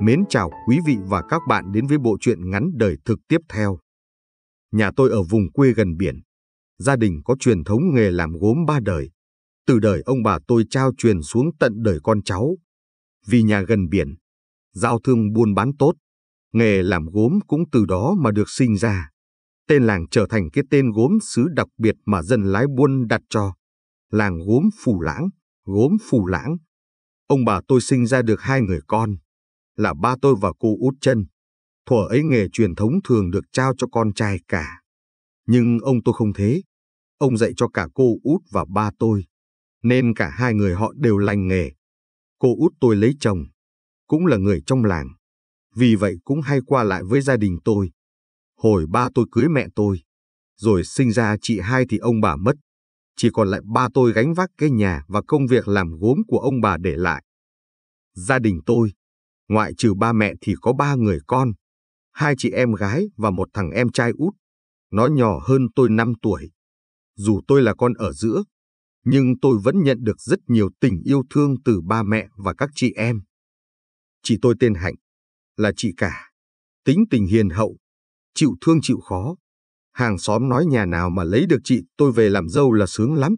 Mến chào quý vị và các bạn đến với bộ truyện ngắn đời thực tiếp theo. Nhà tôi ở vùng quê gần biển. Gia đình có truyền thống nghề làm gốm ba đời. Từ đời ông bà tôi trao truyền xuống tận đời con cháu. Vì nhà gần biển, giao thương buôn bán tốt, nghề làm gốm cũng từ đó mà được sinh ra. Tên làng trở thành cái tên gốm xứ đặc biệt mà dân lái buôn đặt cho. Làng gốm Phù Lãng, gốm Phù Lãng. Ông bà tôi sinh ra được hai người con, là ba tôi và cô út chân. Thuở ấy nghề truyền thống thường được trao cho con trai cả. Nhưng ông tôi không thế. Ông dạy cho cả cô út và ba tôi. Nên cả hai người họ đều lành nghề. Cô út tôi lấy chồng. Cũng là người trong làng. Vì vậy cũng hay qua lại với gia đình tôi. Hồi ba tôi cưới mẹ tôi. Rồi sinh ra chị hai thì ông bà mất. Chỉ còn lại ba tôi gánh vác cái nhà và công việc làm gốm của ông bà để lại. Gia đình tôi, Ngoại trừ ba mẹ thì có ba người con, hai chị em gái và một thằng em trai út. Nó nhỏ hơn tôi 5 tuổi. Dù tôi là con ở giữa, nhưng tôi vẫn nhận được rất nhiều tình yêu thương từ ba mẹ và các chị em. Chị tôi tên Hạnh, là chị cả, tính tình hiền hậu, chịu thương chịu khó. Hàng xóm nói nhà nào mà lấy được chị tôi về làm dâu là sướng lắm.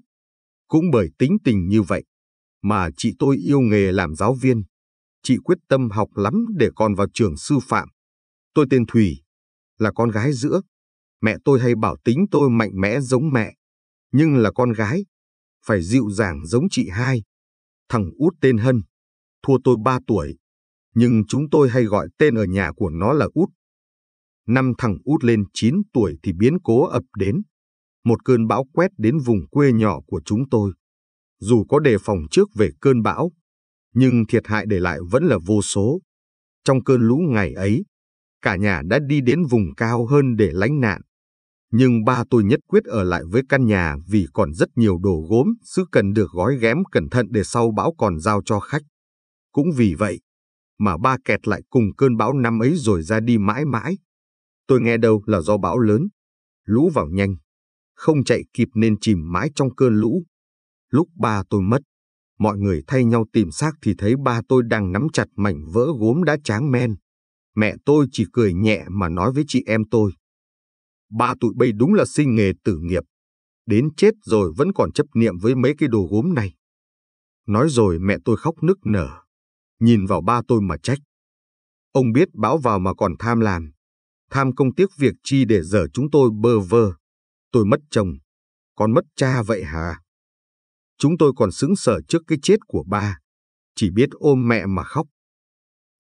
Cũng bởi tính tình như vậy, mà chị tôi yêu nghề làm giáo viên. Chị quyết tâm học lắm để con vào trường sư phạm. Tôi tên Thùy, là con gái giữa. Mẹ tôi hay bảo tính tôi mạnh mẽ giống mẹ, nhưng là con gái, phải dịu dàng giống chị hai. Thằng út tên Hân, thua tôi ba tuổi, nhưng chúng tôi hay gọi tên ở nhà của nó là út. Năm thằng út lên 9 tuổi thì biến cố ập đến. Một cơn bão quét đến vùng quê nhỏ của chúng tôi. Dù có đề phòng trước về cơn bão, nhưng thiệt hại để lại vẫn là vô số. Trong cơn lũ ngày ấy, cả nhà đã đi đến vùng cao hơn để lánh nạn. Nhưng ba tôi nhất quyết ở lại với căn nhà vì còn rất nhiều đồ gốm, sứ cần được gói ghém cẩn thận để sau bão còn giao cho khách. Cũng vì vậy, mà ba kẹt lại cùng cơn bão năm ấy rồi ra đi mãi mãi. Tôi nghe đâu là do bão lớn, lũ vào nhanh, không chạy kịp nên chìm mãi trong cơn lũ. Lúc ba tôi mất, mọi người thay nhau tìm xác thì thấy ba tôi đang nắm chặt mảnh vỡ gốm đã tráng men. Mẹ tôi chỉ cười nhẹ mà nói với chị em tôi. Ba tụi bây đúng là sinh nghề tử nghiệp. Đến chết rồi vẫn còn chấp niệm với mấy cái đồ gốm này. Nói rồi mẹ tôi khóc nức nở. Nhìn vào ba tôi mà trách. Ông biết bão vào mà còn tham làm. Tham công tiếc việc chi để giờ chúng tôi bơ vơ. Tôi mất chồng. Con mất cha vậy hả? Chúng tôi còn sững sờ trước cái chết của ba, chỉ biết ôm mẹ mà khóc.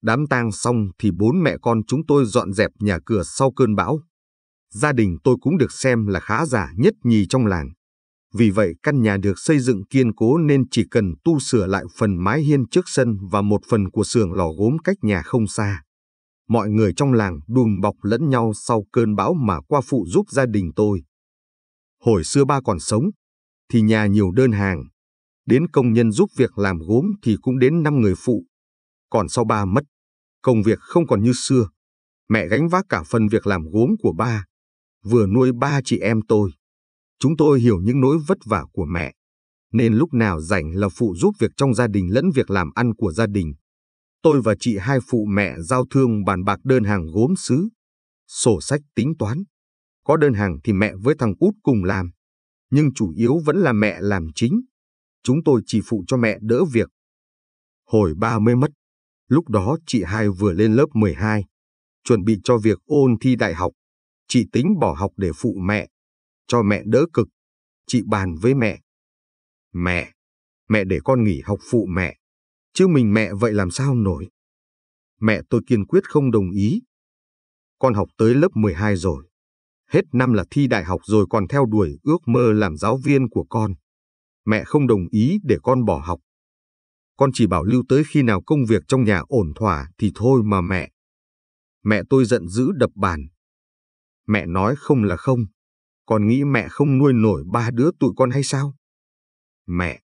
Đám tang xong thì bốn mẹ con chúng tôi dọn dẹp nhà cửa sau cơn bão. Gia đình tôi cũng được xem là khá giả nhất nhì trong làng. Vì vậy căn nhà được xây dựng kiên cố nên chỉ cần tu sửa lại phần mái hiên trước sân và một phần của xưởng lò gốm cách nhà không xa. Mọi người trong làng đùm bọc lẫn nhau sau cơn bão mà qua phụ giúp gia đình tôi. Hồi xưa ba còn sống, thì nhà nhiều đơn hàng, Đến công nhân giúp việc làm gốm thì cũng đến 5 người phụ. Còn sau ba mất, công việc không còn như xưa. Mẹ gánh vác cả phần việc làm gốm của ba, vừa nuôi ba chị em tôi. Chúng tôi hiểu những nỗi vất vả của mẹ, nên lúc nào rảnh là phụ giúp việc trong gia đình lẫn việc làm ăn của gia đình. Tôi và chị hai phụ mẹ giao thương bàn bạc đơn hàng gốm sứ, sổ sách tính toán. Có đơn hàng thì mẹ với thằng út cùng làm, nhưng chủ yếu vẫn là mẹ làm chính chúng tôi chỉ phụ cho mẹ đỡ việc. Hồi ba mới mất, lúc đó chị hai vừa lên lớp 12, chuẩn bị cho việc ôn thi đại học. Chị tính bỏ học để phụ mẹ, cho mẹ đỡ cực. Chị bàn với mẹ. Mẹ, mẹ để con nghỉ học phụ mẹ, chứ mình mẹ vậy làm sao nổi. Mẹ tôi kiên quyết không đồng ý. Con học tới lớp 12 rồi, hết năm là thi đại học rồi còn theo đuổi ước mơ làm giáo viên của con mẹ không đồng ý để con bỏ học. Con chỉ bảo lưu tới khi nào công việc trong nhà ổn thỏa thì thôi mà mẹ. Mẹ tôi giận dữ đập bàn. Mẹ nói không là không, con nghĩ mẹ không nuôi nổi ba đứa tụi con hay sao? Mẹ,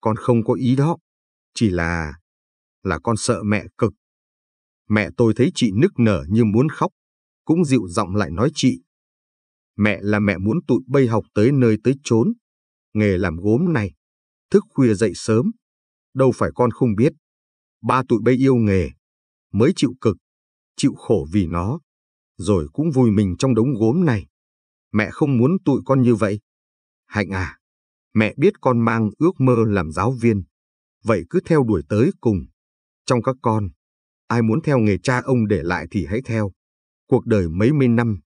con không có ý đó, chỉ là... là con sợ mẹ cực. Mẹ tôi thấy chị nức nở như muốn khóc, cũng dịu giọng lại nói chị. Mẹ là mẹ muốn tụi bây học tới nơi tới chốn, Nghề làm gốm này, thức khuya dậy sớm, đâu phải con không biết. Ba tụi bây yêu nghề, mới chịu cực, chịu khổ vì nó, rồi cũng vui mình trong đống gốm này. Mẹ không muốn tụi con như vậy. Hạnh à, mẹ biết con mang ước mơ làm giáo viên, vậy cứ theo đuổi tới cùng. Trong các con, ai muốn theo nghề cha ông để lại thì hãy theo. Cuộc đời mấy mươi năm,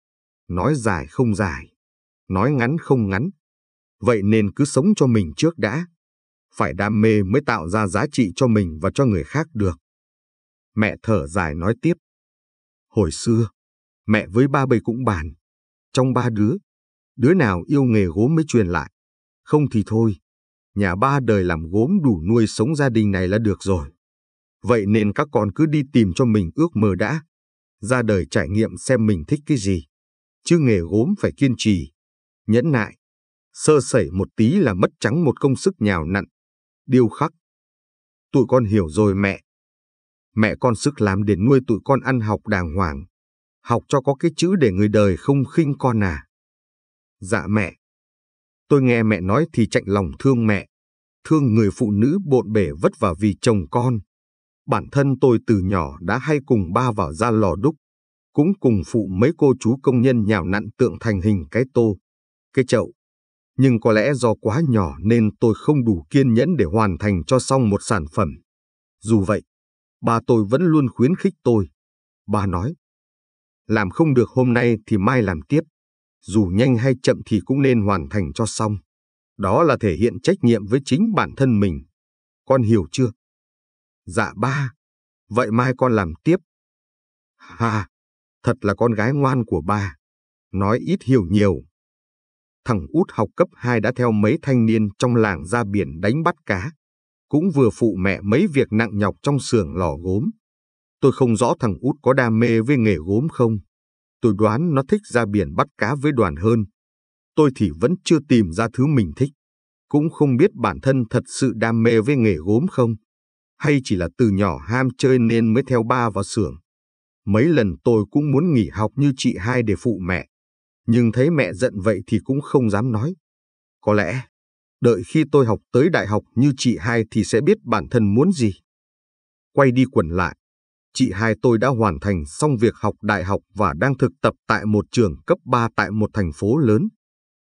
nói dài không dài, nói ngắn không ngắn, vậy nên cứ sống cho mình trước đã. Phải đam mê mới tạo ra giá trị cho mình và cho người khác được. Mẹ thở dài nói tiếp. Hồi xưa, mẹ với ba bầy cũng bàn. Trong ba đứa, đứa nào yêu nghề gốm mới truyền lại. Không thì thôi, nhà ba đời làm gốm đủ nuôi sống gia đình này là được rồi. Vậy nên các con cứ đi tìm cho mình ước mơ đã. Ra đời trải nghiệm xem mình thích cái gì. Chứ nghề gốm phải kiên trì, nhẫn nại, Sơ sẩy một tí là mất trắng một công sức nhào nặn, điêu khắc. Tụi con hiểu rồi mẹ. Mẹ con sức làm để nuôi tụi con ăn học đàng hoàng. Học cho có cái chữ để người đời không khinh con à. Dạ mẹ. Tôi nghe mẹ nói thì chạnh lòng thương mẹ. Thương người phụ nữ bộn bể vất vả vì chồng con. Bản thân tôi từ nhỏ đã hay cùng ba vào ra lò đúc. Cũng cùng phụ mấy cô chú công nhân nhào nặn tượng thành hình cái tô, cái chậu nhưng có lẽ do quá nhỏ nên tôi không đủ kiên nhẫn để hoàn thành cho xong một sản phẩm. Dù vậy, bà tôi vẫn luôn khuyến khích tôi. Bà nói, làm không được hôm nay thì mai làm tiếp, dù nhanh hay chậm thì cũng nên hoàn thành cho xong. Đó là thể hiện trách nhiệm với chính bản thân mình. Con hiểu chưa? Dạ ba, vậy mai con làm tiếp. ha, thật là con gái ngoan của ba, nói ít hiểu nhiều thằng út học cấp 2 đã theo mấy thanh niên trong làng ra biển đánh bắt cá, cũng vừa phụ mẹ mấy việc nặng nhọc trong xưởng lò gốm. Tôi không rõ thằng út có đam mê với nghề gốm không. Tôi đoán nó thích ra biển bắt cá với đoàn hơn. Tôi thì vẫn chưa tìm ra thứ mình thích. Cũng không biết bản thân thật sự đam mê với nghề gốm không. Hay chỉ là từ nhỏ ham chơi nên mới theo ba vào xưởng. Mấy lần tôi cũng muốn nghỉ học như chị hai để phụ mẹ nhưng thấy mẹ giận vậy thì cũng không dám nói. Có lẽ, đợi khi tôi học tới đại học như chị hai thì sẽ biết bản thân muốn gì. Quay đi quẩn lại, chị hai tôi đã hoàn thành xong việc học đại học và đang thực tập tại một trường cấp 3 tại một thành phố lớn.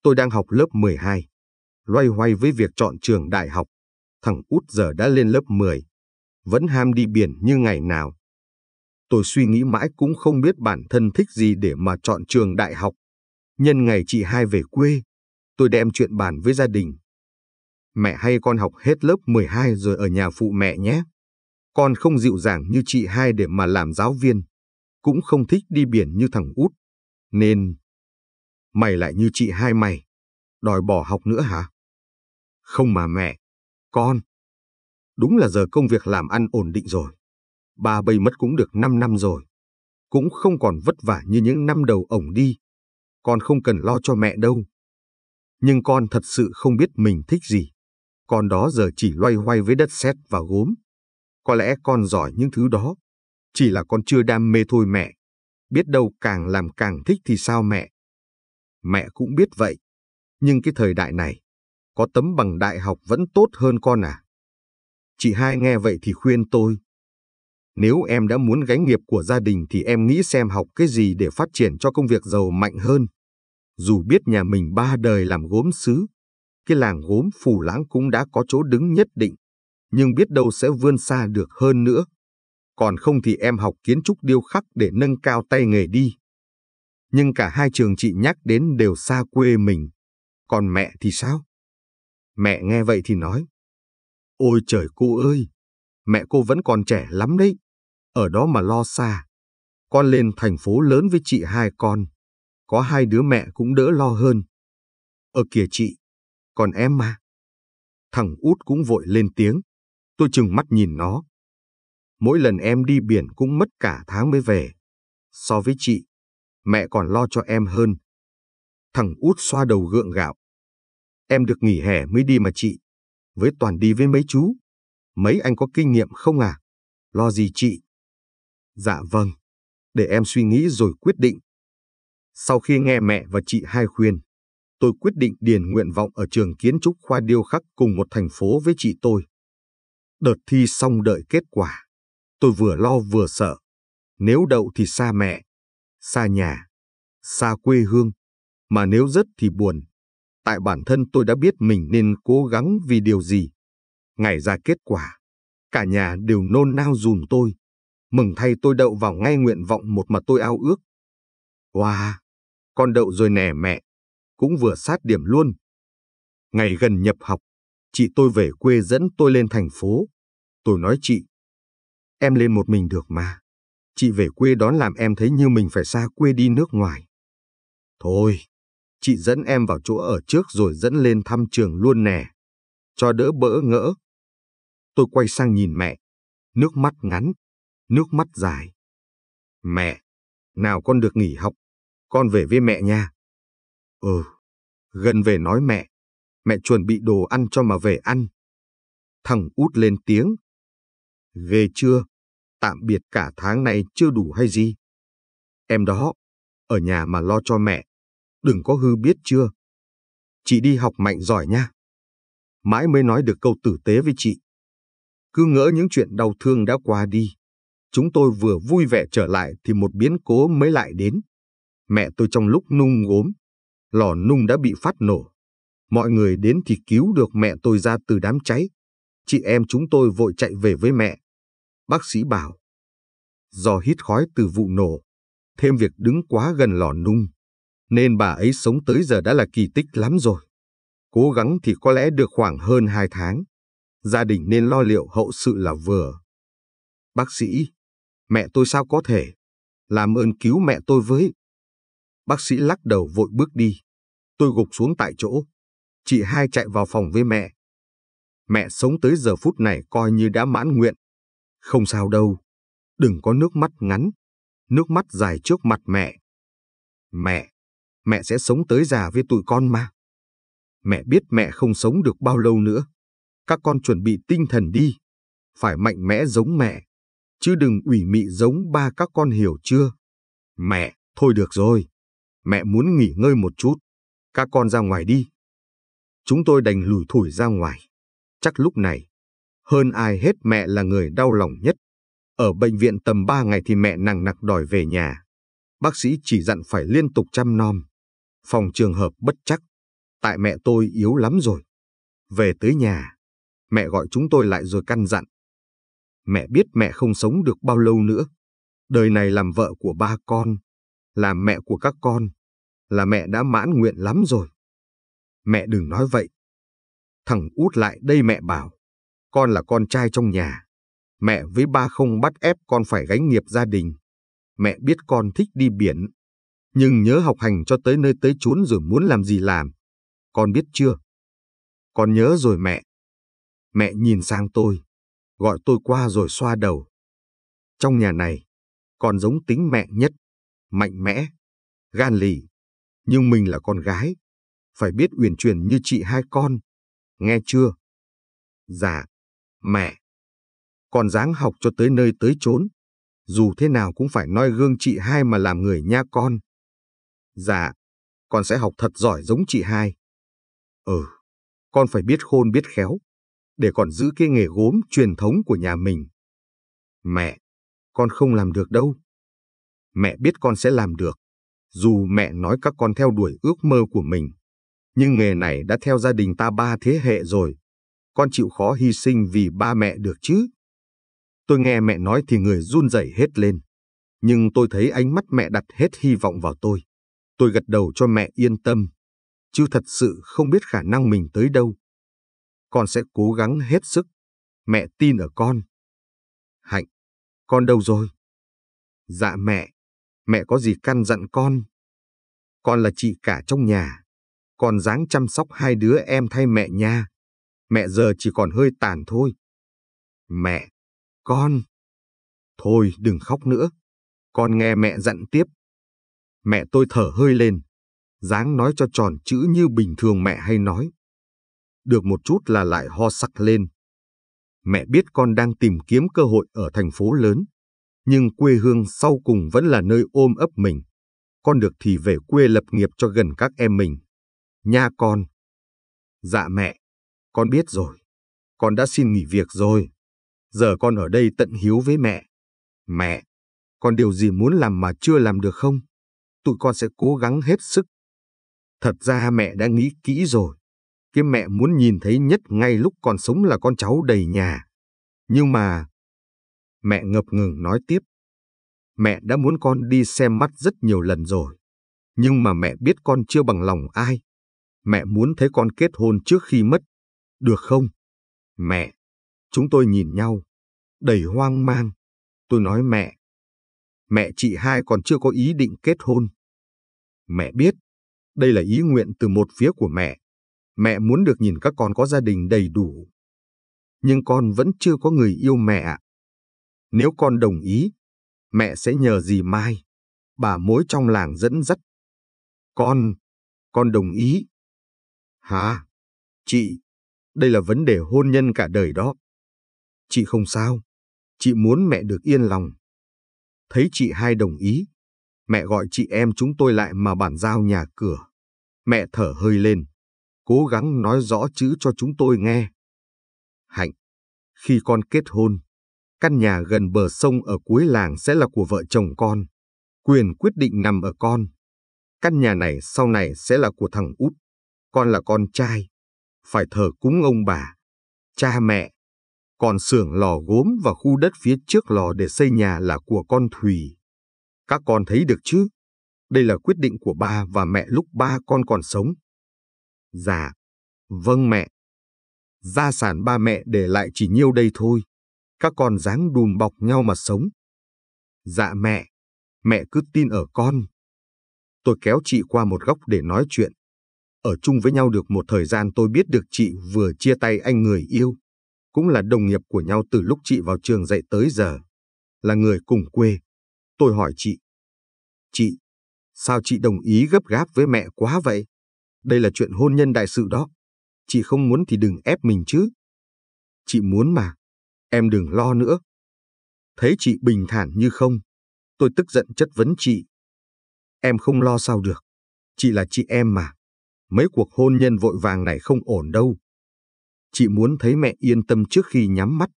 Tôi đang học lớp 12, loay hoay với việc chọn trường đại học. Thằng út giờ đã lên lớp 10, vẫn ham đi biển như ngày nào. Tôi suy nghĩ mãi cũng không biết bản thân thích gì để mà chọn trường đại học. Nhân ngày chị hai về quê, tôi đem chuyện bàn với gia đình. Mẹ hay con học hết lớp 12 rồi ở nhà phụ mẹ nhé. Con không dịu dàng như chị hai để mà làm giáo viên, cũng không thích đi biển như thằng út. Nên, mày lại như chị hai mày, đòi bỏ học nữa hả? Không mà mẹ, con. Đúng là giờ công việc làm ăn ổn định rồi. Ba bây mất cũng được 5 năm rồi. Cũng không còn vất vả như những năm đầu ổng đi con không cần lo cho mẹ đâu. Nhưng con thật sự không biết mình thích gì. Con đó giờ chỉ loay hoay với đất sét và gốm. Có lẽ con giỏi những thứ đó. Chỉ là con chưa đam mê thôi mẹ. Biết đâu càng làm càng thích thì sao mẹ? Mẹ cũng biết vậy. Nhưng cái thời đại này, có tấm bằng đại học vẫn tốt hơn con à? Chị hai nghe vậy thì khuyên tôi. Nếu em đã muốn gánh nghiệp của gia đình thì em nghĩ xem học cái gì để phát triển cho công việc giàu mạnh hơn dù biết nhà mình ba đời làm gốm sứ, cái làng gốm phù lãng cũng đã có chỗ đứng nhất định, nhưng biết đâu sẽ vươn xa được hơn nữa. Còn không thì em học kiến trúc điêu khắc để nâng cao tay nghề đi. Nhưng cả hai trường chị nhắc đến đều xa quê mình. Còn mẹ thì sao? Mẹ nghe vậy thì nói. Ôi trời cô ơi! Mẹ cô vẫn còn trẻ lắm đấy. Ở đó mà lo xa. Con lên thành phố lớn với chị hai con có hai đứa mẹ cũng đỡ lo hơn. Ở kìa chị, còn em mà. Thằng út cũng vội lên tiếng, tôi chừng mắt nhìn nó. Mỗi lần em đi biển cũng mất cả tháng mới về. So với chị, mẹ còn lo cho em hơn. Thằng út xoa đầu gượng gạo. Em được nghỉ hè mới đi mà chị, với toàn đi với mấy chú. Mấy anh có kinh nghiệm không à? Lo gì chị? Dạ vâng, để em suy nghĩ rồi quyết định. Sau khi nghe mẹ và chị hai khuyên, tôi quyết định điền nguyện vọng ở trường kiến trúc khoa điêu khắc cùng một thành phố với chị tôi. Đợt thi xong đợi kết quả, tôi vừa lo vừa sợ. Nếu đậu thì xa mẹ, xa nhà, xa quê hương, mà nếu rớt thì buồn. Tại bản thân tôi đã biết mình nên cố gắng vì điều gì. Ngày ra kết quả, cả nhà đều nôn nao dùm tôi. Mừng thay tôi đậu vào ngay nguyện vọng một mà tôi ao ước. Wow, con đậu rồi nè mẹ, cũng vừa sát điểm luôn. Ngày gần nhập học, chị tôi về quê dẫn tôi lên thành phố. Tôi nói chị, em lên một mình được mà. Chị về quê đón làm em thấy như mình phải xa quê đi nước ngoài. Thôi, chị dẫn em vào chỗ ở trước rồi dẫn lên thăm trường luôn nè. Cho đỡ bỡ ngỡ. Tôi quay sang nhìn mẹ. Nước mắt ngắn, nước mắt dài. Mẹ, nào con được nghỉ học con về với mẹ nha. Ừ, gần về nói mẹ, mẹ chuẩn bị đồ ăn cho mà về ăn. Thằng út lên tiếng. Ghê chưa, tạm biệt cả tháng này chưa đủ hay gì. Em đó, ở nhà mà lo cho mẹ, đừng có hư biết chưa. Chị đi học mạnh giỏi nha. Mãi mới nói được câu tử tế với chị. Cứ ngỡ những chuyện đau thương đã qua đi. Chúng tôi vừa vui vẻ trở lại thì một biến cố mới lại đến mẹ tôi trong lúc nung gốm, lò nung đã bị phát nổ. Mọi người đến thì cứu được mẹ tôi ra từ đám cháy. Chị em chúng tôi vội chạy về với mẹ. Bác sĩ bảo, do hít khói từ vụ nổ, thêm việc đứng quá gần lò nung, nên bà ấy sống tới giờ đã là kỳ tích lắm rồi. Cố gắng thì có lẽ được khoảng hơn hai tháng. Gia đình nên lo liệu hậu sự là vừa. Bác sĩ, mẹ tôi sao có thể? Làm ơn cứu mẹ tôi với. Bác sĩ lắc đầu vội bước đi. Tôi gục xuống tại chỗ. Chị hai chạy vào phòng với mẹ. Mẹ sống tới giờ phút này coi như đã mãn nguyện. Không sao đâu. Đừng có nước mắt ngắn. Nước mắt dài trước mặt mẹ. Mẹ, mẹ sẽ sống tới già với tụi con mà. Mẹ biết mẹ không sống được bao lâu nữa. Các con chuẩn bị tinh thần đi. Phải mạnh mẽ giống mẹ. Chứ đừng ủy mị giống ba các con hiểu chưa? Mẹ, thôi được rồi mẹ muốn nghỉ ngơi một chút, các con ra ngoài đi. Chúng tôi đành lủi thủi ra ngoài. Chắc lúc này, hơn ai hết mẹ là người đau lòng nhất. Ở bệnh viện tầm 3 ngày thì mẹ nặng nặc đòi về nhà. Bác sĩ chỉ dặn phải liên tục chăm nom. Phòng trường hợp bất chắc. Tại mẹ tôi yếu lắm rồi. Về tới nhà, mẹ gọi chúng tôi lại rồi căn dặn. Mẹ biết mẹ không sống được bao lâu nữa. Đời này làm vợ của ba con, là mẹ của các con, là mẹ đã mãn nguyện lắm rồi. Mẹ đừng nói vậy. Thằng út lại đây mẹ bảo, con là con trai trong nhà. Mẹ với ba không bắt ép con phải gánh nghiệp gia đình. Mẹ biết con thích đi biển, nhưng nhớ học hành cho tới nơi tới chốn rồi muốn làm gì làm. Con biết chưa? Con nhớ rồi mẹ. Mẹ nhìn sang tôi, gọi tôi qua rồi xoa đầu. Trong nhà này, con giống tính mẹ nhất mạnh mẽ, gan lì. Nhưng mình là con gái, phải biết uyển chuyển như chị hai con. Nghe chưa? Dạ, mẹ. Còn dáng học cho tới nơi tới chốn, dù thế nào cũng phải noi gương chị hai mà làm người nha con. Dạ, con sẽ học thật giỏi giống chị hai. Ừ, con phải biết khôn biết khéo, để còn giữ cái nghề gốm truyền thống của nhà mình. Mẹ, con không làm được đâu mẹ biết con sẽ làm được. Dù mẹ nói các con theo đuổi ước mơ của mình, nhưng nghề này đã theo gia đình ta ba thế hệ rồi. Con chịu khó hy sinh vì ba mẹ được chứ. Tôi nghe mẹ nói thì người run rẩy hết lên. Nhưng tôi thấy ánh mắt mẹ đặt hết hy vọng vào tôi. Tôi gật đầu cho mẹ yên tâm. Chứ thật sự không biết khả năng mình tới đâu. Con sẽ cố gắng hết sức. Mẹ tin ở con. Hạnh, con đâu rồi? Dạ mẹ, mẹ có gì căn dặn con? Con là chị cả trong nhà, con dáng chăm sóc hai đứa em thay mẹ nha. Mẹ giờ chỉ còn hơi tàn thôi. Mẹ, con. Thôi đừng khóc nữa, con nghe mẹ dặn tiếp. Mẹ tôi thở hơi lên, dáng nói cho tròn chữ như bình thường mẹ hay nói. Được một chút là lại ho sặc lên. Mẹ biết con đang tìm kiếm cơ hội ở thành phố lớn nhưng quê hương sau cùng vẫn là nơi ôm ấp mình. Con được thì về quê lập nghiệp cho gần các em mình. Nha con. Dạ mẹ, con biết rồi. Con đã xin nghỉ việc rồi. Giờ con ở đây tận hiếu với mẹ. Mẹ, con điều gì muốn làm mà chưa làm được không? Tụi con sẽ cố gắng hết sức. Thật ra mẹ đã nghĩ kỹ rồi. Cái mẹ muốn nhìn thấy nhất ngay lúc còn sống là con cháu đầy nhà. Nhưng mà, Mẹ ngập ngừng nói tiếp. Mẹ đã muốn con đi xem mắt rất nhiều lần rồi. Nhưng mà mẹ biết con chưa bằng lòng ai. Mẹ muốn thấy con kết hôn trước khi mất. Được không? Mẹ. Chúng tôi nhìn nhau. Đầy hoang mang. Tôi nói mẹ. Mẹ chị hai còn chưa có ý định kết hôn. Mẹ biết. Đây là ý nguyện từ một phía của mẹ. Mẹ muốn được nhìn các con có gia đình đầy đủ. Nhưng con vẫn chưa có người yêu mẹ ạ. Nếu con đồng ý, mẹ sẽ nhờ dì Mai, bà mối trong làng dẫn dắt. Con, con đồng ý. Hả? Chị, đây là vấn đề hôn nhân cả đời đó. Chị không sao, chị muốn mẹ được yên lòng. Thấy chị hai đồng ý, mẹ gọi chị em chúng tôi lại mà bàn giao nhà cửa. Mẹ thở hơi lên, cố gắng nói rõ chữ cho chúng tôi nghe. Hạnh, khi con kết hôn, căn nhà gần bờ sông ở cuối làng sẽ là của vợ chồng con. Quyền quyết định nằm ở con. Căn nhà này sau này sẽ là của thằng út. Con là con trai. Phải thờ cúng ông bà, cha mẹ. Còn xưởng lò gốm và khu đất phía trước lò để xây nhà là của con Thùy. Các con thấy được chứ? Đây là quyết định của ba và mẹ lúc ba con còn sống. Dạ, vâng mẹ. Gia sản ba mẹ để lại chỉ nhiêu đây thôi các con dáng đùm bọc nhau mà sống. Dạ mẹ, mẹ cứ tin ở con. Tôi kéo chị qua một góc để nói chuyện. Ở chung với nhau được một thời gian tôi biết được chị vừa chia tay anh người yêu, cũng là đồng nghiệp của nhau từ lúc chị vào trường dạy tới giờ, là người cùng quê. Tôi hỏi chị, chị, sao chị đồng ý gấp gáp với mẹ quá vậy? Đây là chuyện hôn nhân đại sự đó. Chị không muốn thì đừng ép mình chứ. Chị muốn mà, Em đừng lo nữa. Thấy chị bình thản như không, tôi tức giận chất vấn chị. Em không lo sao được. Chị là chị em mà. Mấy cuộc hôn nhân vội vàng này không ổn đâu. Chị muốn thấy mẹ yên tâm trước khi nhắm mắt.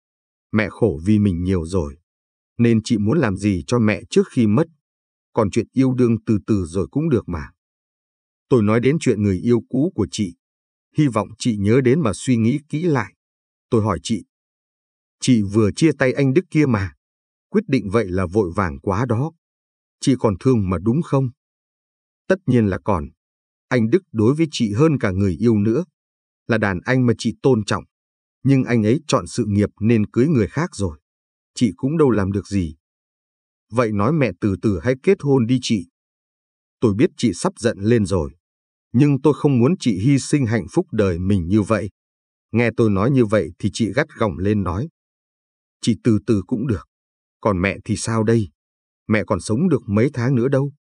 Mẹ khổ vì mình nhiều rồi. Nên chị muốn làm gì cho mẹ trước khi mất. Còn chuyện yêu đương từ từ rồi cũng được mà. Tôi nói đến chuyện người yêu cũ của chị. Hy vọng chị nhớ đến mà suy nghĩ kỹ lại. Tôi hỏi chị, Chị vừa chia tay anh Đức kia mà. Quyết định vậy là vội vàng quá đó. Chị còn thương mà đúng không? Tất nhiên là còn. Anh Đức đối với chị hơn cả người yêu nữa. Là đàn anh mà chị tôn trọng. Nhưng anh ấy chọn sự nghiệp nên cưới người khác rồi. Chị cũng đâu làm được gì. Vậy nói mẹ từ từ hãy kết hôn đi chị. Tôi biết chị sắp giận lên rồi. Nhưng tôi không muốn chị hy sinh hạnh phúc đời mình như vậy. Nghe tôi nói như vậy thì chị gắt gỏng lên nói chị từ từ cũng được. Còn mẹ thì sao đây? Mẹ còn sống được mấy tháng nữa đâu.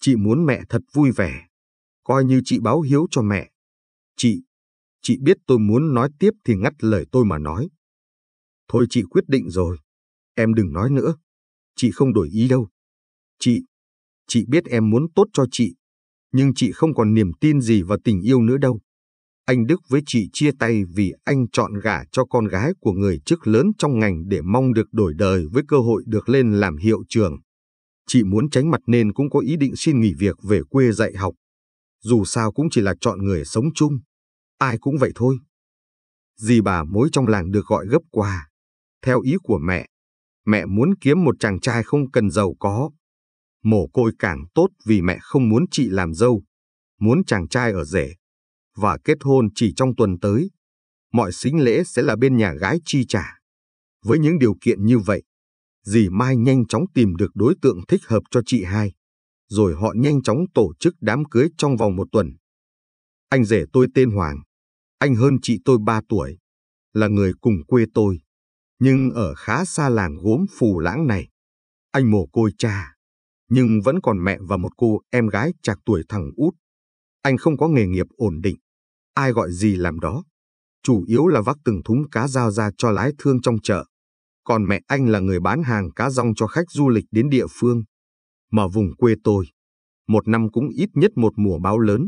Chị muốn mẹ thật vui vẻ. Coi như chị báo hiếu cho mẹ. Chị, chị biết tôi muốn nói tiếp thì ngắt lời tôi mà nói. Thôi chị quyết định rồi. Em đừng nói nữa. Chị không đổi ý đâu. Chị, chị biết em muốn tốt cho chị. Nhưng chị không còn niềm tin gì vào tình yêu nữa đâu. Anh Đức với chị chia tay vì anh chọn gả cho con gái của người chức lớn trong ngành để mong được đổi đời với cơ hội được lên làm hiệu trưởng. Chị muốn tránh mặt nên cũng có ý định xin nghỉ việc về quê dạy học. Dù sao cũng chỉ là chọn người sống chung. Ai cũng vậy thôi. Dì bà mối trong làng được gọi gấp quà. Theo ý của mẹ, mẹ muốn kiếm một chàng trai không cần giàu có. Mồ côi càng tốt vì mẹ không muốn chị làm dâu. Muốn chàng trai ở rể và kết hôn chỉ trong tuần tới. Mọi sính lễ sẽ là bên nhà gái chi trả. Với những điều kiện như vậy, dì Mai nhanh chóng tìm được đối tượng thích hợp cho chị hai, rồi họ nhanh chóng tổ chức đám cưới trong vòng một tuần. Anh rể tôi tên Hoàng, anh hơn chị tôi 3 tuổi, là người cùng quê tôi, nhưng ở khá xa làng gốm phù lãng này. Anh mồ côi cha, nhưng vẫn còn mẹ và một cô em gái chạc tuổi thằng út. Anh không có nghề nghiệp ổn định, ai gọi gì làm đó. Chủ yếu là vác từng thúng cá giao ra cho lái thương trong chợ. Còn mẹ anh là người bán hàng cá rong cho khách du lịch đến địa phương. Mà vùng quê tôi, một năm cũng ít nhất một mùa báo lớn,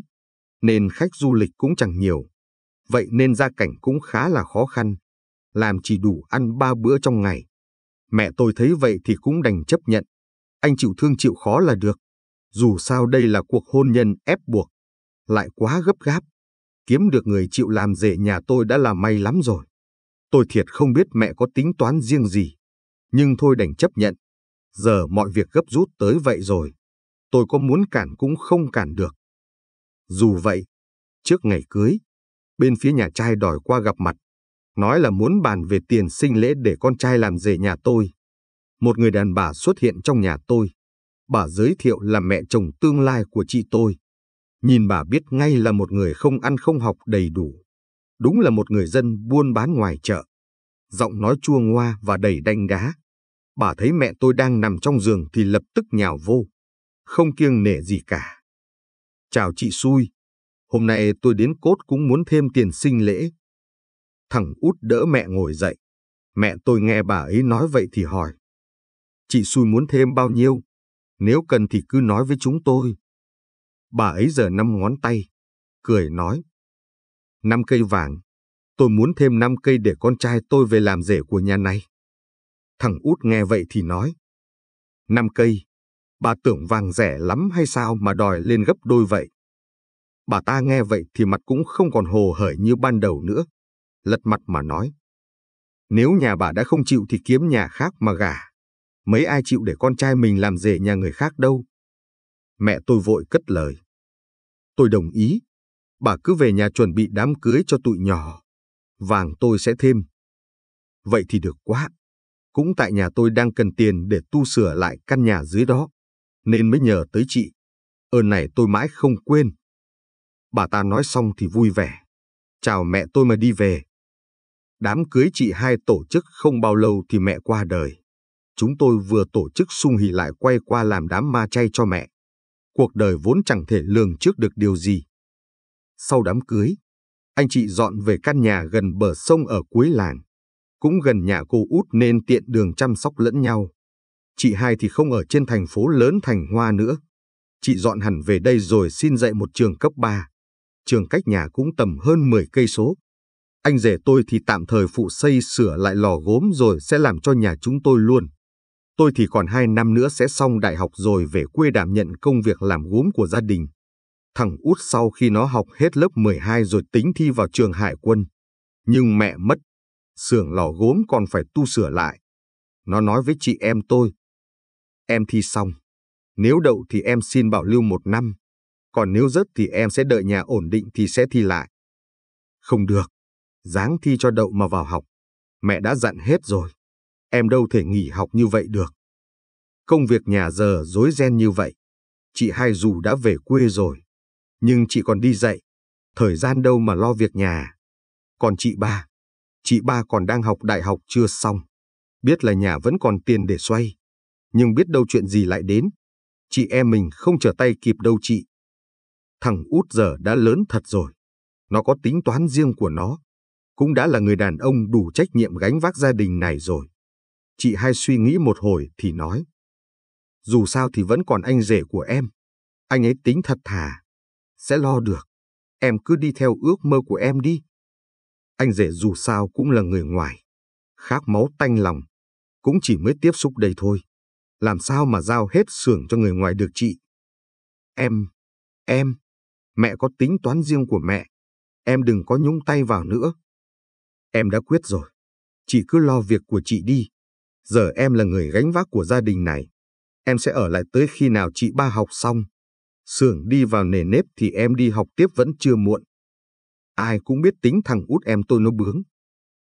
nên khách du lịch cũng chẳng nhiều. Vậy nên gia cảnh cũng khá là khó khăn, làm chỉ đủ ăn ba bữa trong ngày. Mẹ tôi thấy vậy thì cũng đành chấp nhận. Anh chịu thương chịu khó là được. Dù sao đây là cuộc hôn nhân ép buộc, lại quá gấp gáp kiếm được người chịu làm rể nhà tôi đã là may lắm rồi. Tôi thiệt không biết mẹ có tính toán riêng gì, nhưng thôi đành chấp nhận. Giờ mọi việc gấp rút tới vậy rồi, tôi có muốn cản cũng không cản được. Dù vậy, trước ngày cưới, bên phía nhà trai đòi qua gặp mặt, nói là muốn bàn về tiền sinh lễ để con trai làm rể nhà tôi. Một người đàn bà xuất hiện trong nhà tôi, bà giới thiệu là mẹ chồng tương lai của chị tôi. Nhìn bà biết ngay là một người không ăn không học đầy đủ. Đúng là một người dân buôn bán ngoài chợ. Giọng nói chua ngoa và đầy đanh đá. Bà thấy mẹ tôi đang nằm trong giường thì lập tức nhào vô. Không kiêng nể gì cả. Chào chị xui. Hôm nay tôi đến cốt cũng muốn thêm tiền sinh lễ. Thằng út đỡ mẹ ngồi dậy. Mẹ tôi nghe bà ấy nói vậy thì hỏi. Chị xui muốn thêm bao nhiêu? Nếu cần thì cứ nói với chúng tôi. Bà ấy giờ năm ngón tay, cười nói. Năm cây vàng, tôi muốn thêm năm cây để con trai tôi về làm rể của nhà này. Thằng út nghe vậy thì nói. Năm cây, bà tưởng vàng rẻ lắm hay sao mà đòi lên gấp đôi vậy. Bà ta nghe vậy thì mặt cũng không còn hồ hởi như ban đầu nữa. Lật mặt mà nói. Nếu nhà bà đã không chịu thì kiếm nhà khác mà gả. Mấy ai chịu để con trai mình làm rể nhà người khác đâu. Mẹ tôi vội cất lời. Tôi đồng ý. Bà cứ về nhà chuẩn bị đám cưới cho tụi nhỏ. Vàng tôi sẽ thêm. Vậy thì được quá. Cũng tại nhà tôi đang cần tiền để tu sửa lại căn nhà dưới đó. Nên mới nhờ tới chị. Ơn này tôi mãi không quên. Bà ta nói xong thì vui vẻ. Chào mẹ tôi mà đi về. Đám cưới chị hai tổ chức không bao lâu thì mẹ qua đời. Chúng tôi vừa tổ chức sung hỉ lại quay qua làm đám ma chay cho mẹ cuộc đời vốn chẳng thể lường trước được điều gì. Sau đám cưới, anh chị dọn về căn nhà gần bờ sông ở cuối làng. Cũng gần nhà cô út nên tiện đường chăm sóc lẫn nhau. Chị hai thì không ở trên thành phố lớn Thành Hoa nữa. Chị dọn hẳn về đây rồi xin dạy một trường cấp 3. Trường cách nhà cũng tầm hơn 10 cây số. Anh rể tôi thì tạm thời phụ xây sửa lại lò gốm rồi sẽ làm cho nhà chúng tôi luôn. Tôi thì còn hai năm nữa sẽ xong đại học rồi về quê đảm nhận công việc làm gốm của gia đình. Thằng út sau khi nó học hết lớp 12 rồi tính thi vào trường hải quân. Nhưng mẹ mất, xưởng lò gốm còn phải tu sửa lại. Nó nói với chị em tôi. Em thi xong, nếu đậu thì em xin bảo lưu một năm, còn nếu rớt thì em sẽ đợi nhà ổn định thì sẽ thi lại. Không được, dáng thi cho đậu mà vào học, mẹ đã dặn hết rồi. Em đâu thể nghỉ học như vậy được. Công việc nhà giờ dối ren như vậy. Chị hai dù đã về quê rồi, nhưng chị còn đi dạy. Thời gian đâu mà lo việc nhà. Còn chị ba, chị ba còn đang học đại học chưa xong. Biết là nhà vẫn còn tiền để xoay. Nhưng biết đâu chuyện gì lại đến. Chị em mình không trở tay kịp đâu chị. Thằng út giờ đã lớn thật rồi. Nó có tính toán riêng của nó. Cũng đã là người đàn ông đủ trách nhiệm gánh vác gia đình này rồi. Chị hai suy nghĩ một hồi thì nói. Dù sao thì vẫn còn anh rể của em. Anh ấy tính thật thà. Sẽ lo được. Em cứ đi theo ước mơ của em đi. Anh rể dù sao cũng là người ngoài. Khác máu tanh lòng. Cũng chỉ mới tiếp xúc đây thôi. Làm sao mà giao hết xưởng cho người ngoài được chị? Em, em, mẹ có tính toán riêng của mẹ. Em đừng có nhúng tay vào nữa. Em đã quyết rồi. Chị cứ lo việc của chị đi. Giờ em là người gánh vác của gia đình này. Em sẽ ở lại tới khi nào chị ba học xong. Sưởng đi vào nề nếp thì em đi học tiếp vẫn chưa muộn. Ai cũng biết tính thằng út em tôi nó bướng.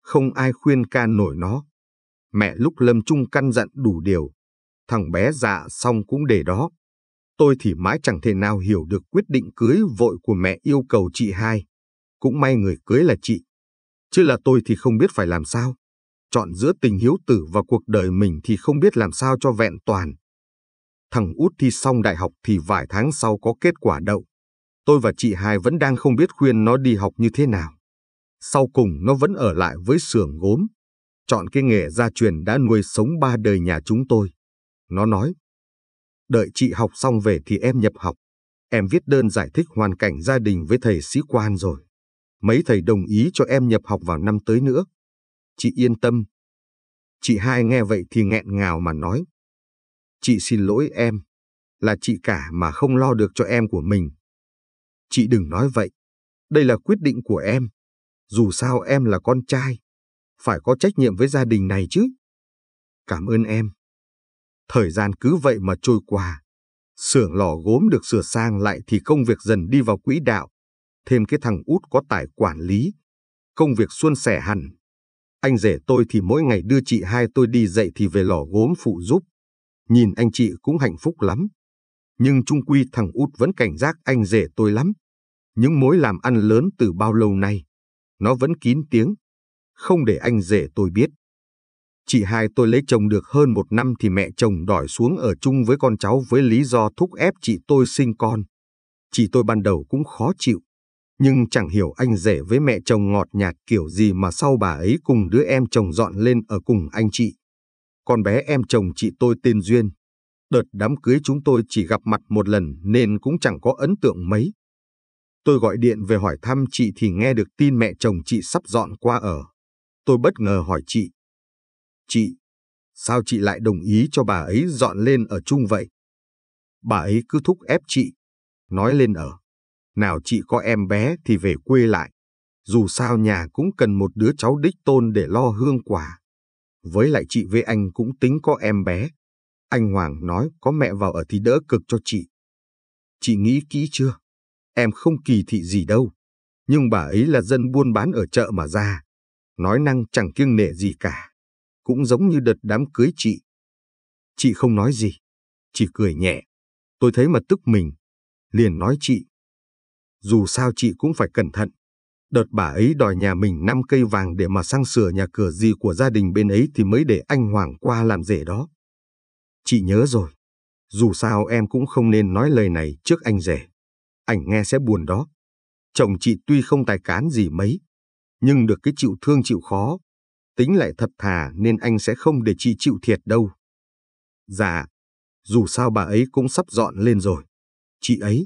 Không ai khuyên ca nổi nó. Mẹ lúc Lâm Trung căn dặn đủ điều. Thằng bé dạ xong cũng để đó. Tôi thì mãi chẳng thể nào hiểu được quyết định cưới vội của mẹ yêu cầu chị hai. Cũng may người cưới là chị. Chứ là tôi thì không biết phải làm sao chọn giữa tình hiếu tử và cuộc đời mình thì không biết làm sao cho vẹn toàn. Thằng út thi xong đại học thì vài tháng sau có kết quả đậu. Tôi và chị hai vẫn đang không biết khuyên nó đi học như thế nào. Sau cùng nó vẫn ở lại với xưởng gốm, chọn cái nghề gia truyền đã nuôi sống ba đời nhà chúng tôi. Nó nói, đợi chị học xong về thì em nhập học. Em viết đơn giải thích hoàn cảnh gia đình với thầy sĩ quan rồi. Mấy thầy đồng ý cho em nhập học vào năm tới nữa. Chị yên tâm. Chị hai nghe vậy thì nghẹn ngào mà nói. Chị xin lỗi em, là chị cả mà không lo được cho em của mình. Chị đừng nói vậy, đây là quyết định của em. Dù sao em là con trai, phải có trách nhiệm với gia đình này chứ. Cảm ơn em. Thời gian cứ vậy mà trôi qua, xưởng lò gốm được sửa sang lại thì công việc dần đi vào quỹ đạo. Thêm cái thằng út có tài quản lý, công việc suôn sẻ hẳn. Anh rể tôi thì mỗi ngày đưa chị hai tôi đi dạy thì về lò gốm phụ giúp. Nhìn anh chị cũng hạnh phúc lắm. Nhưng trung quy thằng út vẫn cảnh giác anh rể tôi lắm. Những mối làm ăn lớn từ bao lâu nay, nó vẫn kín tiếng, không để anh rể tôi biết. Chị hai tôi lấy chồng được hơn một năm thì mẹ chồng đòi xuống ở chung với con cháu với lý do thúc ép chị tôi sinh con. Chị tôi ban đầu cũng khó chịu, nhưng chẳng hiểu anh rể với mẹ chồng ngọt nhạt kiểu gì mà sau bà ấy cùng đứa em chồng dọn lên ở cùng anh chị. Con bé em chồng chị tôi tên Duyên. Đợt đám cưới chúng tôi chỉ gặp mặt một lần nên cũng chẳng có ấn tượng mấy. Tôi gọi điện về hỏi thăm chị thì nghe được tin mẹ chồng chị sắp dọn qua ở. Tôi bất ngờ hỏi chị. Chị, sao chị lại đồng ý cho bà ấy dọn lên ở chung vậy? Bà ấy cứ thúc ép chị, nói lên ở nào chị có em bé thì về quê lại. Dù sao nhà cũng cần một đứa cháu đích tôn để lo hương quả. Với lại chị với anh cũng tính có em bé. Anh Hoàng nói có mẹ vào ở thì đỡ cực cho chị. Chị nghĩ kỹ chưa? Em không kỳ thị gì đâu. Nhưng bà ấy là dân buôn bán ở chợ mà ra. Nói năng chẳng kiêng nể gì cả. Cũng giống như đợt đám cưới chị. Chị không nói gì. Chỉ cười nhẹ. Tôi thấy mà tức mình. Liền nói chị dù sao chị cũng phải cẩn thận. Đợt bà ấy đòi nhà mình 5 cây vàng để mà sang sửa nhà cửa gì của gia đình bên ấy thì mới để anh Hoàng qua làm rể đó. Chị nhớ rồi. Dù sao em cũng không nên nói lời này trước anh rể. Anh nghe sẽ buồn đó. Chồng chị tuy không tài cán gì mấy, nhưng được cái chịu thương chịu khó. Tính lại thật thà nên anh sẽ không để chị chịu thiệt đâu. Dạ, dù sao bà ấy cũng sắp dọn lên rồi. Chị ấy,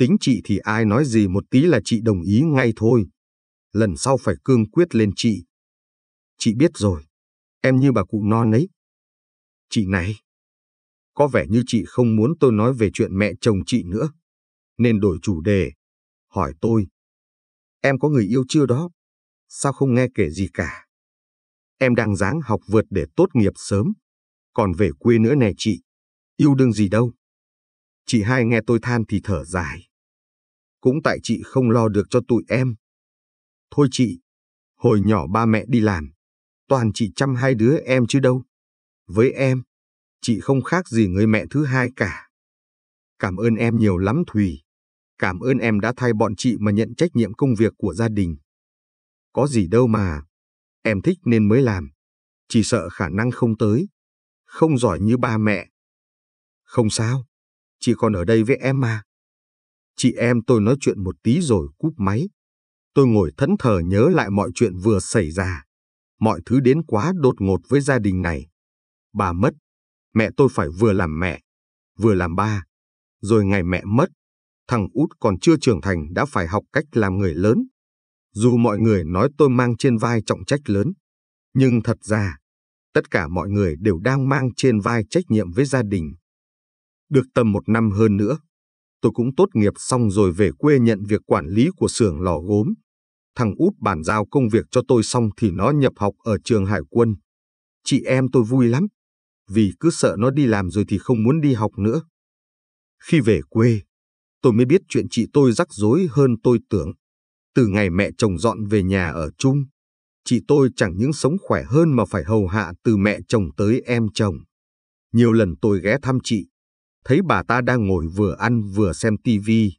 Tính chị thì ai nói gì một tí là chị đồng ý ngay thôi. Lần sau phải cương quyết lên chị. Chị biết rồi, em như bà cụ non ấy. Chị này, có vẻ như chị không muốn tôi nói về chuyện mẹ chồng chị nữa, nên đổi chủ đề, hỏi tôi. Em có người yêu chưa đó? Sao không nghe kể gì cả? Em đang dáng học vượt để tốt nghiệp sớm, còn về quê nữa nè chị, yêu đương gì đâu. Chị hai nghe tôi than thì thở dài. Cũng tại chị không lo được cho tụi em. Thôi chị, hồi nhỏ ba mẹ đi làm, toàn chị chăm hai đứa em chứ đâu. Với em, chị không khác gì người mẹ thứ hai cả. Cảm ơn em nhiều lắm Thùy. Cảm ơn em đã thay bọn chị mà nhận trách nhiệm công việc của gia đình. Có gì đâu mà, em thích nên mới làm. Chỉ sợ khả năng không tới, không giỏi như ba mẹ. Không sao, chị còn ở đây với em mà. Chị em tôi nói chuyện một tí rồi cúp máy. Tôi ngồi thẫn thờ nhớ lại mọi chuyện vừa xảy ra. Mọi thứ đến quá đột ngột với gia đình này. Bà mất, mẹ tôi phải vừa làm mẹ, vừa làm ba. Rồi ngày mẹ mất, thằng út còn chưa trưởng thành đã phải học cách làm người lớn. Dù mọi người nói tôi mang trên vai trọng trách lớn, nhưng thật ra, tất cả mọi người đều đang mang trên vai trách nhiệm với gia đình. Được tầm một năm hơn nữa, Tôi cũng tốt nghiệp xong rồi về quê nhận việc quản lý của xưởng lò gốm. Thằng út bàn giao công việc cho tôi xong thì nó nhập học ở trường hải quân. Chị em tôi vui lắm, vì cứ sợ nó đi làm rồi thì không muốn đi học nữa. Khi về quê, tôi mới biết chuyện chị tôi rắc rối hơn tôi tưởng. Từ ngày mẹ chồng dọn về nhà ở chung, chị tôi chẳng những sống khỏe hơn mà phải hầu hạ từ mẹ chồng tới em chồng. Nhiều lần tôi ghé thăm chị, thấy bà ta đang ngồi vừa ăn vừa xem tivi,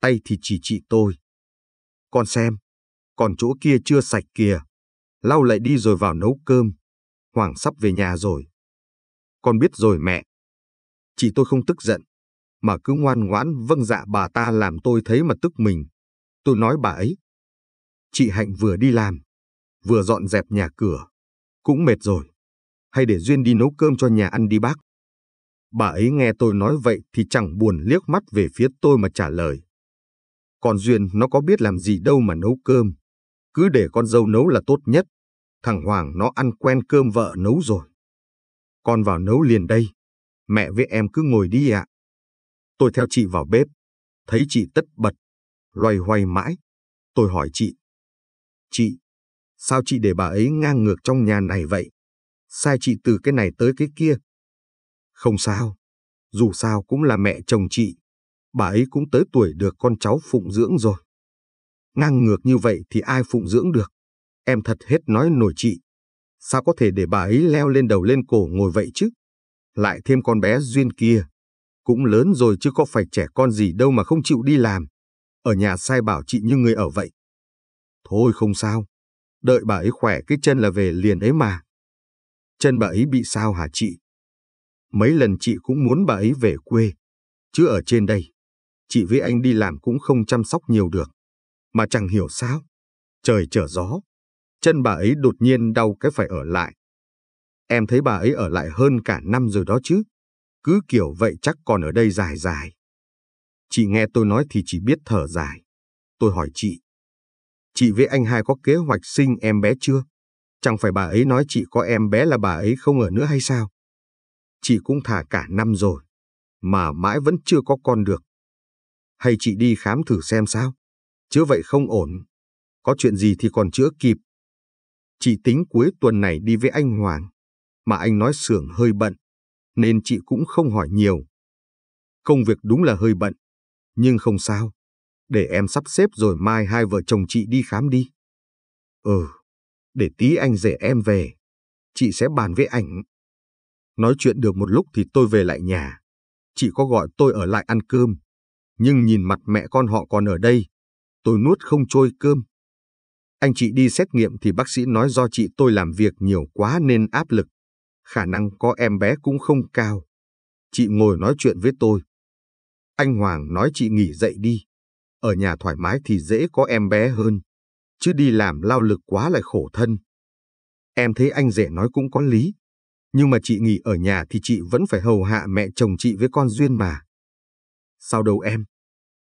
tay thì chỉ chị tôi. Con xem, còn chỗ kia chưa sạch kìa, lau lại đi rồi vào nấu cơm, Hoàng sắp về nhà rồi. Con biết rồi mẹ. Chị tôi không tức giận, mà cứ ngoan ngoãn vâng dạ bà ta làm tôi thấy mà tức mình. Tôi nói bà ấy. Chị Hạnh vừa đi làm, vừa dọn dẹp nhà cửa, cũng mệt rồi. Hay để Duyên đi nấu cơm cho nhà ăn đi bác. Bà ấy nghe tôi nói vậy thì chẳng buồn liếc mắt về phía tôi mà trả lời. Còn Duyên nó có biết làm gì đâu mà nấu cơm. Cứ để con dâu nấu là tốt nhất. Thằng Hoàng nó ăn quen cơm vợ nấu rồi. Con vào nấu liền đây. Mẹ với em cứ ngồi đi ạ. À. Tôi theo chị vào bếp. Thấy chị tất bật. Loay hoay mãi. Tôi hỏi chị. Chị, sao chị để bà ấy ngang ngược trong nhà này vậy? Sai chị từ cái này tới cái kia không sao, dù sao cũng là mẹ chồng chị, bà ấy cũng tới tuổi được con cháu phụng dưỡng rồi. Ngang ngược như vậy thì ai phụng dưỡng được, em thật hết nói nổi chị. Sao có thể để bà ấy leo lên đầu lên cổ ngồi vậy chứ? Lại thêm con bé Duyên kia, cũng lớn rồi chứ có phải trẻ con gì đâu mà không chịu đi làm. Ở nhà sai bảo chị như người ở vậy. Thôi không sao, đợi bà ấy khỏe cái chân là về liền ấy mà. Chân bà ấy bị sao hả chị? Mấy lần chị cũng muốn bà ấy về quê, chứ ở trên đây, chị với anh đi làm cũng không chăm sóc nhiều được. Mà chẳng hiểu sao, trời trở gió, chân bà ấy đột nhiên đau cái phải ở lại. Em thấy bà ấy ở lại hơn cả năm rồi đó chứ, cứ kiểu vậy chắc còn ở đây dài dài. Chị nghe tôi nói thì chỉ biết thở dài. Tôi hỏi chị, chị với anh hai có kế hoạch sinh em bé chưa? Chẳng phải bà ấy nói chị có em bé là bà ấy không ở nữa hay sao? chị cũng thả cả năm rồi, mà mãi vẫn chưa có con được. Hay chị đi khám thử xem sao, chứ vậy không ổn, có chuyện gì thì còn chữa kịp. Chị tính cuối tuần này đi với anh Hoàng, mà anh nói xưởng hơi bận, nên chị cũng không hỏi nhiều. Công việc đúng là hơi bận, nhưng không sao, để em sắp xếp rồi mai hai vợ chồng chị đi khám đi. Ừ, để tí anh rể em về, chị sẽ bàn với ảnh. Nói chuyện được một lúc thì tôi về lại nhà. Chị có gọi tôi ở lại ăn cơm. Nhưng nhìn mặt mẹ con họ còn ở đây, tôi nuốt không trôi cơm. Anh chị đi xét nghiệm thì bác sĩ nói do chị tôi làm việc nhiều quá nên áp lực. Khả năng có em bé cũng không cao. Chị ngồi nói chuyện với tôi. Anh Hoàng nói chị nghỉ dậy đi. Ở nhà thoải mái thì dễ có em bé hơn. Chứ đi làm lao lực quá lại khổ thân. Em thấy anh rể nói cũng có lý. Nhưng mà chị nghỉ ở nhà thì chị vẫn phải hầu hạ mẹ chồng chị với con Duyên mà. Sao đâu em,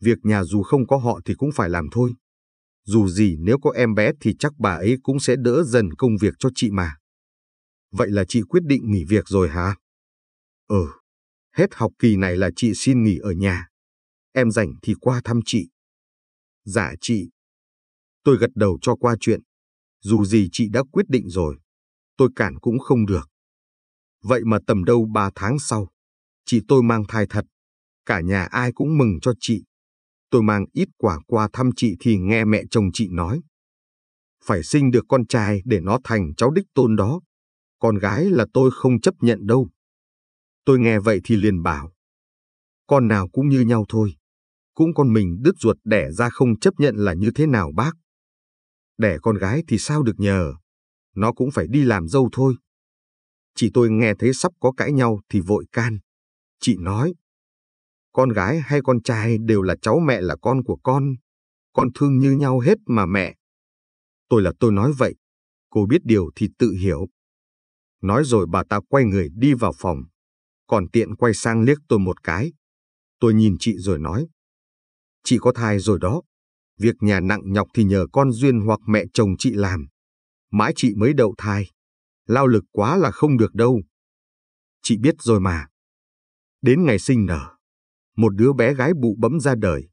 việc nhà dù không có họ thì cũng phải làm thôi. Dù gì nếu có em bé thì chắc bà ấy cũng sẽ đỡ dần công việc cho chị mà. Vậy là chị quyết định nghỉ việc rồi hả? Ừ, hết học kỳ này là chị xin nghỉ ở nhà. Em rảnh thì qua thăm chị. Dạ chị. Tôi gật đầu cho qua chuyện. Dù gì chị đã quyết định rồi. Tôi cản cũng không được. Vậy mà tầm đâu ba tháng sau, chị tôi mang thai thật. Cả nhà ai cũng mừng cho chị. Tôi mang ít quả qua thăm chị thì nghe mẹ chồng chị nói. Phải sinh được con trai để nó thành cháu đích tôn đó. Con gái là tôi không chấp nhận đâu. Tôi nghe vậy thì liền bảo. Con nào cũng như nhau thôi. Cũng con mình đứt ruột đẻ ra không chấp nhận là như thế nào bác. Đẻ con gái thì sao được nhờ. Nó cũng phải đi làm dâu thôi. Chị tôi nghe thấy sắp có cãi nhau thì vội can. Chị nói, con gái hay con trai đều là cháu mẹ là con của con. Con thương như nhau hết mà mẹ. Tôi là tôi nói vậy. Cô biết điều thì tự hiểu. Nói rồi bà ta quay người đi vào phòng. Còn tiện quay sang liếc tôi một cái. Tôi nhìn chị rồi nói. Chị có thai rồi đó. Việc nhà nặng nhọc thì nhờ con duyên hoặc mẹ chồng chị làm. Mãi chị mới đậu thai lao lực quá là không được đâu. Chị biết rồi mà. Đến ngày sinh nở, một đứa bé gái bụ bấm ra đời.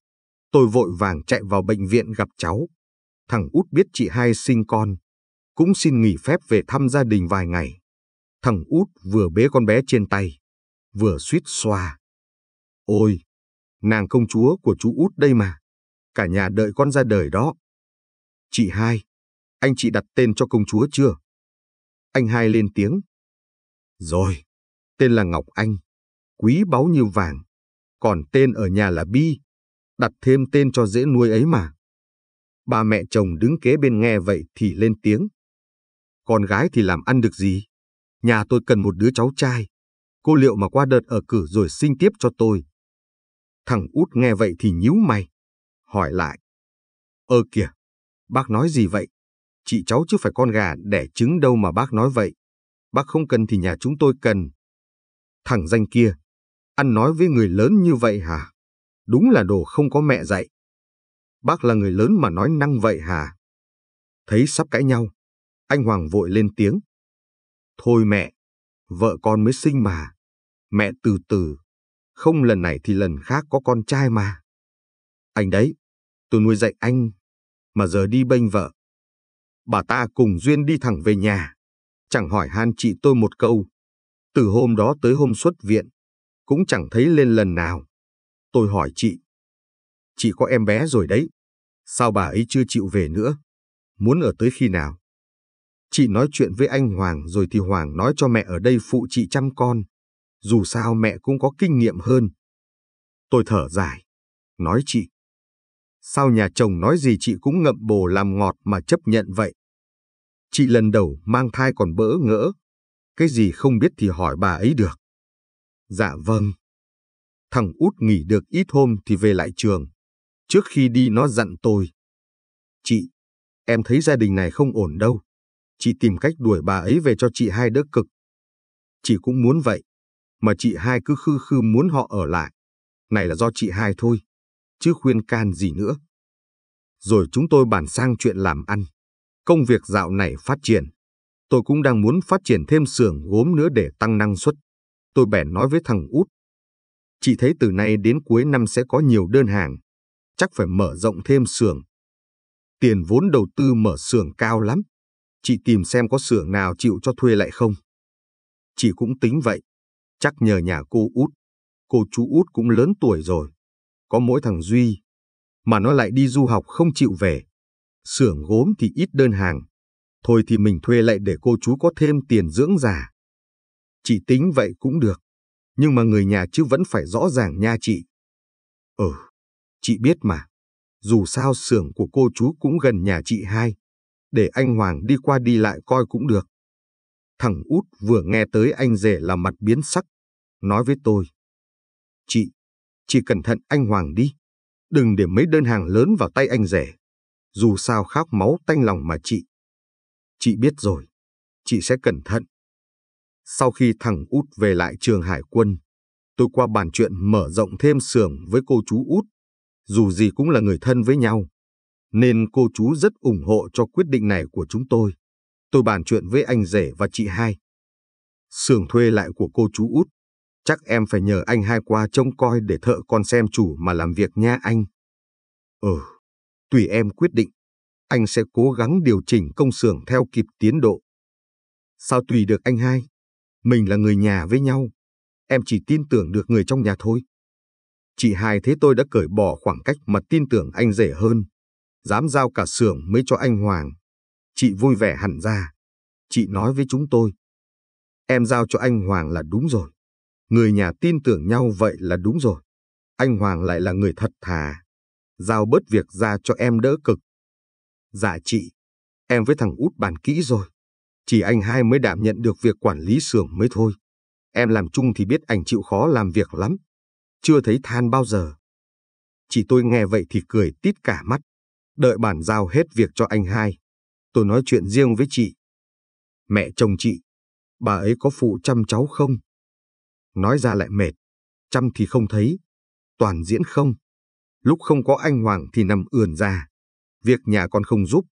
Tôi vội vàng chạy vào bệnh viện gặp cháu. Thằng út biết chị hai sinh con, cũng xin nghỉ phép về thăm gia đình vài ngày. Thằng út vừa bế con bé trên tay, vừa suýt xoa. Ôi, nàng công chúa của chú út đây mà, cả nhà đợi con ra đời đó. Chị hai, anh chị đặt tên cho công chúa chưa? Anh hai lên tiếng. Rồi, tên là Ngọc Anh, quý báu như vàng, còn tên ở nhà là Bi, đặt thêm tên cho dễ nuôi ấy mà. ba mẹ chồng đứng kế bên nghe vậy thì lên tiếng. Con gái thì làm ăn được gì? Nhà tôi cần một đứa cháu trai. Cô liệu mà qua đợt ở cử rồi sinh tiếp cho tôi. Thằng út nghe vậy thì nhíu mày. Hỏi lại. Ơ kìa, bác nói gì vậy? chị cháu chứ phải con gà đẻ trứng đâu mà bác nói vậy. Bác không cần thì nhà chúng tôi cần. Thằng danh kia, ăn nói với người lớn như vậy hả? Đúng là đồ không có mẹ dạy. Bác là người lớn mà nói năng vậy hả? Thấy sắp cãi nhau, anh Hoàng vội lên tiếng. Thôi mẹ, vợ con mới sinh mà. Mẹ từ từ, không lần này thì lần khác có con trai mà. Anh đấy, tôi nuôi dạy anh, mà giờ đi bênh vợ, bà ta cùng Duyên đi thẳng về nhà. Chẳng hỏi han chị tôi một câu. Từ hôm đó tới hôm xuất viện, cũng chẳng thấy lên lần nào. Tôi hỏi chị. Chị có em bé rồi đấy. Sao bà ấy chưa chịu về nữa? Muốn ở tới khi nào? Chị nói chuyện với anh Hoàng rồi thì Hoàng nói cho mẹ ở đây phụ chị chăm con. Dù sao mẹ cũng có kinh nghiệm hơn. Tôi thở dài. Nói chị. Sao nhà chồng nói gì chị cũng ngậm bồ làm ngọt mà chấp nhận vậy? Chị lần đầu mang thai còn bỡ ngỡ. Cái gì không biết thì hỏi bà ấy được. Dạ vâng. Thằng út nghỉ được ít hôm thì về lại trường. Trước khi đi nó dặn tôi. Chị, em thấy gia đình này không ổn đâu. Chị tìm cách đuổi bà ấy về cho chị hai đỡ cực. Chị cũng muốn vậy. Mà chị hai cứ khư khư muốn họ ở lại. Này là do chị hai thôi. Chứ khuyên can gì nữa. Rồi chúng tôi bàn sang chuyện làm ăn. Công việc dạo này phát triển. Tôi cũng đang muốn phát triển thêm xưởng gốm nữa để tăng năng suất. Tôi bèn nói với thằng út. Chị thấy từ nay đến cuối năm sẽ có nhiều đơn hàng. Chắc phải mở rộng thêm xưởng. Tiền vốn đầu tư mở xưởng cao lắm. Chị tìm xem có xưởng nào chịu cho thuê lại không. Chị cũng tính vậy. Chắc nhờ nhà cô út. Cô chú út cũng lớn tuổi rồi. Có mỗi thằng Duy. Mà nó lại đi du học không chịu về xưởng gốm thì ít đơn hàng. Thôi thì mình thuê lại để cô chú có thêm tiền dưỡng già. Chị tính vậy cũng được, nhưng mà người nhà chứ vẫn phải rõ ràng nha chị. Ừ, chị biết mà, dù sao xưởng của cô chú cũng gần nhà chị hai, để anh Hoàng đi qua đi lại coi cũng được. Thằng út vừa nghe tới anh rể là mặt biến sắc, nói với tôi. Chị, chị cẩn thận anh Hoàng đi, đừng để mấy đơn hàng lớn vào tay anh rể dù sao khóc máu tanh lòng mà chị. Chị biết rồi, chị sẽ cẩn thận. Sau khi thằng Út về lại trường hải quân, tôi qua bàn chuyện mở rộng thêm xưởng với cô chú Út. Dù gì cũng là người thân với nhau, nên cô chú rất ủng hộ cho quyết định này của chúng tôi. Tôi bàn chuyện với anh rể và chị hai. Xưởng thuê lại của cô chú Út, chắc em phải nhờ anh hai qua trông coi để thợ con xem chủ mà làm việc nha anh. Ừ tùy em quyết định. Anh sẽ cố gắng điều chỉnh công xưởng theo kịp tiến độ. Sao tùy được anh hai? Mình là người nhà với nhau. Em chỉ tin tưởng được người trong nhà thôi. Chị hai thế tôi đã cởi bỏ khoảng cách mà tin tưởng anh rể hơn. Dám giao cả xưởng mới cho anh Hoàng. Chị vui vẻ hẳn ra. Chị nói với chúng tôi. Em giao cho anh Hoàng là đúng rồi. Người nhà tin tưởng nhau vậy là đúng rồi. Anh Hoàng lại là người thật thà, giao bớt việc ra cho em đỡ cực. Dạ chị, em với thằng út bàn kỹ rồi. Chỉ anh hai mới đảm nhận được việc quản lý xưởng mới thôi. Em làm chung thì biết anh chịu khó làm việc lắm. Chưa thấy than bao giờ. Chị tôi nghe vậy thì cười tít cả mắt. Đợi bản giao hết việc cho anh hai. Tôi nói chuyện riêng với chị. Mẹ chồng chị, bà ấy có phụ chăm cháu không? Nói ra lại mệt. Chăm thì không thấy. Toàn diễn không. Lúc không có anh Hoàng thì nằm ườn ra. Việc nhà con không giúp.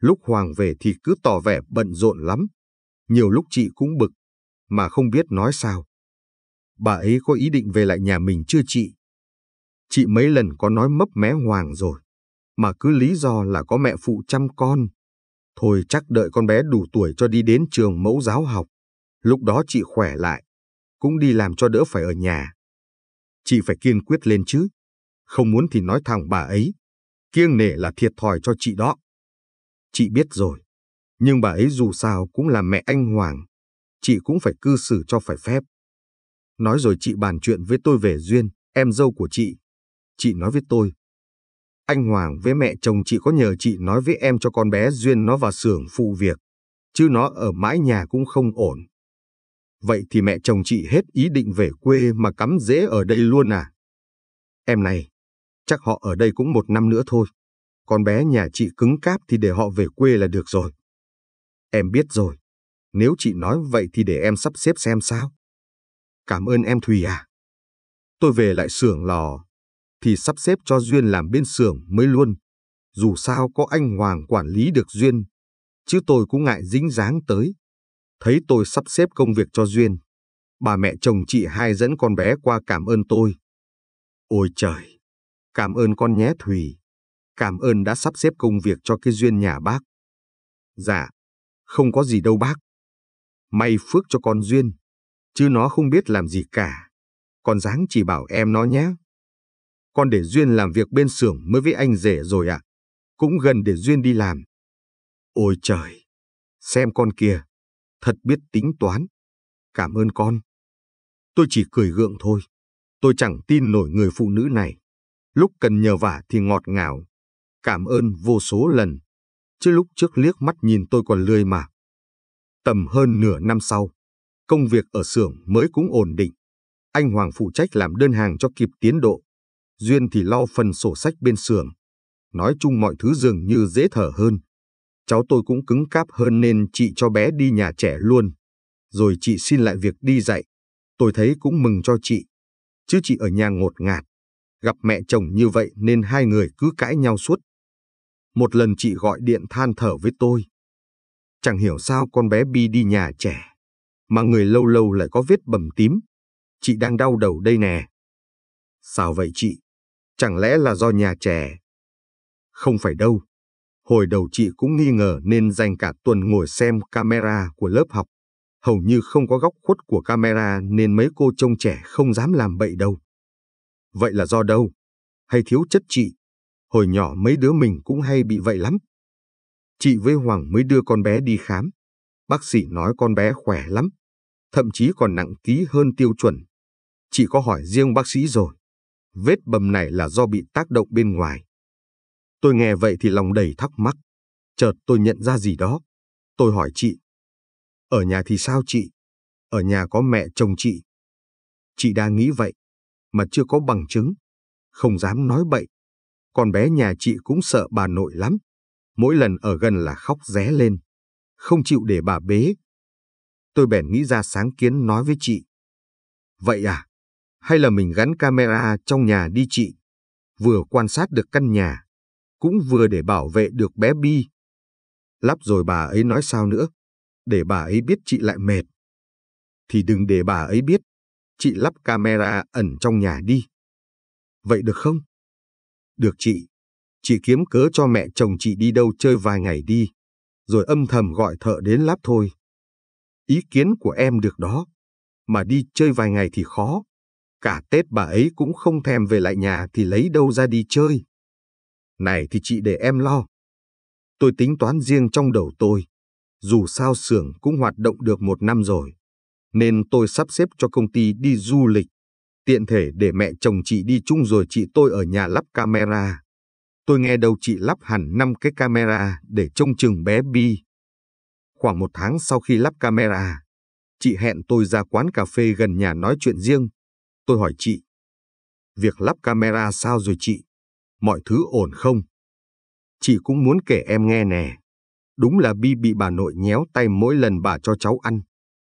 Lúc Hoàng về thì cứ tỏ vẻ bận rộn lắm. Nhiều lúc chị cũng bực, mà không biết nói sao. Bà ấy có ý định về lại nhà mình chưa chị? Chị mấy lần có nói mấp mé Hoàng rồi, mà cứ lý do là có mẹ phụ chăm con. Thôi chắc đợi con bé đủ tuổi cho đi đến trường mẫu giáo học. Lúc đó chị khỏe lại, cũng đi làm cho đỡ phải ở nhà. Chị phải kiên quyết lên chứ không muốn thì nói thẳng bà ấy. Kiêng nể là thiệt thòi cho chị đó. Chị biết rồi, nhưng bà ấy dù sao cũng là mẹ anh Hoàng. Chị cũng phải cư xử cho phải phép. Nói rồi chị bàn chuyện với tôi về Duyên, em dâu của chị. Chị nói với tôi. Anh Hoàng với mẹ chồng chị có nhờ chị nói với em cho con bé Duyên nó vào xưởng phụ việc. Chứ nó ở mãi nhà cũng không ổn. Vậy thì mẹ chồng chị hết ý định về quê mà cắm rễ ở đây luôn à? Em này, Chắc họ ở đây cũng một năm nữa thôi. Con bé nhà chị cứng cáp thì để họ về quê là được rồi. Em biết rồi. Nếu chị nói vậy thì để em sắp xếp xem sao. Cảm ơn em Thùy à. Tôi về lại xưởng lò, thì sắp xếp cho Duyên làm bên xưởng mới luôn. Dù sao có anh Hoàng quản lý được Duyên, chứ tôi cũng ngại dính dáng tới. Thấy tôi sắp xếp công việc cho Duyên, bà mẹ chồng chị hai dẫn con bé qua cảm ơn tôi. Ôi trời! Cảm ơn con nhé Thùy. Cảm ơn đã sắp xếp công việc cho cái duyên nhà bác. Dạ, không có gì đâu bác. May phước cho con duyên, chứ nó không biết làm gì cả. Con dáng chỉ bảo em nó nhé. Con để duyên làm việc bên xưởng mới với anh rể rồi ạ. À. Cũng gần để duyên đi làm. Ôi trời, xem con kìa, thật biết tính toán. Cảm ơn con. Tôi chỉ cười gượng thôi. Tôi chẳng tin nổi người phụ nữ này. Lúc cần nhờ vả thì ngọt ngào, cảm ơn vô số lần. Chứ lúc trước liếc mắt nhìn tôi còn lười mà. Tầm hơn nửa năm sau, công việc ở xưởng mới cũng ổn định. Anh Hoàng phụ trách làm đơn hàng cho kịp tiến độ. Duyên thì lo phần sổ sách bên xưởng. Nói chung mọi thứ dường như dễ thở hơn. Cháu tôi cũng cứng cáp hơn nên chị cho bé đi nhà trẻ luôn. Rồi chị xin lại việc đi dạy. Tôi thấy cũng mừng cho chị. Chứ chị ở nhà ngột ngạt, Gặp mẹ chồng như vậy nên hai người cứ cãi nhau suốt. Một lần chị gọi điện than thở với tôi. Chẳng hiểu sao con bé Bi đi nhà trẻ, mà người lâu lâu lại có vết bầm tím. Chị đang đau đầu đây nè. Sao vậy chị? Chẳng lẽ là do nhà trẻ? Không phải đâu. Hồi đầu chị cũng nghi ngờ nên dành cả tuần ngồi xem camera của lớp học. Hầu như không có góc khuất của camera nên mấy cô trông trẻ không dám làm bậy đâu. Vậy là do đâu? Hay thiếu chất chị Hồi nhỏ mấy đứa mình cũng hay bị vậy lắm. Chị với Hoàng mới đưa con bé đi khám. Bác sĩ nói con bé khỏe lắm, thậm chí còn nặng ký hơn tiêu chuẩn. Chị có hỏi riêng bác sĩ rồi. Vết bầm này là do bị tác động bên ngoài. Tôi nghe vậy thì lòng đầy thắc mắc. Chợt tôi nhận ra gì đó. Tôi hỏi chị. Ở nhà thì sao chị? Ở nhà có mẹ chồng chị. Chị đang nghĩ vậy, mà chưa có bằng chứng, không dám nói bậy. Con bé nhà chị cũng sợ bà nội lắm, mỗi lần ở gần là khóc ré lên, không chịu để bà bế. Tôi bèn nghĩ ra sáng kiến nói với chị. Vậy à, hay là mình gắn camera trong nhà đi chị, vừa quan sát được căn nhà, cũng vừa để bảo vệ được bé Bi. Lắp rồi bà ấy nói sao nữa, để bà ấy biết chị lại mệt. Thì đừng để bà ấy biết chị lắp camera ẩn trong nhà đi. Vậy được không? Được chị. Chị kiếm cớ cho mẹ chồng chị đi đâu chơi vài ngày đi, rồi âm thầm gọi thợ đến lắp thôi. Ý kiến của em được đó, mà đi chơi vài ngày thì khó. Cả Tết bà ấy cũng không thèm về lại nhà thì lấy đâu ra đi chơi. Này thì chị để em lo. Tôi tính toán riêng trong đầu tôi. Dù sao xưởng cũng hoạt động được một năm rồi nên tôi sắp xếp cho công ty đi du lịch. Tiện thể để mẹ chồng chị đi chung rồi chị tôi ở nhà lắp camera. Tôi nghe đầu chị lắp hẳn 5 cái camera để trông chừng bé Bi. Khoảng một tháng sau khi lắp camera, chị hẹn tôi ra quán cà phê gần nhà nói chuyện riêng. Tôi hỏi chị, việc lắp camera sao rồi chị? Mọi thứ ổn không? Chị cũng muốn kể em nghe nè. Đúng là Bi bị bà nội nhéo tay mỗi lần bà cho cháu ăn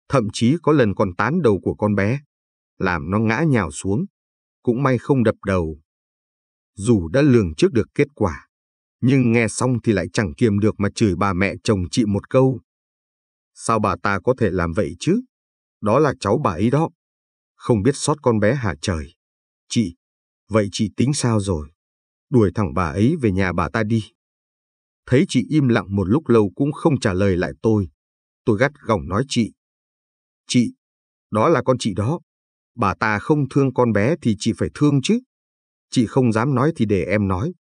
thậm chí có lần còn tán đầu của con bé, làm nó ngã nhào xuống, cũng may không đập đầu. Dù đã lường trước được kết quả, nhưng nghe xong thì lại chẳng kiềm được mà chửi bà mẹ chồng chị một câu. Sao bà ta có thể làm vậy chứ? Đó là cháu bà ấy đó. Không biết sót con bé hả trời. Chị, vậy chị tính sao rồi? Đuổi thẳng bà ấy về nhà bà ta đi. Thấy chị im lặng một lúc lâu cũng không trả lời lại tôi. Tôi gắt gỏng nói chị. Chị, đó là con chị đó. Bà ta không thương con bé thì chị phải thương chứ. Chị không dám nói thì để em nói.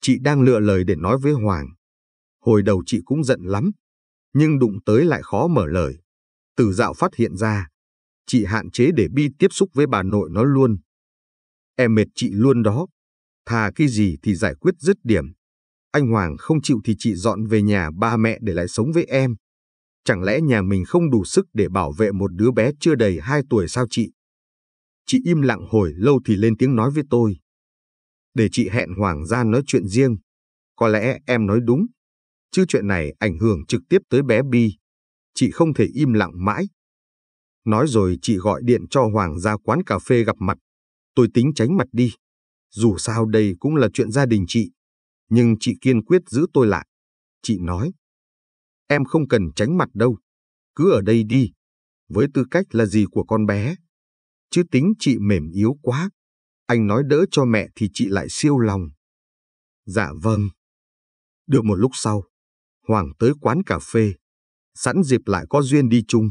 Chị đang lựa lời để nói với Hoàng. Hồi đầu chị cũng giận lắm, nhưng đụng tới lại khó mở lời. Từ dạo phát hiện ra, chị hạn chế để Bi tiếp xúc với bà nội nó luôn. Em mệt chị luôn đó. Thà cái gì thì giải quyết dứt điểm. Anh Hoàng không chịu thì chị dọn về nhà ba mẹ để lại sống với em. Chẳng lẽ nhà mình không đủ sức để bảo vệ một đứa bé chưa đầy 2 tuổi sao chị? Chị im lặng hồi lâu thì lên tiếng nói với tôi. Để chị hẹn Hoàng ra nói chuyện riêng. Có lẽ em nói đúng. Chứ chuyện này ảnh hưởng trực tiếp tới bé Bi. Chị không thể im lặng mãi. Nói rồi chị gọi điện cho Hoàng ra quán cà phê gặp mặt. Tôi tính tránh mặt đi. Dù sao đây cũng là chuyện gia đình chị. Nhưng chị kiên quyết giữ tôi lại. Chị nói, Em không cần tránh mặt đâu. Cứ ở đây đi. Với tư cách là gì của con bé. Chứ tính chị mềm yếu quá. Anh nói đỡ cho mẹ thì chị lại siêu lòng. Dạ vâng. Được một lúc sau, Hoàng tới quán cà phê. Sẵn dịp lại có duyên đi chung.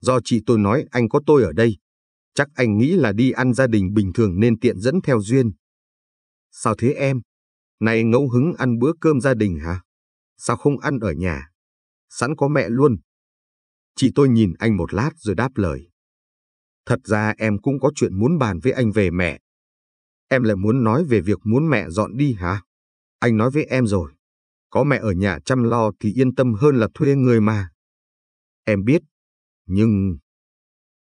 Do chị tôi nói anh có tôi ở đây. Chắc anh nghĩ là đi ăn gia đình bình thường nên tiện dẫn theo duyên. Sao thế em? Này ngẫu hứng ăn bữa cơm gia đình hả? Sao không ăn ở nhà? sẵn có mẹ luôn. Chị tôi nhìn anh một lát rồi đáp lời. Thật ra em cũng có chuyện muốn bàn với anh về mẹ. Em lại muốn nói về việc muốn mẹ dọn đi hả? Anh nói với em rồi. Có mẹ ở nhà chăm lo thì yên tâm hơn là thuê người mà. Em biết. Nhưng...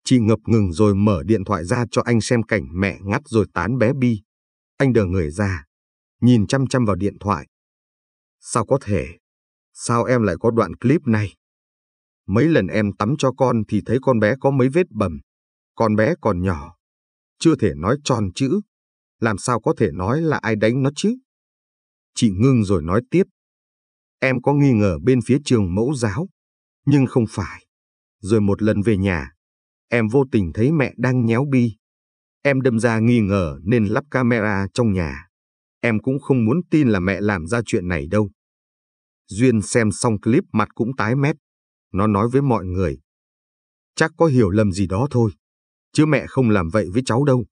Chị ngập ngừng rồi mở điện thoại ra cho anh xem cảnh mẹ ngắt rồi tán bé Bi. Anh đờ người ra, nhìn chăm chăm vào điện thoại. Sao có thể? Sao em lại có đoạn clip này? Mấy lần em tắm cho con thì thấy con bé có mấy vết bầm. Con bé còn nhỏ. Chưa thể nói tròn chữ. Làm sao có thể nói là ai đánh nó chứ? Chị ngưng rồi nói tiếp. Em có nghi ngờ bên phía trường mẫu giáo. Nhưng không phải. Rồi một lần về nhà, em vô tình thấy mẹ đang nhéo bi. Em đâm ra nghi ngờ nên lắp camera trong nhà. Em cũng không muốn tin là mẹ làm ra chuyện này đâu. Duyên xem xong clip mặt cũng tái mét. Nó nói với mọi người. Chắc có hiểu lầm gì đó thôi. Chứ mẹ không làm vậy với cháu đâu.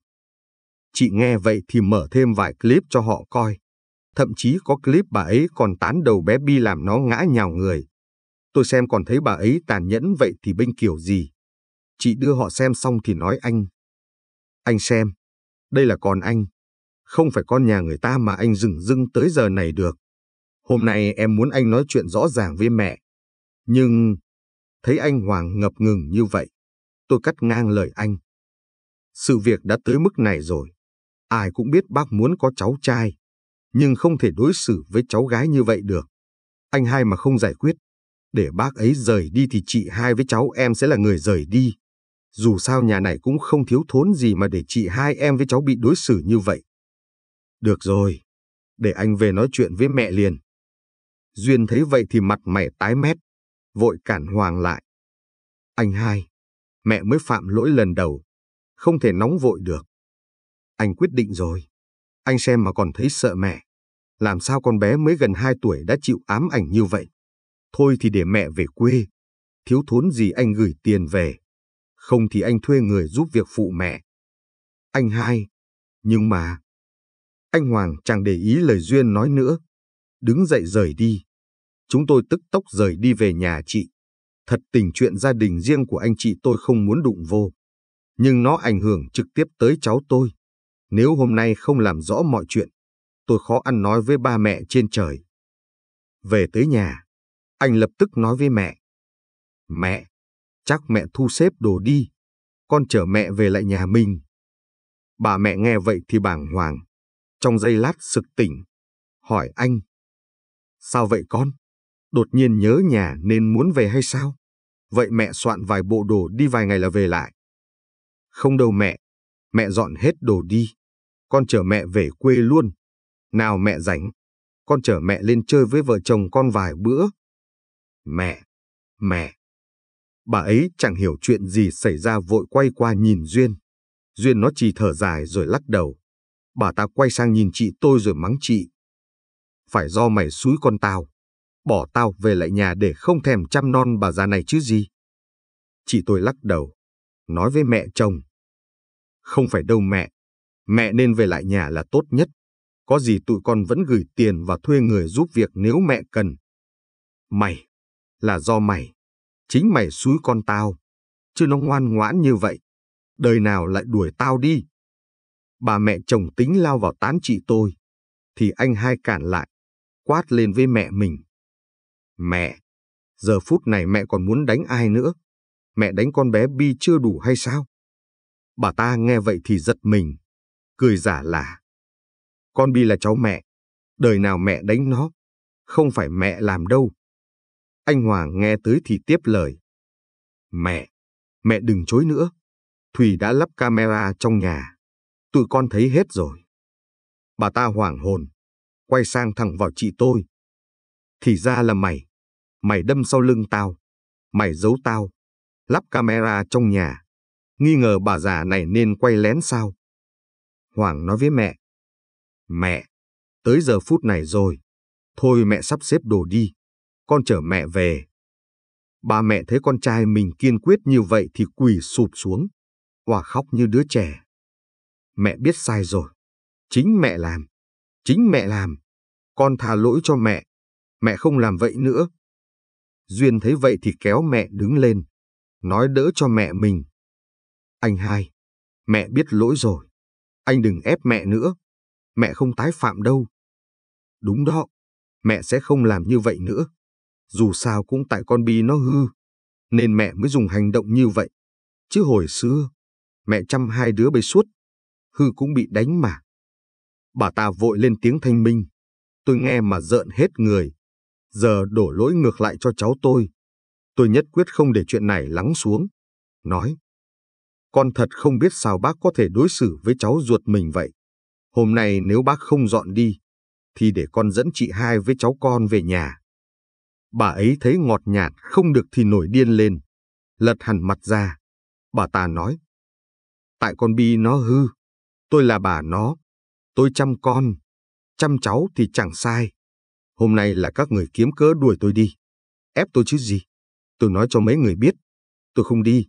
Chị nghe vậy thì mở thêm vài clip cho họ coi. Thậm chí có clip bà ấy còn tán đầu bé Bi làm nó ngã nhào người. Tôi xem còn thấy bà ấy tàn nhẫn vậy thì bên kiểu gì. Chị đưa họ xem xong thì nói anh. Anh xem, đây là con anh. Không phải con nhà người ta mà anh dừng dưng tới giờ này được. Hôm nay em muốn anh nói chuyện rõ ràng với mẹ. Nhưng thấy anh Hoàng ngập ngừng như vậy, tôi cắt ngang lời anh. Sự việc đã tới mức này rồi. Ai cũng biết bác muốn có cháu trai, nhưng không thể đối xử với cháu gái như vậy được. Anh hai mà không giải quyết, để bác ấy rời đi thì chị hai với cháu em sẽ là người rời đi. Dù sao nhà này cũng không thiếu thốn gì mà để chị hai em với cháu bị đối xử như vậy. Được rồi, để anh về nói chuyện với mẹ liền. Duyên thấy vậy thì mặt mày tái mét, vội cản Hoàng lại. Anh hai, mẹ mới phạm lỗi lần đầu, không thể nóng vội được. Anh quyết định rồi, anh xem mà còn thấy sợ mẹ. Làm sao con bé mới gần 2 tuổi đã chịu ám ảnh như vậy? Thôi thì để mẹ về quê, thiếu thốn gì anh gửi tiền về. Không thì anh thuê người giúp việc phụ mẹ. Anh hai, nhưng mà... Anh Hoàng chẳng để ý lời Duyên nói nữa, đứng dậy rời đi. Chúng tôi tức tốc rời đi về nhà chị. Thật tình chuyện gia đình riêng của anh chị tôi không muốn đụng vô. Nhưng nó ảnh hưởng trực tiếp tới cháu tôi. Nếu hôm nay không làm rõ mọi chuyện, tôi khó ăn nói với ba mẹ trên trời. Về tới nhà, anh lập tức nói với mẹ. Mẹ, chắc mẹ thu xếp đồ đi. Con chở mẹ về lại nhà mình. Bà mẹ nghe vậy thì bàng hoàng. Trong giây lát sực tỉnh, hỏi anh. Sao vậy con? Đột nhiên nhớ nhà nên muốn về hay sao? Vậy mẹ soạn vài bộ đồ đi vài ngày là về lại. Không đâu mẹ, mẹ dọn hết đồ đi. Con chở mẹ về quê luôn. Nào mẹ rảnh, con chở mẹ lên chơi với vợ chồng con vài bữa. Mẹ, mẹ. Bà ấy chẳng hiểu chuyện gì xảy ra vội quay qua nhìn Duyên. Duyên nó chỉ thở dài rồi lắc đầu. Bà ta quay sang nhìn chị tôi rồi mắng chị phải do mày xúi con tao. Bỏ tao về lại nhà để không thèm chăm non bà già này chứ gì. Chị tôi lắc đầu, nói với mẹ chồng. Không phải đâu mẹ, mẹ nên về lại nhà là tốt nhất. Có gì tụi con vẫn gửi tiền và thuê người giúp việc nếu mẹ cần. Mày, là do mày, chính mày xúi con tao, chứ nó ngoan ngoãn như vậy. Đời nào lại đuổi tao đi. Bà mẹ chồng tính lao vào tán chị tôi, thì anh hai cản lại quát lên với mẹ mình. Mẹ, giờ phút này mẹ còn muốn đánh ai nữa? Mẹ đánh con bé Bi chưa đủ hay sao? Bà ta nghe vậy thì giật mình, cười giả lả. Con Bi là cháu mẹ, đời nào mẹ đánh nó, không phải mẹ làm đâu. Anh Hoàng nghe tới thì tiếp lời. Mẹ, mẹ đừng chối nữa. Thủy đã lắp camera trong nhà. Tụi con thấy hết rồi. Bà ta hoảng hồn, quay sang thẳng vào chị tôi. Thì ra là mày. Mày đâm sau lưng tao. Mày giấu tao. Lắp camera trong nhà. Nghi ngờ bà già này nên quay lén sao? Hoàng nói với mẹ. Mẹ, tới giờ phút này rồi. Thôi mẹ sắp xếp đồ đi. Con chở mẹ về. Bà mẹ thấy con trai mình kiên quyết như vậy thì quỳ sụp xuống. Hòa khóc như đứa trẻ. Mẹ biết sai rồi. Chính mẹ làm. Chính mẹ làm con tha lỗi cho mẹ, mẹ không làm vậy nữa. Duyên thấy vậy thì kéo mẹ đứng lên, nói đỡ cho mẹ mình. Anh hai, mẹ biết lỗi rồi, anh đừng ép mẹ nữa, mẹ không tái phạm đâu. Đúng đó, mẹ sẽ không làm như vậy nữa. Dù sao cũng tại con Bi nó hư, nên mẹ mới dùng hành động như vậy. Chứ hồi xưa, mẹ chăm hai đứa bấy suốt, hư cũng bị đánh mà. Bà ta vội lên tiếng thanh minh. Tôi nghe mà rợn hết người. Giờ đổ lỗi ngược lại cho cháu tôi. Tôi nhất quyết không để chuyện này lắng xuống. Nói, con thật không biết sao bác có thể đối xử với cháu ruột mình vậy. Hôm nay nếu bác không dọn đi, thì để con dẫn chị hai với cháu con về nhà. Bà ấy thấy ngọt nhạt không được thì nổi điên lên, lật hẳn mặt ra. Bà ta nói, tại con Bi nó hư, tôi là bà nó, tôi chăm con, chăm cháu thì chẳng sai. Hôm nay là các người kiếm cớ đuổi tôi đi. Ép tôi chứ gì. Tôi nói cho mấy người biết. Tôi không đi.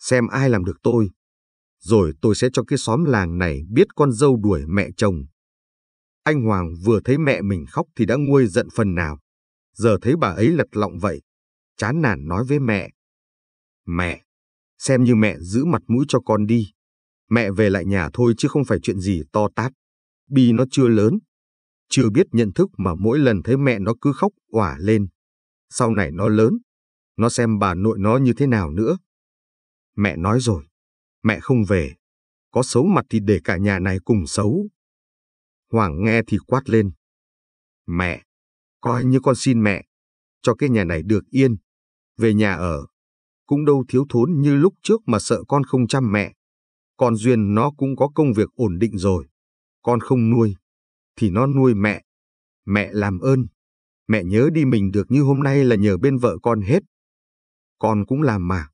Xem ai làm được tôi. Rồi tôi sẽ cho cái xóm làng này biết con dâu đuổi mẹ chồng. Anh Hoàng vừa thấy mẹ mình khóc thì đã nguôi giận phần nào. Giờ thấy bà ấy lật lọng vậy. Chán nản nói với mẹ. Mẹ, xem như mẹ giữ mặt mũi cho con đi. Mẹ về lại nhà thôi chứ không phải chuyện gì to tát. Bi nó chưa lớn, chưa biết nhận thức mà mỗi lần thấy mẹ nó cứ khóc òa lên. Sau này nó lớn, nó xem bà nội nó như thế nào nữa. Mẹ nói rồi, mẹ không về. Có xấu mặt thì để cả nhà này cùng xấu. Hoàng nghe thì quát lên. Mẹ, coi như con xin mẹ, cho cái nhà này được yên, về nhà ở. Cũng đâu thiếu thốn như lúc trước mà sợ con không chăm mẹ. Con Duyên nó cũng có công việc ổn định rồi, con không nuôi thì nó nuôi mẹ. Mẹ làm ơn, mẹ nhớ đi mình được như hôm nay là nhờ bên vợ con hết. Con cũng làm mà,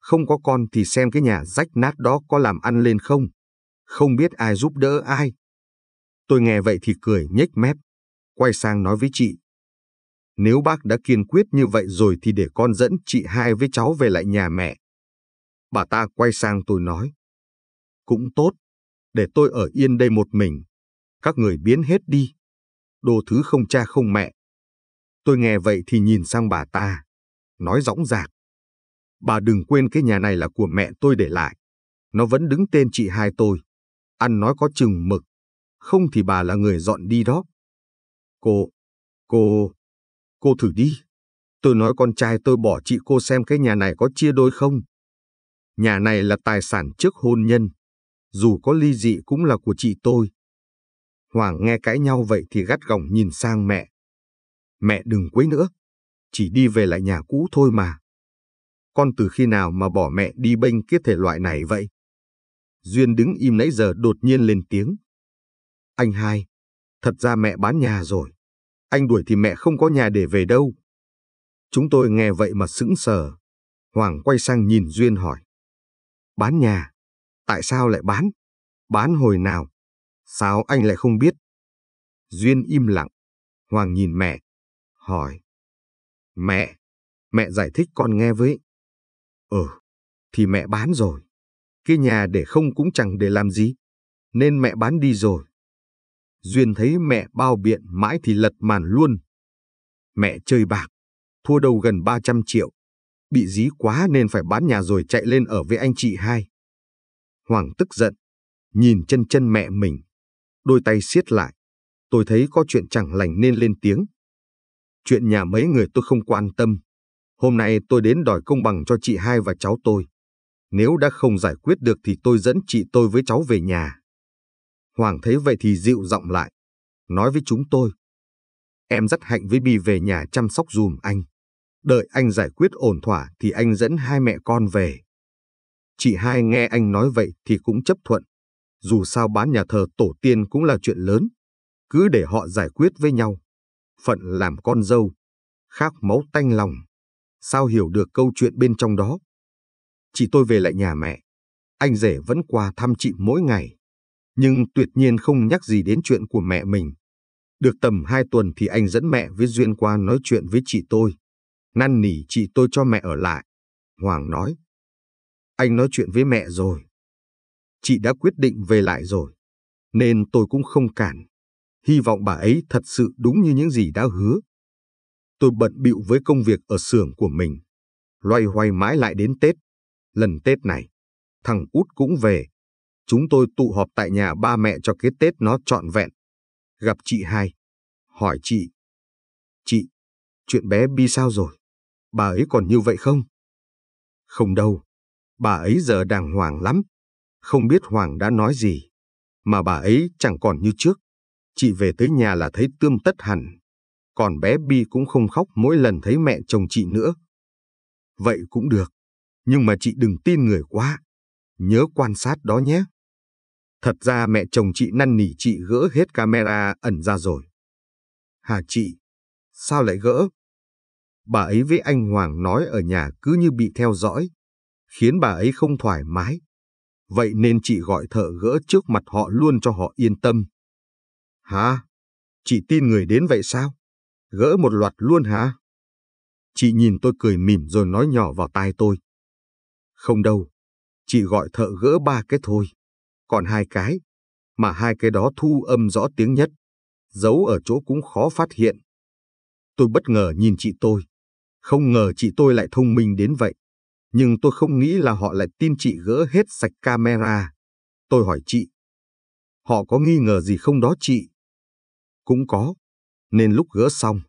không có con thì xem cái nhà rách nát đó có làm ăn lên không. Không biết ai giúp đỡ ai. Tôi nghe vậy thì cười nhếch mép, quay sang nói với chị. Nếu bác đã kiên quyết như vậy rồi thì để con dẫn chị hai với cháu về lại nhà mẹ. Bà ta quay sang tôi nói. Cũng tốt, để tôi ở yên đây một mình các người biến hết đi. Đồ thứ không cha không mẹ. Tôi nghe vậy thì nhìn sang bà ta, nói dõng dạc. Bà đừng quên cái nhà này là của mẹ tôi để lại. Nó vẫn đứng tên chị hai tôi. Ăn nói có chừng mực. Không thì bà là người dọn đi đó. Cô, cô, cô thử đi. Tôi nói con trai tôi bỏ chị cô xem cái nhà này có chia đôi không. Nhà này là tài sản trước hôn nhân. Dù có ly dị cũng là của chị tôi. Hoàng nghe cãi nhau vậy thì gắt gỏng nhìn sang mẹ. Mẹ đừng quấy nữa, chỉ đi về lại nhà cũ thôi mà. Con từ khi nào mà bỏ mẹ đi bênh kiết thể loại này vậy? Duyên đứng im nãy giờ đột nhiên lên tiếng. Anh hai, thật ra mẹ bán nhà rồi. Anh đuổi thì mẹ không có nhà để về đâu. Chúng tôi nghe vậy mà sững sờ. Hoàng quay sang nhìn Duyên hỏi. Bán nhà? Tại sao lại bán? Bán hồi nào? Sao anh lại không biết? Duyên im lặng. Hoàng nhìn mẹ. Hỏi. Mẹ, mẹ giải thích con nghe với. Ừ, thì mẹ bán rồi. Cái nhà để không cũng chẳng để làm gì. Nên mẹ bán đi rồi. Duyên thấy mẹ bao biện mãi thì lật màn luôn. Mẹ chơi bạc, thua đầu gần 300 triệu. Bị dí quá nên phải bán nhà rồi chạy lên ở với anh chị hai. Hoàng tức giận, nhìn chân chân mẹ mình đôi tay siết lại. Tôi thấy có chuyện chẳng lành nên lên tiếng. Chuyện nhà mấy người tôi không quan tâm. Hôm nay tôi đến đòi công bằng cho chị hai và cháu tôi. Nếu đã không giải quyết được thì tôi dẫn chị tôi với cháu về nhà. Hoàng thấy vậy thì dịu giọng lại. Nói với chúng tôi. Em rất Hạnh với Bi về nhà chăm sóc dùm anh. Đợi anh giải quyết ổn thỏa thì anh dẫn hai mẹ con về. Chị hai nghe anh nói vậy thì cũng chấp thuận dù sao bán nhà thờ tổ tiên cũng là chuyện lớn, cứ để họ giải quyết với nhau. Phận làm con dâu, khác máu tanh lòng, sao hiểu được câu chuyện bên trong đó. Chị tôi về lại nhà mẹ, anh rể vẫn qua thăm chị mỗi ngày, nhưng tuyệt nhiên không nhắc gì đến chuyện của mẹ mình. Được tầm hai tuần thì anh dẫn mẹ với Duyên qua nói chuyện với chị tôi. Năn nỉ chị tôi cho mẹ ở lại. Hoàng nói. Anh nói chuyện với mẹ rồi chị đã quyết định về lại rồi, nên tôi cũng không cản. Hy vọng bà ấy thật sự đúng như những gì đã hứa. Tôi bận bịu với công việc ở xưởng của mình, loay hoay mãi lại đến Tết. Lần Tết này, thằng út cũng về. Chúng tôi tụ họp tại nhà ba mẹ cho cái Tết nó trọn vẹn. Gặp chị hai, hỏi chị. Chị, chuyện bé Bi sao rồi? Bà ấy còn như vậy không? Không đâu, bà ấy giờ đàng hoàng lắm. Không biết Hoàng đã nói gì, mà bà ấy chẳng còn như trước. Chị về tới nhà là thấy tươm tất hẳn. Còn bé Bi cũng không khóc mỗi lần thấy mẹ chồng chị nữa. Vậy cũng được, nhưng mà chị đừng tin người quá. Nhớ quan sát đó nhé. Thật ra mẹ chồng chị năn nỉ chị gỡ hết camera ẩn ra rồi. Hà chị, sao lại gỡ? Bà ấy với anh Hoàng nói ở nhà cứ như bị theo dõi, khiến bà ấy không thoải mái, vậy nên chị gọi thợ gỡ trước mặt họ luôn cho họ yên tâm. Hả? Chị tin người đến vậy sao? Gỡ một loạt luôn hả? Chị nhìn tôi cười mỉm rồi nói nhỏ vào tai tôi. Không đâu, chị gọi thợ gỡ ba cái thôi, còn hai cái, mà hai cái đó thu âm rõ tiếng nhất, giấu ở chỗ cũng khó phát hiện. Tôi bất ngờ nhìn chị tôi, không ngờ chị tôi lại thông minh đến vậy nhưng tôi không nghĩ là họ lại tin chị gỡ hết sạch camera. Tôi hỏi chị, họ có nghi ngờ gì không đó chị? Cũng có, nên lúc gỡ xong,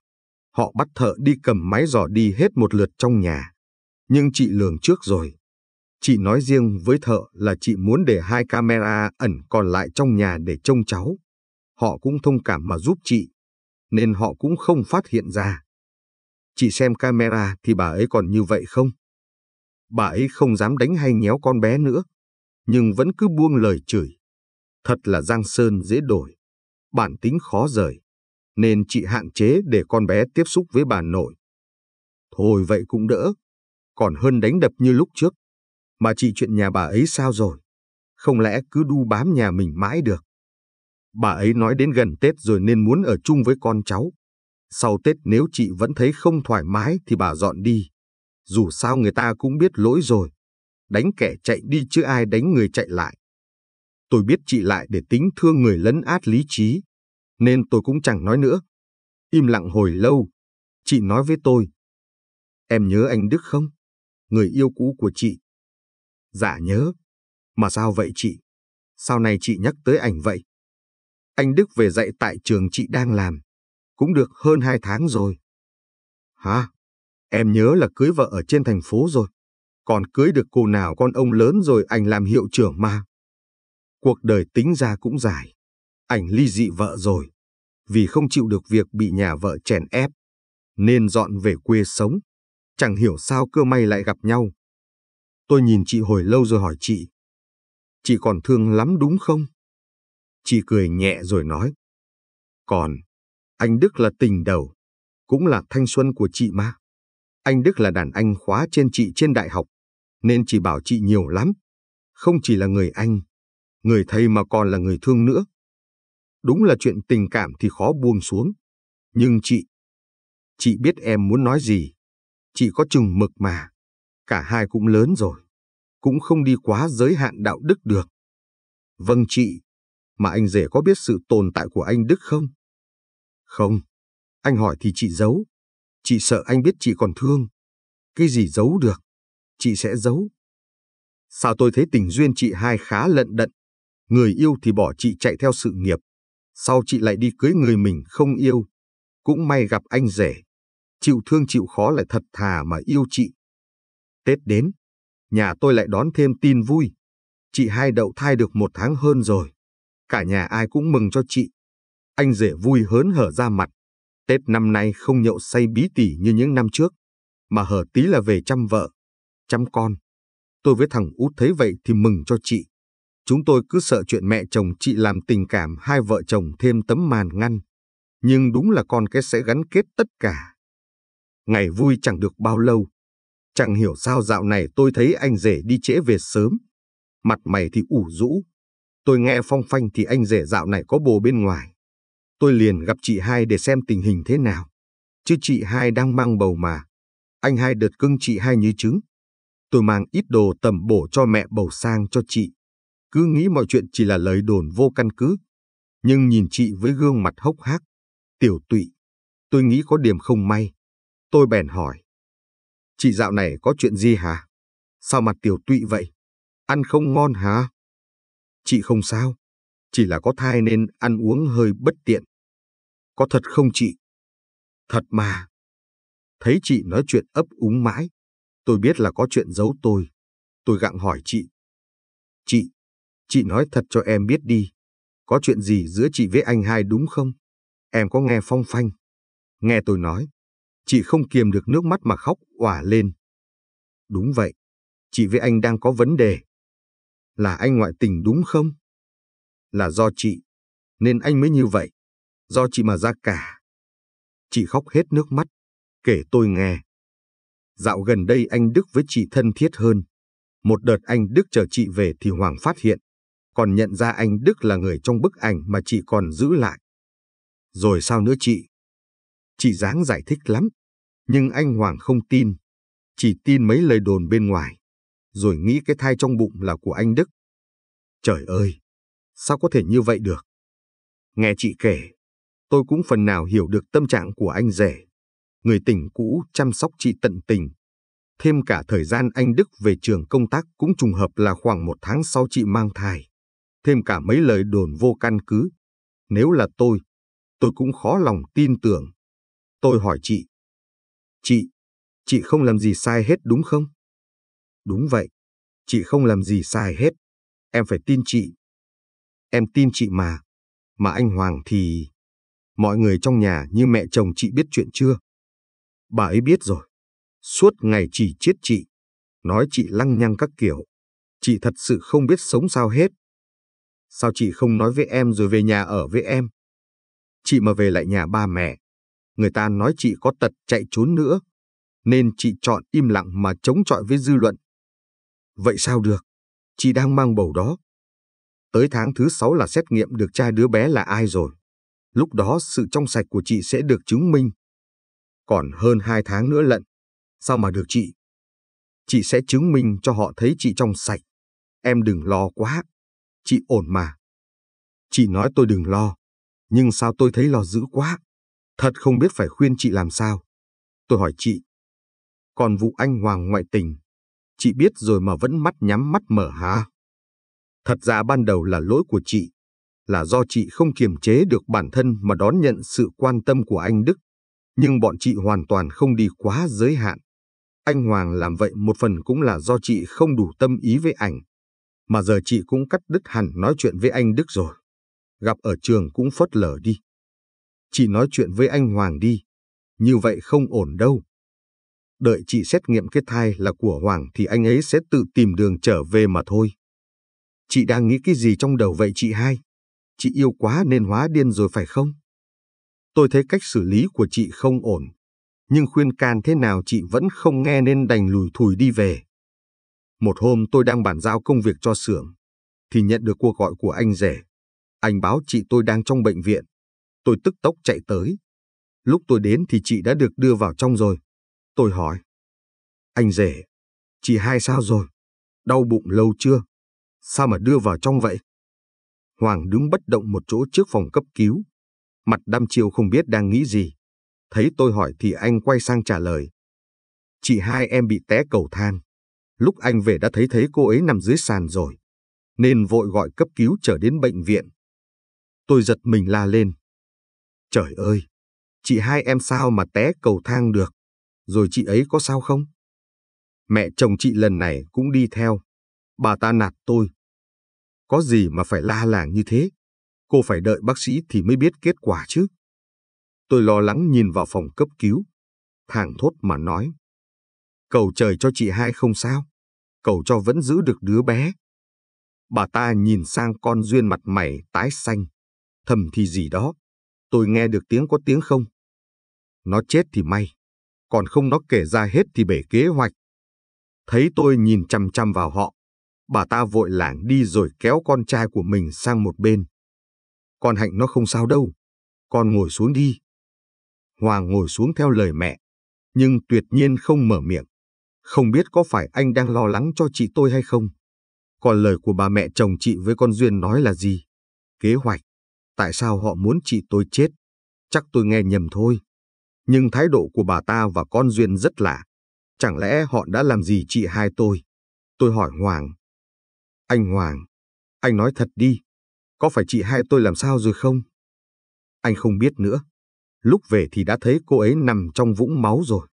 họ bắt thợ đi cầm máy dò đi hết một lượt trong nhà. Nhưng chị lường trước rồi. Chị nói riêng với thợ là chị muốn để hai camera ẩn còn lại trong nhà để trông cháu. Họ cũng thông cảm mà giúp chị, nên họ cũng không phát hiện ra. Chị xem camera thì bà ấy còn như vậy không? bà ấy không dám đánh hay nhéo con bé nữa, nhưng vẫn cứ buông lời chửi. Thật là Giang Sơn dễ đổi, bản tính khó rời, nên chị hạn chế để con bé tiếp xúc với bà nội. Thôi vậy cũng đỡ, còn hơn đánh đập như lúc trước. Mà chị chuyện nhà bà ấy sao rồi? Không lẽ cứ đu bám nhà mình mãi được? Bà ấy nói đến gần Tết rồi nên muốn ở chung với con cháu. Sau Tết nếu chị vẫn thấy không thoải mái thì bà dọn đi dù sao người ta cũng biết lỗi rồi. Đánh kẻ chạy đi chứ ai đánh người chạy lại. Tôi biết chị lại để tính thương người lấn át lý trí, nên tôi cũng chẳng nói nữa. Im lặng hồi lâu, chị nói với tôi. Em nhớ anh Đức không? Người yêu cũ của chị. Dạ nhớ. Mà sao vậy chị? Sau này chị nhắc tới ảnh vậy? Anh Đức về dạy tại trường chị đang làm. Cũng được hơn hai tháng rồi. Hả? Em nhớ là cưới vợ ở trên thành phố rồi. Còn cưới được cô nào con ông lớn rồi anh làm hiệu trưởng mà. Cuộc đời tính ra cũng dài. ảnh ly dị vợ rồi. Vì không chịu được việc bị nhà vợ chèn ép. Nên dọn về quê sống. Chẳng hiểu sao cơ may lại gặp nhau. Tôi nhìn chị hồi lâu rồi hỏi chị. Chị còn thương lắm đúng không? Chị cười nhẹ rồi nói. Còn, anh Đức là tình đầu, cũng là thanh xuân của chị mà. Anh Đức là đàn anh khóa trên chị trên đại học, nên chỉ bảo chị nhiều lắm. Không chỉ là người anh, người thầy mà còn là người thương nữa. Đúng là chuyện tình cảm thì khó buông xuống. Nhưng chị, chị biết em muốn nói gì. Chị có chừng mực mà. Cả hai cũng lớn rồi. Cũng không đi quá giới hạn đạo đức được. Vâng chị, mà anh rể có biết sự tồn tại của anh Đức không? Không, anh hỏi thì chị giấu. Chị sợ anh biết chị còn thương. Cái gì giấu được, chị sẽ giấu. Sao tôi thấy tình duyên chị hai khá lận đận. Người yêu thì bỏ chị chạy theo sự nghiệp. Sau chị lại đi cưới người mình không yêu. Cũng may gặp anh rể. Chịu thương chịu khó lại thật thà mà yêu chị. Tết đến, nhà tôi lại đón thêm tin vui. Chị hai đậu thai được một tháng hơn rồi. Cả nhà ai cũng mừng cho chị. Anh rể vui hớn hở ra mặt. Tết năm nay không nhậu say bí tỉ như những năm trước, mà hở tí là về chăm vợ, chăm con. Tôi với thằng út thấy vậy thì mừng cho chị. Chúng tôi cứ sợ chuyện mẹ chồng chị làm tình cảm hai vợ chồng thêm tấm màn ngăn. Nhưng đúng là con cái sẽ gắn kết tất cả. Ngày vui chẳng được bao lâu. Chẳng hiểu sao dạo này tôi thấy anh rể đi trễ về sớm. Mặt mày thì ủ rũ. Tôi nghe phong phanh thì anh rể dạo này có bồ bên ngoài. Tôi liền gặp chị hai để xem tình hình thế nào. Chứ chị hai đang mang bầu mà. Anh hai đợt cưng chị hai như trứng. Tôi mang ít đồ tầm bổ cho mẹ bầu sang cho chị. Cứ nghĩ mọi chuyện chỉ là lời đồn vô căn cứ. Nhưng nhìn chị với gương mặt hốc hác, tiểu tụy. Tôi nghĩ có điểm không may. Tôi bèn hỏi. Chị dạo này có chuyện gì hả? Sao mặt tiểu tụy vậy? Ăn không ngon hả? Chị không sao. Chỉ là có thai nên ăn uống hơi bất tiện. Có thật không chị? Thật mà. Thấy chị nói chuyện ấp úng mãi, tôi biết là có chuyện giấu tôi. Tôi gặng hỏi chị. Chị, chị nói thật cho em biết đi. Có chuyện gì giữa chị với anh hai đúng không? Em có nghe phong phanh. Nghe tôi nói, chị không kiềm được nước mắt mà khóc òa lên. Đúng vậy, chị với anh đang có vấn đề. Là anh ngoại tình đúng không? Là do chị, nên anh mới như vậy do chị mà ra cả. Chị khóc hết nước mắt, kể tôi nghe. Dạo gần đây anh Đức với chị thân thiết hơn. Một đợt anh Đức chở chị về thì Hoàng phát hiện, còn nhận ra anh Đức là người trong bức ảnh mà chị còn giữ lại. Rồi sao nữa chị? Chị dáng giải thích lắm, nhưng anh Hoàng không tin. Chỉ tin mấy lời đồn bên ngoài, rồi nghĩ cái thai trong bụng là của anh Đức. Trời ơi, sao có thể như vậy được? Nghe chị kể, tôi cũng phần nào hiểu được tâm trạng của anh rể. Người tình cũ chăm sóc chị tận tình. Thêm cả thời gian anh Đức về trường công tác cũng trùng hợp là khoảng một tháng sau chị mang thai. Thêm cả mấy lời đồn vô căn cứ. Nếu là tôi, tôi cũng khó lòng tin tưởng. Tôi hỏi chị. Chị, chị không làm gì sai hết đúng không? Đúng vậy, chị không làm gì sai hết. Em phải tin chị. Em tin chị mà. Mà anh Hoàng thì... Mọi người trong nhà như mẹ chồng chị biết chuyện chưa? Bà ấy biết rồi. Suốt ngày chỉ chết chị. Nói chị lăng nhăng các kiểu. Chị thật sự không biết sống sao hết. Sao chị không nói với em rồi về nhà ở với em? Chị mà về lại nhà ba mẹ. Người ta nói chị có tật chạy trốn nữa. Nên chị chọn im lặng mà chống chọi với dư luận. Vậy sao được? Chị đang mang bầu đó. Tới tháng thứ sáu là xét nghiệm được cha đứa bé là ai rồi lúc đó sự trong sạch của chị sẽ được chứng minh. Còn hơn hai tháng nữa lận, sao mà được chị? Chị sẽ chứng minh cho họ thấy chị trong sạch. Em đừng lo quá, chị ổn mà. Chị nói tôi đừng lo, nhưng sao tôi thấy lo dữ quá. Thật không biết phải khuyên chị làm sao. Tôi hỏi chị, còn vụ anh Hoàng ngoại tình, chị biết rồi mà vẫn mắt nhắm mắt mở hả? Thật ra ban đầu là lỗi của chị, là do chị không kiềm chế được bản thân mà đón nhận sự quan tâm của anh Đức. Nhưng bọn chị hoàn toàn không đi quá giới hạn. Anh Hoàng làm vậy một phần cũng là do chị không đủ tâm ý với ảnh. Mà giờ chị cũng cắt đứt hẳn nói chuyện với anh Đức rồi. Gặp ở trường cũng phớt lờ đi. Chị nói chuyện với anh Hoàng đi. Như vậy không ổn đâu. Đợi chị xét nghiệm cái thai là của Hoàng thì anh ấy sẽ tự tìm đường trở về mà thôi. Chị đang nghĩ cái gì trong đầu vậy chị hai? chị yêu quá nên hóa điên rồi phải không? Tôi thấy cách xử lý của chị không ổn, nhưng khuyên can thế nào chị vẫn không nghe nên đành lùi thùi đi về. Một hôm tôi đang bàn giao công việc cho xưởng, thì nhận được cuộc gọi của anh rể. Anh báo chị tôi đang trong bệnh viện. Tôi tức tốc chạy tới. Lúc tôi đến thì chị đã được đưa vào trong rồi. Tôi hỏi. Anh rể, chị hai sao rồi? Đau bụng lâu chưa? Sao mà đưa vào trong vậy? Hoàng đứng bất động một chỗ trước phòng cấp cứu. Mặt đăm chiêu không biết đang nghĩ gì. Thấy tôi hỏi thì anh quay sang trả lời. Chị hai em bị té cầu thang. Lúc anh về đã thấy thấy cô ấy nằm dưới sàn rồi. Nên vội gọi cấp cứu trở đến bệnh viện. Tôi giật mình la lên. Trời ơi! Chị hai em sao mà té cầu thang được? Rồi chị ấy có sao không? Mẹ chồng chị lần này cũng đi theo. Bà ta nạt tôi, có gì mà phải la làng như thế? Cô phải đợi bác sĩ thì mới biết kết quả chứ. Tôi lo lắng nhìn vào phòng cấp cứu. Thằng thốt mà nói. Cầu trời cho chị hai không sao. Cầu cho vẫn giữ được đứa bé. Bà ta nhìn sang con Duyên mặt mày tái xanh. Thầm thì gì đó. Tôi nghe được tiếng có tiếng không. Nó chết thì may. Còn không nó kể ra hết thì bể kế hoạch. Thấy tôi nhìn chăm chăm vào họ, Bà ta vội lảng đi rồi kéo con trai của mình sang một bên. Con Hạnh nó không sao đâu, con ngồi xuống đi. Hoàng ngồi xuống theo lời mẹ, nhưng tuyệt nhiên không mở miệng. Không biết có phải anh đang lo lắng cho chị tôi hay không? Còn lời của bà mẹ chồng chị với con Duyên nói là gì? Kế hoạch. Tại sao họ muốn chị tôi chết? Chắc tôi nghe nhầm thôi. Nhưng thái độ của bà ta và con Duyên rất lạ. Chẳng lẽ họ đã làm gì chị hai tôi? Tôi hỏi Hoàng, anh Hoàng, anh nói thật đi, có phải chị hai tôi làm sao rồi không? Anh không biết nữa. Lúc về thì đã thấy cô ấy nằm trong vũng máu rồi.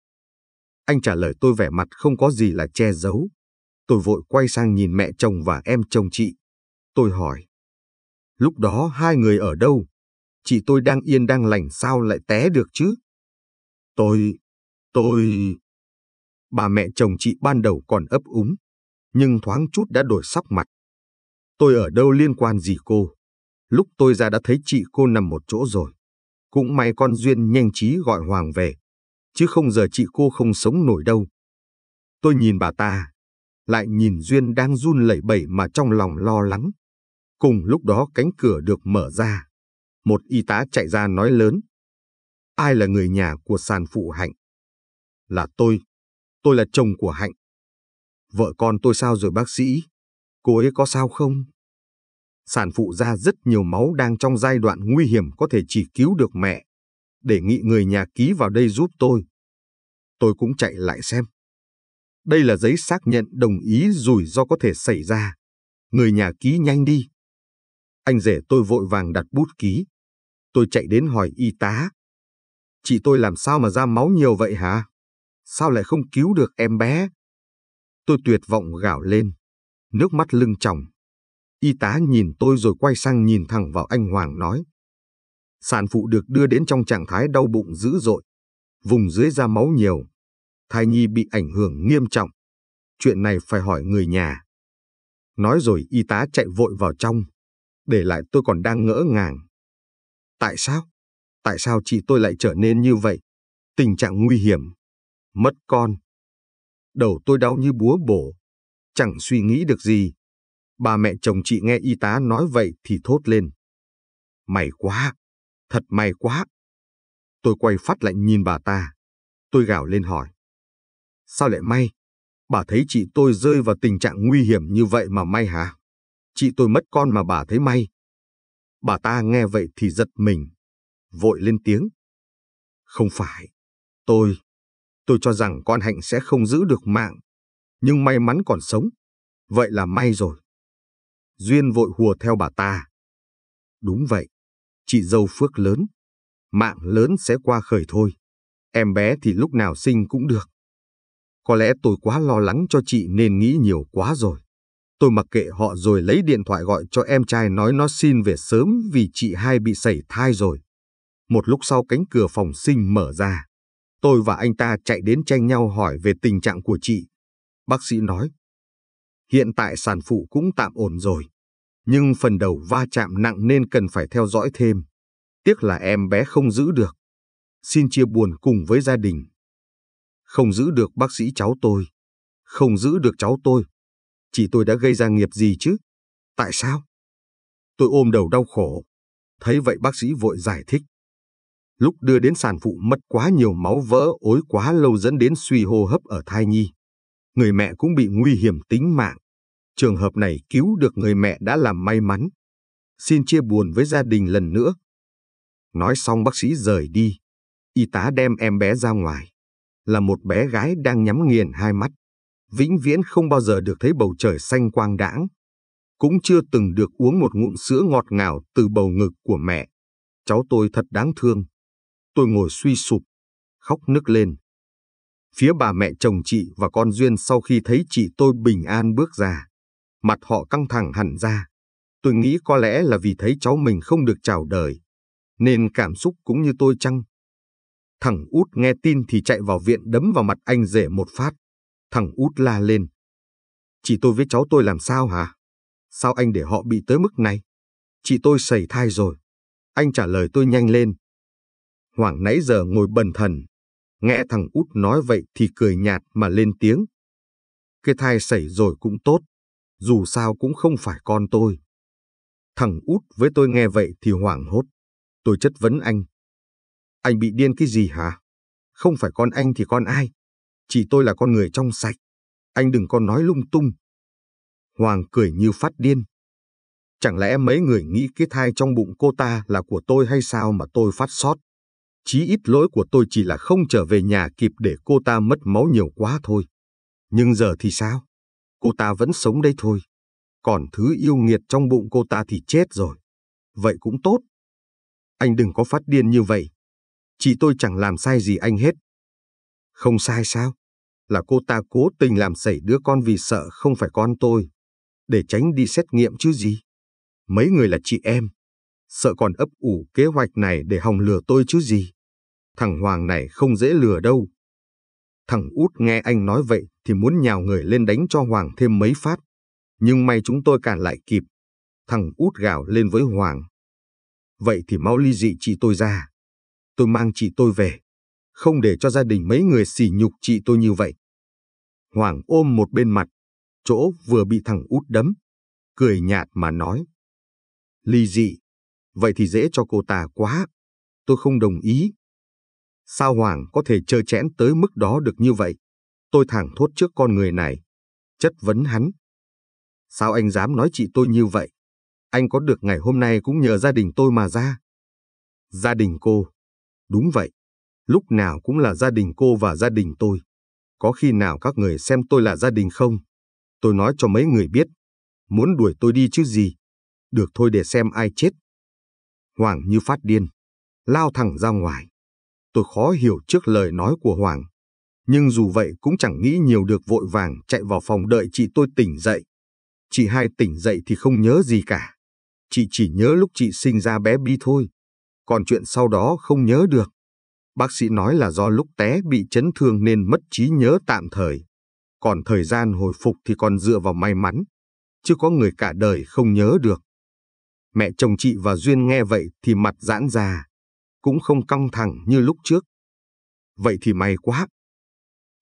Anh trả lời tôi vẻ mặt không có gì là che giấu. Tôi vội quay sang nhìn mẹ chồng và em chồng chị. Tôi hỏi. Lúc đó hai người ở đâu? Chị tôi đang yên đang lành sao lại té được chứ? Tôi... tôi... Bà mẹ chồng chị ban đầu còn ấp úng, nhưng thoáng chút đã đổi sắc mặt. Tôi ở đâu liên quan gì cô? Lúc tôi ra đã thấy chị cô nằm một chỗ rồi. Cũng may con Duyên nhanh trí gọi Hoàng về, chứ không giờ chị cô không sống nổi đâu. Tôi nhìn bà ta, lại nhìn Duyên đang run lẩy bẩy mà trong lòng lo lắng. Cùng lúc đó cánh cửa được mở ra. Một y tá chạy ra nói lớn. Ai là người nhà của sàn phụ Hạnh? Là tôi. Tôi là chồng của Hạnh. Vợ con tôi sao rồi bác sĩ? Cô ấy có sao không? Sản phụ ra rất nhiều máu đang trong giai đoạn nguy hiểm có thể chỉ cứu được mẹ. Đề nghị người nhà ký vào đây giúp tôi. Tôi cũng chạy lại xem. Đây là giấy xác nhận đồng ý rủi ro có thể xảy ra. Người nhà ký nhanh đi. Anh rể tôi vội vàng đặt bút ký. Tôi chạy đến hỏi y tá. Chị tôi làm sao mà ra máu nhiều vậy hả? Sao lại không cứu được em bé? Tôi tuyệt vọng gào lên, nước mắt lưng tròng. Y tá nhìn tôi rồi quay sang nhìn thẳng vào anh Hoàng nói. Sản phụ được đưa đến trong trạng thái đau bụng dữ dội, vùng dưới da máu nhiều, thai nhi bị ảnh hưởng nghiêm trọng. Chuyện này phải hỏi người nhà. Nói rồi y tá chạy vội vào trong, để lại tôi còn đang ngỡ ngàng. Tại sao? Tại sao chị tôi lại trở nên như vậy? Tình trạng nguy hiểm, mất con, Đầu tôi đau như búa bổ. Chẳng suy nghĩ được gì. Bà mẹ chồng chị nghe y tá nói vậy thì thốt lên. May quá! Thật may quá! Tôi quay phát lạnh nhìn bà ta. Tôi gào lên hỏi. Sao lại may? Bà thấy chị tôi rơi vào tình trạng nguy hiểm như vậy mà may hả? Chị tôi mất con mà bà thấy may. Bà ta nghe vậy thì giật mình, vội lên tiếng. Không phải, tôi, Tôi cho rằng con Hạnh sẽ không giữ được mạng, nhưng may mắn còn sống. Vậy là may rồi. Duyên vội hùa theo bà ta. Đúng vậy, chị dâu phước lớn. Mạng lớn sẽ qua khởi thôi. Em bé thì lúc nào sinh cũng được. Có lẽ tôi quá lo lắng cho chị nên nghĩ nhiều quá rồi. Tôi mặc kệ họ rồi lấy điện thoại gọi cho em trai nói nó xin về sớm vì chị hai bị sẩy thai rồi. Một lúc sau cánh cửa phòng sinh mở ra. Tôi và anh ta chạy đến tranh nhau hỏi về tình trạng của chị. Bác sĩ nói, hiện tại sản phụ cũng tạm ổn rồi, nhưng phần đầu va chạm nặng nên cần phải theo dõi thêm. Tiếc là em bé không giữ được. Xin chia buồn cùng với gia đình. Không giữ được bác sĩ cháu tôi. Không giữ được cháu tôi. Chị tôi đã gây ra nghiệp gì chứ? Tại sao? Tôi ôm đầu đau khổ. Thấy vậy bác sĩ vội giải thích lúc đưa đến sản phụ mất quá nhiều máu vỡ ối quá lâu dẫn đến suy hô hấp ở thai nhi. Người mẹ cũng bị nguy hiểm tính mạng. Trường hợp này cứu được người mẹ đã là may mắn. Xin chia buồn với gia đình lần nữa. Nói xong bác sĩ rời đi. Y tá đem em bé ra ngoài. Là một bé gái đang nhắm nghiền hai mắt. Vĩnh viễn không bao giờ được thấy bầu trời xanh quang đãng. Cũng chưa từng được uống một ngụm sữa ngọt ngào từ bầu ngực của mẹ. Cháu tôi thật đáng thương tôi ngồi suy sụp, khóc nức lên. Phía bà mẹ chồng chị và con Duyên sau khi thấy chị tôi bình an bước ra, mặt họ căng thẳng hẳn ra. Tôi nghĩ có lẽ là vì thấy cháu mình không được chào đời, nên cảm xúc cũng như tôi chăng. Thằng út nghe tin thì chạy vào viện đấm vào mặt anh rể một phát. Thằng út la lên. Chị tôi với cháu tôi làm sao hả? Sao anh để họ bị tới mức này? Chị tôi sẩy thai rồi. Anh trả lời tôi nhanh lên, Hoàng nãy giờ ngồi bần thần. Nghe thằng út nói vậy thì cười nhạt mà lên tiếng. Cái thai xảy rồi cũng tốt, dù sao cũng không phải con tôi. Thằng út với tôi nghe vậy thì hoảng hốt. Tôi chất vấn anh. Anh bị điên cái gì hả? Không phải con anh thì con ai? Chỉ tôi là con người trong sạch. Anh đừng có nói lung tung. Hoàng cười như phát điên. Chẳng lẽ mấy người nghĩ cái thai trong bụng cô ta là của tôi hay sao mà tôi phát sót? chí ít lỗi của tôi chỉ là không trở về nhà kịp để cô ta mất máu nhiều quá thôi. Nhưng giờ thì sao? Cô ta vẫn sống đây thôi. Còn thứ yêu nghiệt trong bụng cô ta thì chết rồi. Vậy cũng tốt. Anh đừng có phát điên như vậy. Chị tôi chẳng làm sai gì anh hết. Không sai sao? Là cô ta cố tình làm xảy đứa con vì sợ không phải con tôi. Để tránh đi xét nghiệm chứ gì. Mấy người là chị em. Sợ còn ấp ủ kế hoạch này để hòng lừa tôi chứ gì thằng Hoàng này không dễ lừa đâu. Thằng út nghe anh nói vậy thì muốn nhào người lên đánh cho Hoàng thêm mấy phát. Nhưng may chúng tôi cản lại kịp. Thằng út gào lên với Hoàng. Vậy thì mau ly dị chị tôi ra. Tôi mang chị tôi về. Không để cho gia đình mấy người sỉ nhục chị tôi như vậy. Hoàng ôm một bên mặt, chỗ vừa bị thằng út đấm. Cười nhạt mà nói. Ly dị, vậy thì dễ cho cô ta quá. Tôi không đồng ý. Sao Hoàng có thể chơi chẽn tới mức đó được như vậy? Tôi thẳng thốt trước con người này, chất vấn hắn. Sao anh dám nói chị tôi như vậy? Anh có được ngày hôm nay cũng nhờ gia đình tôi mà ra. Gia đình cô. Đúng vậy. Lúc nào cũng là gia đình cô và gia đình tôi. Có khi nào các người xem tôi là gia đình không? Tôi nói cho mấy người biết. Muốn đuổi tôi đi chứ gì? Được thôi để xem ai chết. Hoàng như phát điên. Lao thẳng ra ngoài. Tôi khó hiểu trước lời nói của Hoàng. Nhưng dù vậy cũng chẳng nghĩ nhiều được vội vàng chạy vào phòng đợi chị tôi tỉnh dậy. Chị hai tỉnh dậy thì không nhớ gì cả. Chị chỉ nhớ lúc chị sinh ra bé Bi thôi. Còn chuyện sau đó không nhớ được. Bác sĩ nói là do lúc té bị chấn thương nên mất trí nhớ tạm thời. Còn thời gian hồi phục thì còn dựa vào may mắn. Chứ có người cả đời không nhớ được. Mẹ chồng chị và Duyên nghe vậy thì mặt giãn ra cũng không căng thẳng như lúc trước. Vậy thì may quá.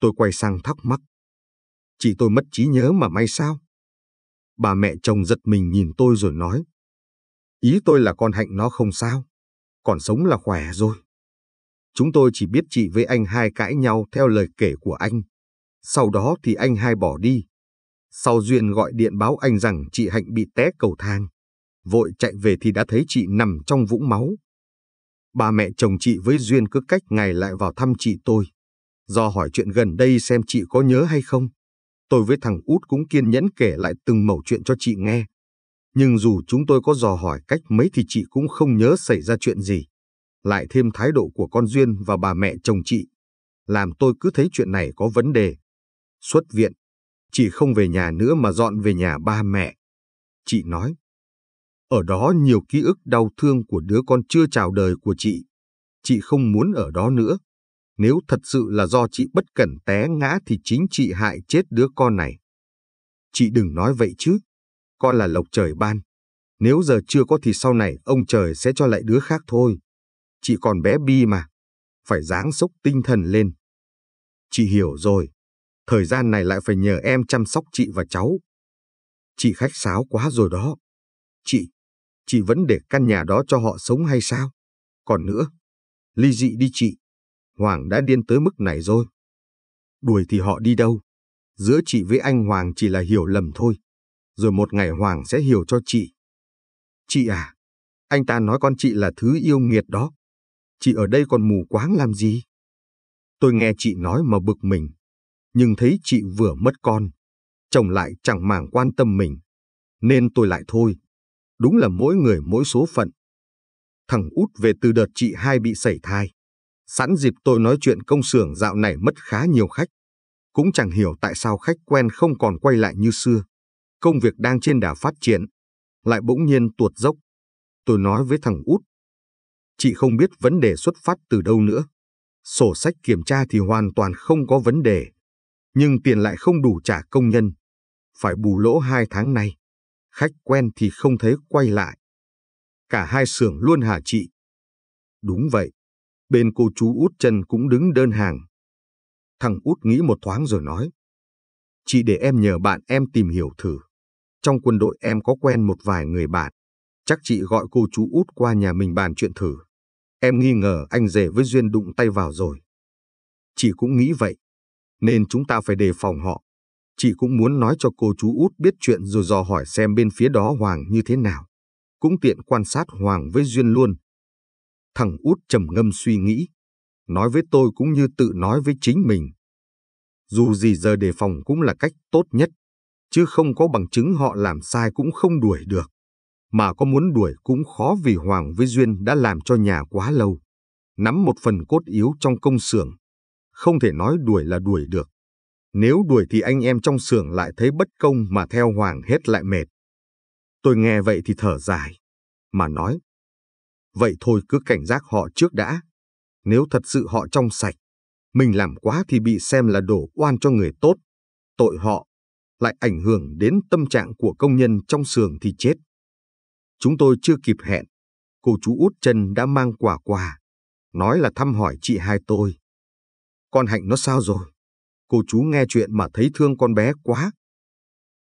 Tôi quay sang thắc mắc. Chị tôi mất trí nhớ mà may sao? Bà mẹ chồng giật mình nhìn tôi rồi nói. Ý tôi là con hạnh nó không sao, còn sống là khỏe rồi. Chúng tôi chỉ biết chị với anh hai cãi nhau theo lời kể của anh. Sau đó thì anh hai bỏ đi. Sau Duyên gọi điện báo anh rằng chị Hạnh bị té cầu thang. Vội chạy về thì đã thấy chị nằm trong vũng máu ba mẹ chồng chị với Duyên cứ cách ngày lại vào thăm chị tôi. Do hỏi chuyện gần đây xem chị có nhớ hay không. Tôi với thằng út cũng kiên nhẫn kể lại từng mẩu chuyện cho chị nghe. Nhưng dù chúng tôi có dò hỏi cách mấy thì chị cũng không nhớ xảy ra chuyện gì. Lại thêm thái độ của con Duyên và bà mẹ chồng chị. Làm tôi cứ thấy chuyện này có vấn đề. Xuất viện, chị không về nhà nữa mà dọn về nhà ba mẹ. Chị nói, ở đó nhiều ký ức đau thương của đứa con chưa chào đời của chị. Chị không muốn ở đó nữa. Nếu thật sự là do chị bất cẩn té ngã thì chính chị hại chết đứa con này. Chị đừng nói vậy chứ. Con là lộc trời ban. Nếu giờ chưa có thì sau này ông trời sẽ cho lại đứa khác thôi. Chị còn bé Bi mà. Phải dáng sốc tinh thần lên. Chị hiểu rồi. Thời gian này lại phải nhờ em chăm sóc chị và cháu. Chị khách sáo quá rồi đó. Chị, chị vẫn để căn nhà đó cho họ sống hay sao? Còn nữa, ly dị đi chị, Hoàng đã điên tới mức này rồi. Đuổi thì họ đi đâu? Giữa chị với anh Hoàng chỉ là hiểu lầm thôi. Rồi một ngày Hoàng sẽ hiểu cho chị. Chị à, anh ta nói con chị là thứ yêu nghiệt đó. Chị ở đây còn mù quáng làm gì? Tôi nghe chị nói mà bực mình, nhưng thấy chị vừa mất con, chồng lại chẳng màng quan tâm mình, nên tôi lại thôi. Đúng là mỗi người mỗi số phận. Thằng út về từ đợt chị hai bị sẩy thai. Sẵn dịp tôi nói chuyện công xưởng dạo này mất khá nhiều khách. Cũng chẳng hiểu tại sao khách quen không còn quay lại như xưa. Công việc đang trên đà phát triển. Lại bỗng nhiên tuột dốc. Tôi nói với thằng út. Chị không biết vấn đề xuất phát từ đâu nữa. Sổ sách kiểm tra thì hoàn toàn không có vấn đề. Nhưng tiền lại không đủ trả công nhân. Phải bù lỗ hai tháng nay khách quen thì không thấy quay lại. Cả hai xưởng luôn hả chị? Đúng vậy, bên cô chú út trần cũng đứng đơn hàng. Thằng út nghĩ một thoáng rồi nói. Chị để em nhờ bạn em tìm hiểu thử. Trong quân đội em có quen một vài người bạn. Chắc chị gọi cô chú út qua nhà mình bàn chuyện thử. Em nghi ngờ anh rể với Duyên đụng tay vào rồi. Chị cũng nghĩ vậy, nên chúng ta phải đề phòng họ. Chị cũng muốn nói cho cô chú út biết chuyện rồi dò hỏi xem bên phía đó Hoàng như thế nào. Cũng tiện quan sát Hoàng với Duyên luôn. Thằng út trầm ngâm suy nghĩ. Nói với tôi cũng như tự nói với chính mình. Dù gì giờ đề phòng cũng là cách tốt nhất. Chứ không có bằng chứng họ làm sai cũng không đuổi được. Mà có muốn đuổi cũng khó vì Hoàng với Duyên đã làm cho nhà quá lâu. Nắm một phần cốt yếu trong công xưởng. Không thể nói đuổi là đuổi được nếu đuổi thì anh em trong xưởng lại thấy bất công mà theo Hoàng hết lại mệt. Tôi nghe vậy thì thở dài, mà nói. Vậy thôi cứ cảnh giác họ trước đã. Nếu thật sự họ trong sạch, mình làm quá thì bị xem là đổ oan cho người tốt, tội họ, lại ảnh hưởng đến tâm trạng của công nhân trong xưởng thì chết. Chúng tôi chưa kịp hẹn, cô chú út chân đã mang quả quà, nói là thăm hỏi chị hai tôi. Con Hạnh nó sao rồi? Cô chú nghe chuyện mà thấy thương con bé quá.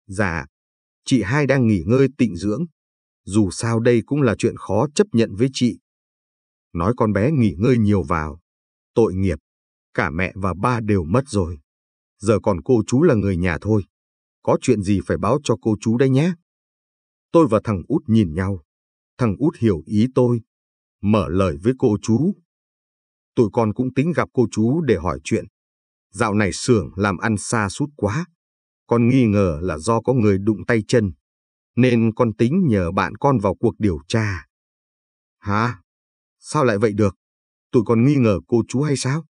Dạ, chị hai đang nghỉ ngơi tịnh dưỡng. Dù sao đây cũng là chuyện khó chấp nhận với chị. Nói con bé nghỉ ngơi nhiều vào. Tội nghiệp, cả mẹ và ba đều mất rồi. Giờ còn cô chú là người nhà thôi. Có chuyện gì phải báo cho cô chú đây nhé. Tôi và thằng út nhìn nhau. Thằng út hiểu ý tôi. Mở lời với cô chú. Tụi con cũng tính gặp cô chú để hỏi chuyện. Dạo này xưởng làm ăn xa sút quá. Con nghi ngờ là do có người đụng tay chân. Nên con tính nhờ bạn con vào cuộc điều tra. Hả? Sao lại vậy được? Tụi con nghi ngờ cô chú hay sao?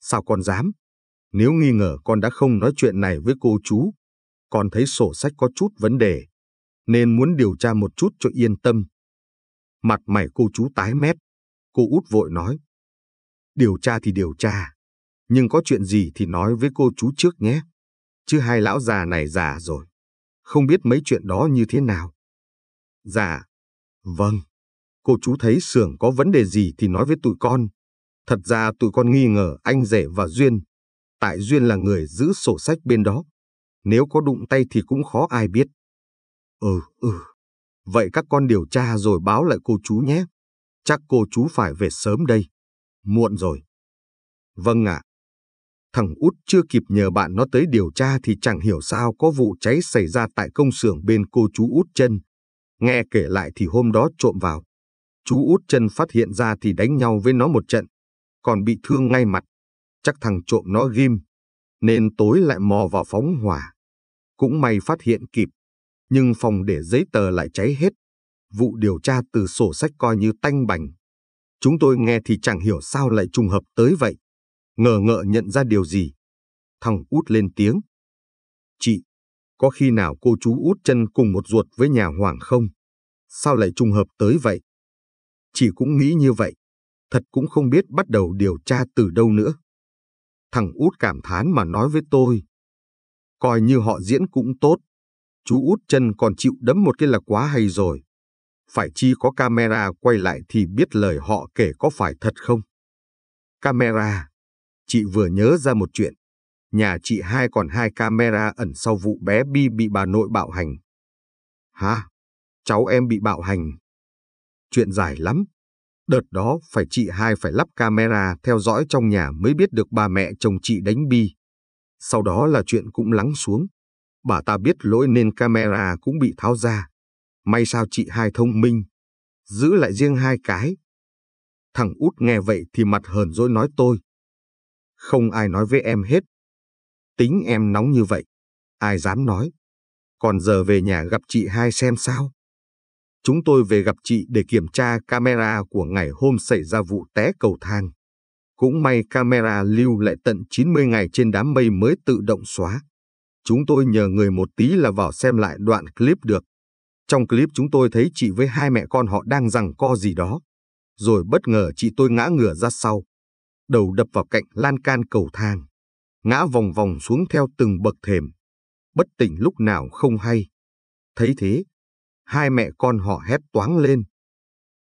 Sao con dám? Nếu nghi ngờ con đã không nói chuyện này với cô chú, con thấy sổ sách có chút vấn đề, nên muốn điều tra một chút cho yên tâm. Mặt mày cô chú tái mét, cô út vội nói. Điều tra thì điều tra, nhưng có chuyện gì thì nói với cô chú trước nhé. Chứ hai lão già này già rồi, không biết mấy chuyện đó như thế nào. Dạ, vâng, cô chú thấy xưởng có vấn đề gì thì nói với tụi con. Thật ra tụi con nghi ngờ anh rể và Duyên, tại Duyên là người giữ sổ sách bên đó. Nếu có đụng tay thì cũng khó ai biết. Ừ, ừ, vậy các con điều tra rồi báo lại cô chú nhé. Chắc cô chú phải về sớm đây. Muộn rồi. Vâng ạ. À. Thằng út chưa kịp nhờ bạn nó tới điều tra thì chẳng hiểu sao có vụ cháy xảy ra tại công xưởng bên cô chú út chân. Nghe kể lại thì hôm đó trộm vào. Chú út chân phát hiện ra thì đánh nhau với nó một trận, còn bị thương ngay mặt. Chắc thằng trộm nó ghim, nên tối lại mò vào phóng hỏa. Cũng may phát hiện kịp, nhưng phòng để giấy tờ lại cháy hết. Vụ điều tra từ sổ sách coi như tanh bành. Chúng tôi nghe thì chẳng hiểu sao lại trùng hợp tới vậy ngờ ngợ nhận ra điều gì. Thằng út lên tiếng. Chị, có khi nào cô chú út chân cùng một ruột với nhà Hoàng không? Sao lại trùng hợp tới vậy? Chị cũng nghĩ như vậy. Thật cũng không biết bắt đầu điều tra từ đâu nữa. Thằng út cảm thán mà nói với tôi. Coi như họ diễn cũng tốt. Chú út chân còn chịu đấm một cái là quá hay rồi. Phải chi có camera quay lại thì biết lời họ kể có phải thật không? Camera chị vừa nhớ ra một chuyện. Nhà chị hai còn hai camera ẩn sau vụ bé Bi bị bà nội bạo hành. Hả? Cháu em bị bạo hành. Chuyện dài lắm. Đợt đó phải chị hai phải lắp camera theo dõi trong nhà mới biết được bà mẹ chồng chị đánh Bi. Sau đó là chuyện cũng lắng xuống. Bà ta biết lỗi nên camera cũng bị tháo ra. May sao chị hai thông minh. Giữ lại riêng hai cái. Thằng út nghe vậy thì mặt hờn dỗi nói tôi không ai nói với em hết. Tính em nóng như vậy, ai dám nói. Còn giờ về nhà gặp chị hai xem sao. Chúng tôi về gặp chị để kiểm tra camera của ngày hôm xảy ra vụ té cầu thang. Cũng may camera lưu lại tận 90 ngày trên đám mây mới tự động xóa. Chúng tôi nhờ người một tí là vào xem lại đoạn clip được. Trong clip chúng tôi thấy chị với hai mẹ con họ đang rằng co gì đó. Rồi bất ngờ chị tôi ngã ngửa ra sau đầu đập vào cạnh lan can cầu thang, ngã vòng vòng xuống theo từng bậc thềm, bất tỉnh lúc nào không hay. Thấy thế, hai mẹ con họ hét toáng lên.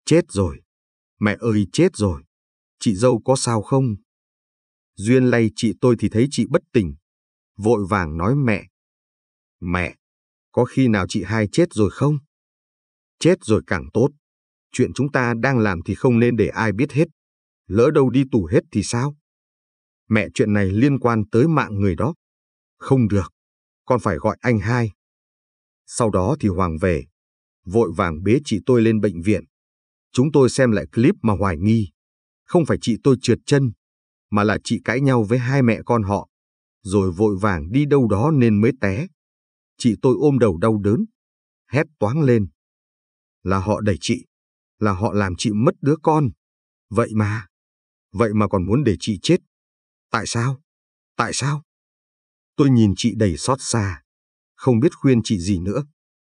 Chết rồi, mẹ ơi chết rồi, chị dâu có sao không? Duyên lay chị tôi thì thấy chị bất tỉnh, vội vàng nói mẹ. Mẹ, có khi nào chị hai chết rồi không? Chết rồi càng tốt, chuyện chúng ta đang làm thì không nên để ai biết hết lỡ đâu đi tù hết thì sao? Mẹ chuyện này liên quan tới mạng người đó. Không được, con phải gọi anh hai. Sau đó thì Hoàng về, vội vàng bế chị tôi lên bệnh viện. Chúng tôi xem lại clip mà hoài nghi. Không phải chị tôi trượt chân, mà là chị cãi nhau với hai mẹ con họ, rồi vội vàng đi đâu đó nên mới té. Chị tôi ôm đầu đau đớn, hét toáng lên. Là họ đẩy chị, là họ làm chị mất đứa con. Vậy mà, vậy mà còn muốn để chị chết. Tại sao? Tại sao? Tôi nhìn chị đầy xót xa, không biết khuyên chị gì nữa.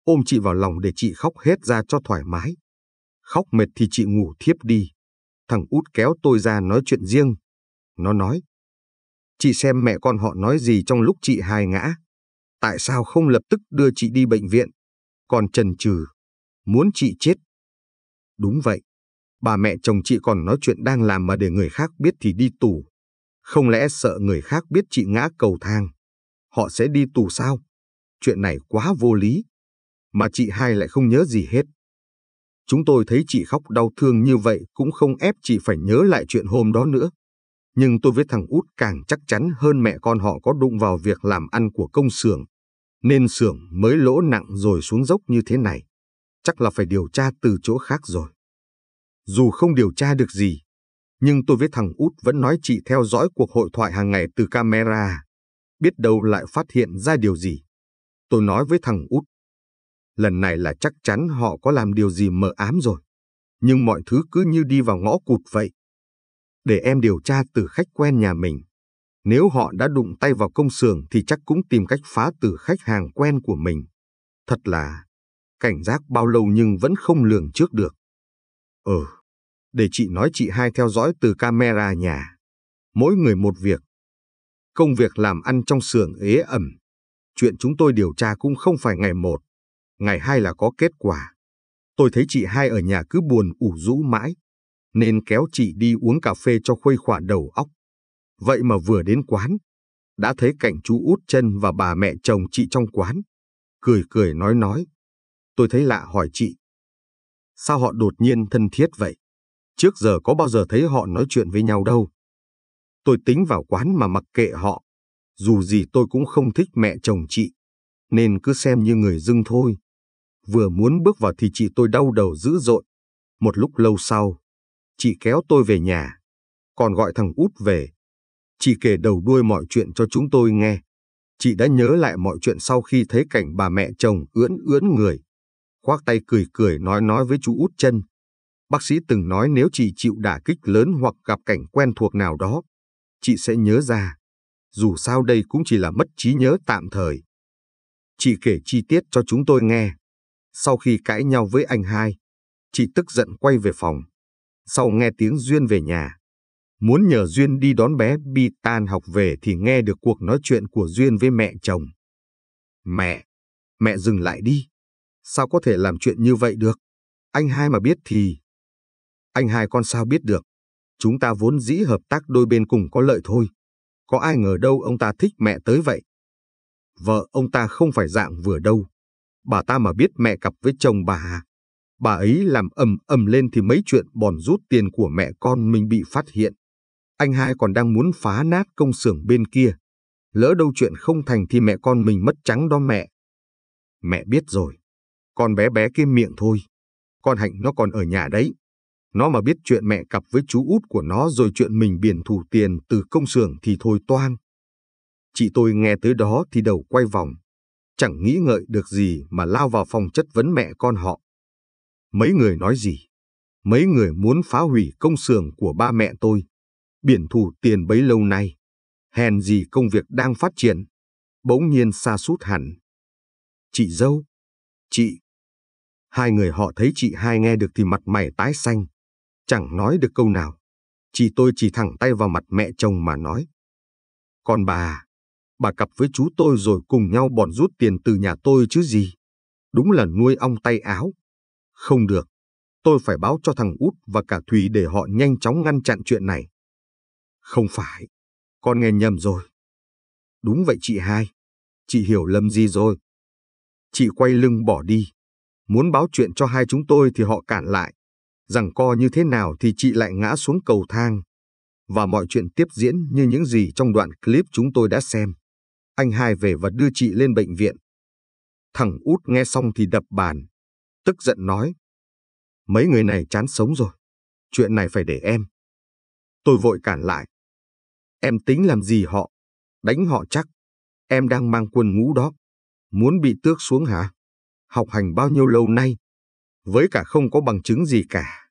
Ôm chị vào lòng để chị khóc hết ra cho thoải mái. Khóc mệt thì chị ngủ thiếp đi. Thằng út kéo tôi ra nói chuyện riêng. Nó nói. Chị xem mẹ con họ nói gì trong lúc chị hài ngã. Tại sao không lập tức đưa chị đi bệnh viện? Còn trần trừ. Muốn chị chết. Đúng vậy bà mẹ chồng chị còn nói chuyện đang làm mà để người khác biết thì đi tù. Không lẽ sợ người khác biết chị ngã cầu thang? Họ sẽ đi tù sao? Chuyện này quá vô lý. Mà chị hai lại không nhớ gì hết. Chúng tôi thấy chị khóc đau thương như vậy cũng không ép chị phải nhớ lại chuyện hôm đó nữa. Nhưng tôi với thằng út càng chắc chắn hơn mẹ con họ có đụng vào việc làm ăn của công xưởng. Nên xưởng mới lỗ nặng rồi xuống dốc như thế này. Chắc là phải điều tra từ chỗ khác rồi. Dù không điều tra được gì, nhưng tôi với thằng út vẫn nói chị theo dõi cuộc hội thoại hàng ngày từ camera. Biết đâu lại phát hiện ra điều gì. Tôi nói với thằng út. Lần này là chắc chắn họ có làm điều gì mờ ám rồi. Nhưng mọi thứ cứ như đi vào ngõ cụt vậy. Để em điều tra từ khách quen nhà mình. Nếu họ đã đụng tay vào công xưởng thì chắc cũng tìm cách phá từ khách hàng quen của mình. Thật là cảnh giác bao lâu nhưng vẫn không lường trước được. Ừ, để chị nói chị hai theo dõi từ camera nhà. Mỗi người một việc. Công việc làm ăn trong xưởng ế ẩm. Chuyện chúng tôi điều tra cũng không phải ngày một, ngày hai là có kết quả. Tôi thấy chị hai ở nhà cứ buồn ủ rũ mãi, nên kéo chị đi uống cà phê cho khuây khỏa đầu óc. Vậy mà vừa đến quán, đã thấy cảnh chú út chân và bà mẹ chồng chị trong quán. Cười cười nói nói. Tôi thấy lạ hỏi chị, Sao họ đột nhiên thân thiết vậy? Trước giờ có bao giờ thấy họ nói chuyện với nhau đâu. Tôi tính vào quán mà mặc kệ họ. Dù gì tôi cũng không thích mẹ chồng chị, nên cứ xem như người dưng thôi. Vừa muốn bước vào thì chị tôi đau đầu dữ dội. Một lúc lâu sau, chị kéo tôi về nhà, còn gọi thằng út về. Chị kể đầu đuôi mọi chuyện cho chúng tôi nghe. Chị đã nhớ lại mọi chuyện sau khi thấy cảnh bà mẹ chồng ưỡn ưỡn người, khoác tay cười cười nói nói với chú Út chân. Bác sĩ từng nói nếu chị chịu đả kích lớn hoặc gặp cảnh quen thuộc nào đó, chị sẽ nhớ ra. Dù sao đây cũng chỉ là mất trí nhớ tạm thời. Chị kể chi tiết cho chúng tôi nghe. Sau khi cãi nhau với anh hai, chị tức giận quay về phòng. Sau nghe tiếng Duyên về nhà, muốn nhờ Duyên đi đón bé Bi tan học về thì nghe được cuộc nói chuyện của Duyên với mẹ chồng. Mẹ, mẹ dừng lại đi. Sao có thể làm chuyện như vậy được? Anh hai mà biết thì... Anh hai con sao biết được? Chúng ta vốn dĩ hợp tác đôi bên cùng có lợi thôi. Có ai ngờ đâu ông ta thích mẹ tới vậy? Vợ ông ta không phải dạng vừa đâu. Bà ta mà biết mẹ cặp với chồng bà à? Bà ấy làm ầm ầm lên thì mấy chuyện bòn rút tiền của mẹ con mình bị phát hiện. Anh hai còn đang muốn phá nát công xưởng bên kia. Lỡ đâu chuyện không thành thì mẹ con mình mất trắng đó mẹ. Mẹ biết rồi. Con bé bé kia miệng thôi. Con Hạnh nó còn ở nhà đấy. Nó mà biết chuyện mẹ cặp với chú út của nó rồi chuyện mình biển thủ tiền từ công xưởng thì thôi toang. Chị tôi nghe tới đó thì đầu quay vòng. Chẳng nghĩ ngợi được gì mà lao vào phòng chất vấn mẹ con họ. Mấy người nói gì? Mấy người muốn phá hủy công xưởng của ba mẹ tôi. Biển thủ tiền bấy lâu nay. Hèn gì công việc đang phát triển. Bỗng nhiên xa sút hẳn. Chị dâu. Chị. Hai người họ thấy chị hai nghe được thì mặt mày tái xanh. Chẳng nói được câu nào. Chị tôi chỉ thẳng tay vào mặt mẹ chồng mà nói. Còn bà, à, bà cặp với chú tôi rồi cùng nhau bọn rút tiền từ nhà tôi chứ gì. Đúng là nuôi ong tay áo. Không được, tôi phải báo cho thằng út và cả Thùy để họ nhanh chóng ngăn chặn chuyện này. Không phải, con nghe nhầm rồi. Đúng vậy chị hai, chị hiểu lầm gì rồi. Chị quay lưng bỏ đi, muốn báo chuyện cho hai chúng tôi thì họ cản lại. Rằng co như thế nào thì chị lại ngã xuống cầu thang. Và mọi chuyện tiếp diễn như những gì trong đoạn clip chúng tôi đã xem. Anh hai về và đưa chị lên bệnh viện. Thằng út nghe xong thì đập bàn. Tức giận nói. Mấy người này chán sống rồi. Chuyện này phải để em. Tôi vội cản lại. Em tính làm gì họ? Đánh họ chắc. Em đang mang quần ngũ đó. Muốn bị tước xuống hả? học hành bao nhiêu lâu nay, với cả không có bằng chứng gì cả.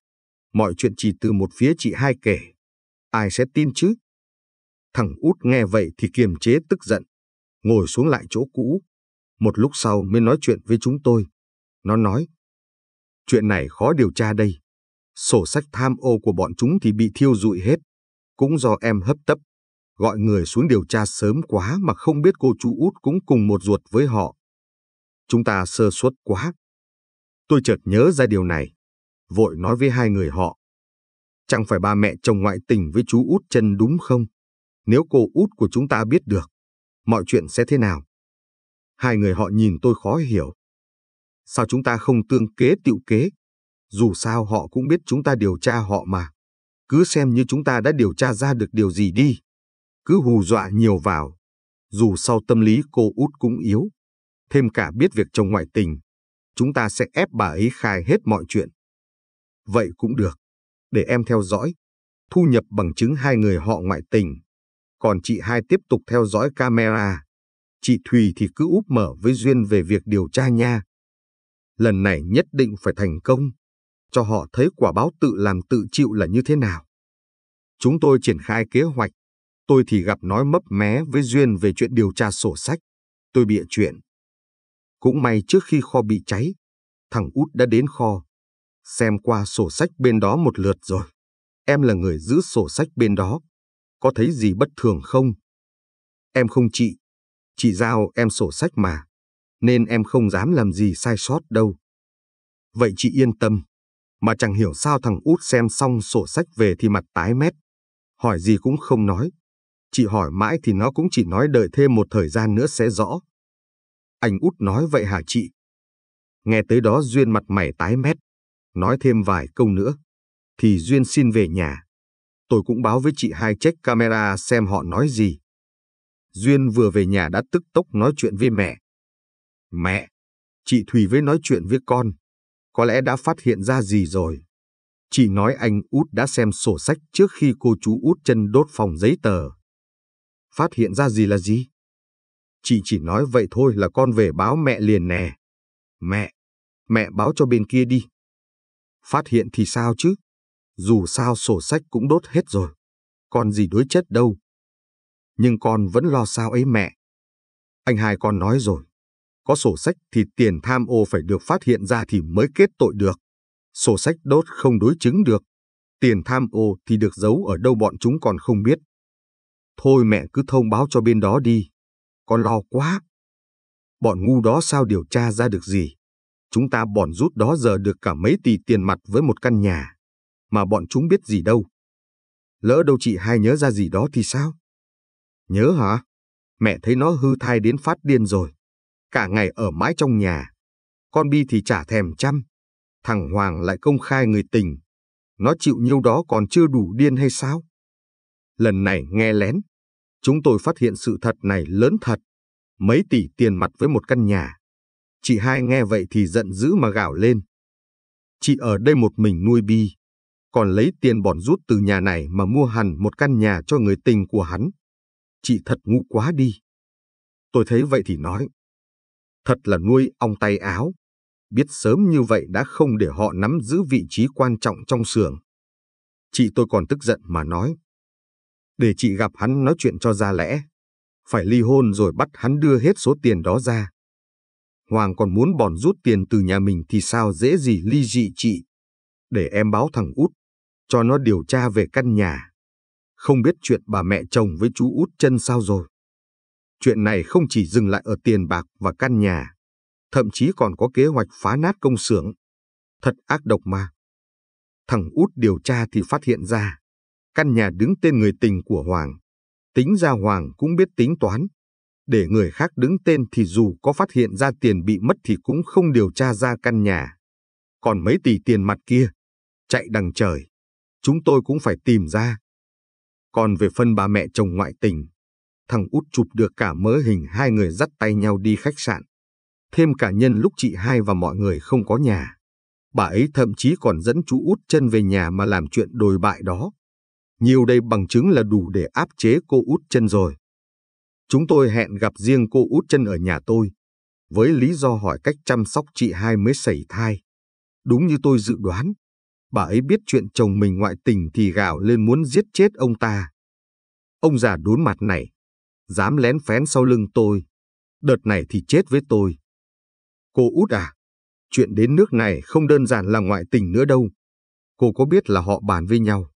Mọi chuyện chỉ từ một phía chị hai kể, ai sẽ tin chứ? Thằng út nghe vậy thì kiềm chế tức giận, ngồi xuống lại chỗ cũ. Một lúc sau mới nói chuyện với chúng tôi. Nó nói, chuyện này khó điều tra đây. Sổ sách tham ô của bọn chúng thì bị thiêu rụi hết, cũng do em hấp tấp. Gọi người xuống điều tra sớm quá mà không biết cô chú út cũng cùng một ruột với họ chúng ta sơ suất quá. Tôi chợt nhớ ra điều này, vội nói với hai người họ. Chẳng phải ba mẹ chồng ngoại tình với chú út chân đúng không? Nếu cô út của chúng ta biết được, mọi chuyện sẽ thế nào? Hai người họ nhìn tôi khó hiểu. Sao chúng ta không tương kế tiệu kế? Dù sao họ cũng biết chúng ta điều tra họ mà. Cứ xem như chúng ta đã điều tra ra được điều gì đi. Cứ hù dọa nhiều vào. Dù sau tâm lý cô út cũng yếu, thêm cả biết việc chồng ngoại tình, chúng ta sẽ ép bà ấy khai hết mọi chuyện. Vậy cũng được, để em theo dõi, thu nhập bằng chứng hai người họ ngoại tình. Còn chị hai tiếp tục theo dõi camera. Chị Thùy thì cứ úp mở với Duyên về việc điều tra nha. Lần này nhất định phải thành công, cho họ thấy quả báo tự làm tự chịu là như thế nào. Chúng tôi triển khai kế hoạch, tôi thì gặp nói mấp mé với Duyên về chuyện điều tra sổ sách. Tôi bịa chuyện, cũng may trước khi kho bị cháy, thằng út đã đến kho, xem qua sổ sách bên đó một lượt rồi. Em là người giữ sổ sách bên đó, có thấy gì bất thường không? Em không chị, chị giao em sổ sách mà, nên em không dám làm gì sai sót đâu. Vậy chị yên tâm, mà chẳng hiểu sao thằng út xem xong sổ sách về thì mặt tái mét, hỏi gì cũng không nói. Chị hỏi mãi thì nó cũng chỉ nói đợi thêm một thời gian nữa sẽ rõ. Anh út nói vậy hả chị? Nghe tới đó Duyên mặt mày tái mét, nói thêm vài câu nữa. Thì Duyên xin về nhà. Tôi cũng báo với chị hai check camera xem họ nói gì. Duyên vừa về nhà đã tức tốc nói chuyện với mẹ. Mẹ, chị Thùy với nói chuyện với con. Có lẽ đã phát hiện ra gì rồi. Chị nói anh út đã xem sổ sách trước khi cô chú út chân đốt phòng giấy tờ. Phát hiện ra gì là gì? Chị chỉ nói vậy thôi là con về báo mẹ liền nè. Mẹ, mẹ báo cho bên kia đi. Phát hiện thì sao chứ? Dù sao sổ sách cũng đốt hết rồi. Còn gì đối chất đâu. Nhưng con vẫn lo sao ấy mẹ. Anh hai con nói rồi. Có sổ sách thì tiền tham ô phải được phát hiện ra thì mới kết tội được. Sổ sách đốt không đối chứng được. Tiền tham ô thì được giấu ở đâu bọn chúng còn không biết. Thôi mẹ cứ thông báo cho bên đó đi con lo quá. Bọn ngu đó sao điều tra ra được gì? Chúng ta bọn rút đó giờ được cả mấy tỷ tiền mặt với một căn nhà, mà bọn chúng biết gì đâu. Lỡ đâu chị hai nhớ ra gì đó thì sao? Nhớ hả? Mẹ thấy nó hư thai đến phát điên rồi. Cả ngày ở mãi trong nhà. Con Bi thì chả thèm chăm. Thằng Hoàng lại công khai người tình. Nó chịu nhiêu đó còn chưa đủ điên hay sao? Lần này nghe lén, Chúng tôi phát hiện sự thật này lớn thật, mấy tỷ tiền mặt với một căn nhà. Chị hai nghe vậy thì giận dữ mà gào lên. Chị ở đây một mình nuôi Bi, còn lấy tiền bòn rút từ nhà này mà mua hẳn một căn nhà cho người tình của hắn. Chị thật ngu quá đi. Tôi thấy vậy thì nói. Thật là nuôi ong tay áo. Biết sớm như vậy đã không để họ nắm giữ vị trí quan trọng trong xưởng. Chị tôi còn tức giận mà nói để chị gặp hắn nói chuyện cho ra lẽ. Phải ly hôn rồi bắt hắn đưa hết số tiền đó ra. Hoàng còn muốn bòn rút tiền từ nhà mình thì sao dễ gì ly dị chị. Để em báo thằng Út, cho nó điều tra về căn nhà. Không biết chuyện bà mẹ chồng với chú Út chân sao rồi. Chuyện này không chỉ dừng lại ở tiền bạc và căn nhà, thậm chí còn có kế hoạch phá nát công xưởng. Thật ác độc mà. Thằng Út điều tra thì phát hiện ra, căn nhà đứng tên người tình của Hoàng. Tính ra Hoàng cũng biết tính toán. Để người khác đứng tên thì dù có phát hiện ra tiền bị mất thì cũng không điều tra ra căn nhà. Còn mấy tỷ tiền mặt kia, chạy đằng trời, chúng tôi cũng phải tìm ra. Còn về phân bà mẹ chồng ngoại tình, thằng út chụp được cả mớ hình hai người dắt tay nhau đi khách sạn. Thêm cả nhân lúc chị hai và mọi người không có nhà. Bà ấy thậm chí còn dẫn chú út chân về nhà mà làm chuyện đồi bại đó. Nhiều đây bằng chứng là đủ để áp chế cô út chân rồi. Chúng tôi hẹn gặp riêng cô út chân ở nhà tôi, với lý do hỏi cách chăm sóc chị hai mới xảy thai. Đúng như tôi dự đoán, bà ấy biết chuyện chồng mình ngoại tình thì gào lên muốn giết chết ông ta. Ông già đốn mặt này, dám lén phén sau lưng tôi. Đợt này thì chết với tôi. Cô út à, chuyện đến nước này không đơn giản là ngoại tình nữa đâu. Cô có biết là họ bàn với nhau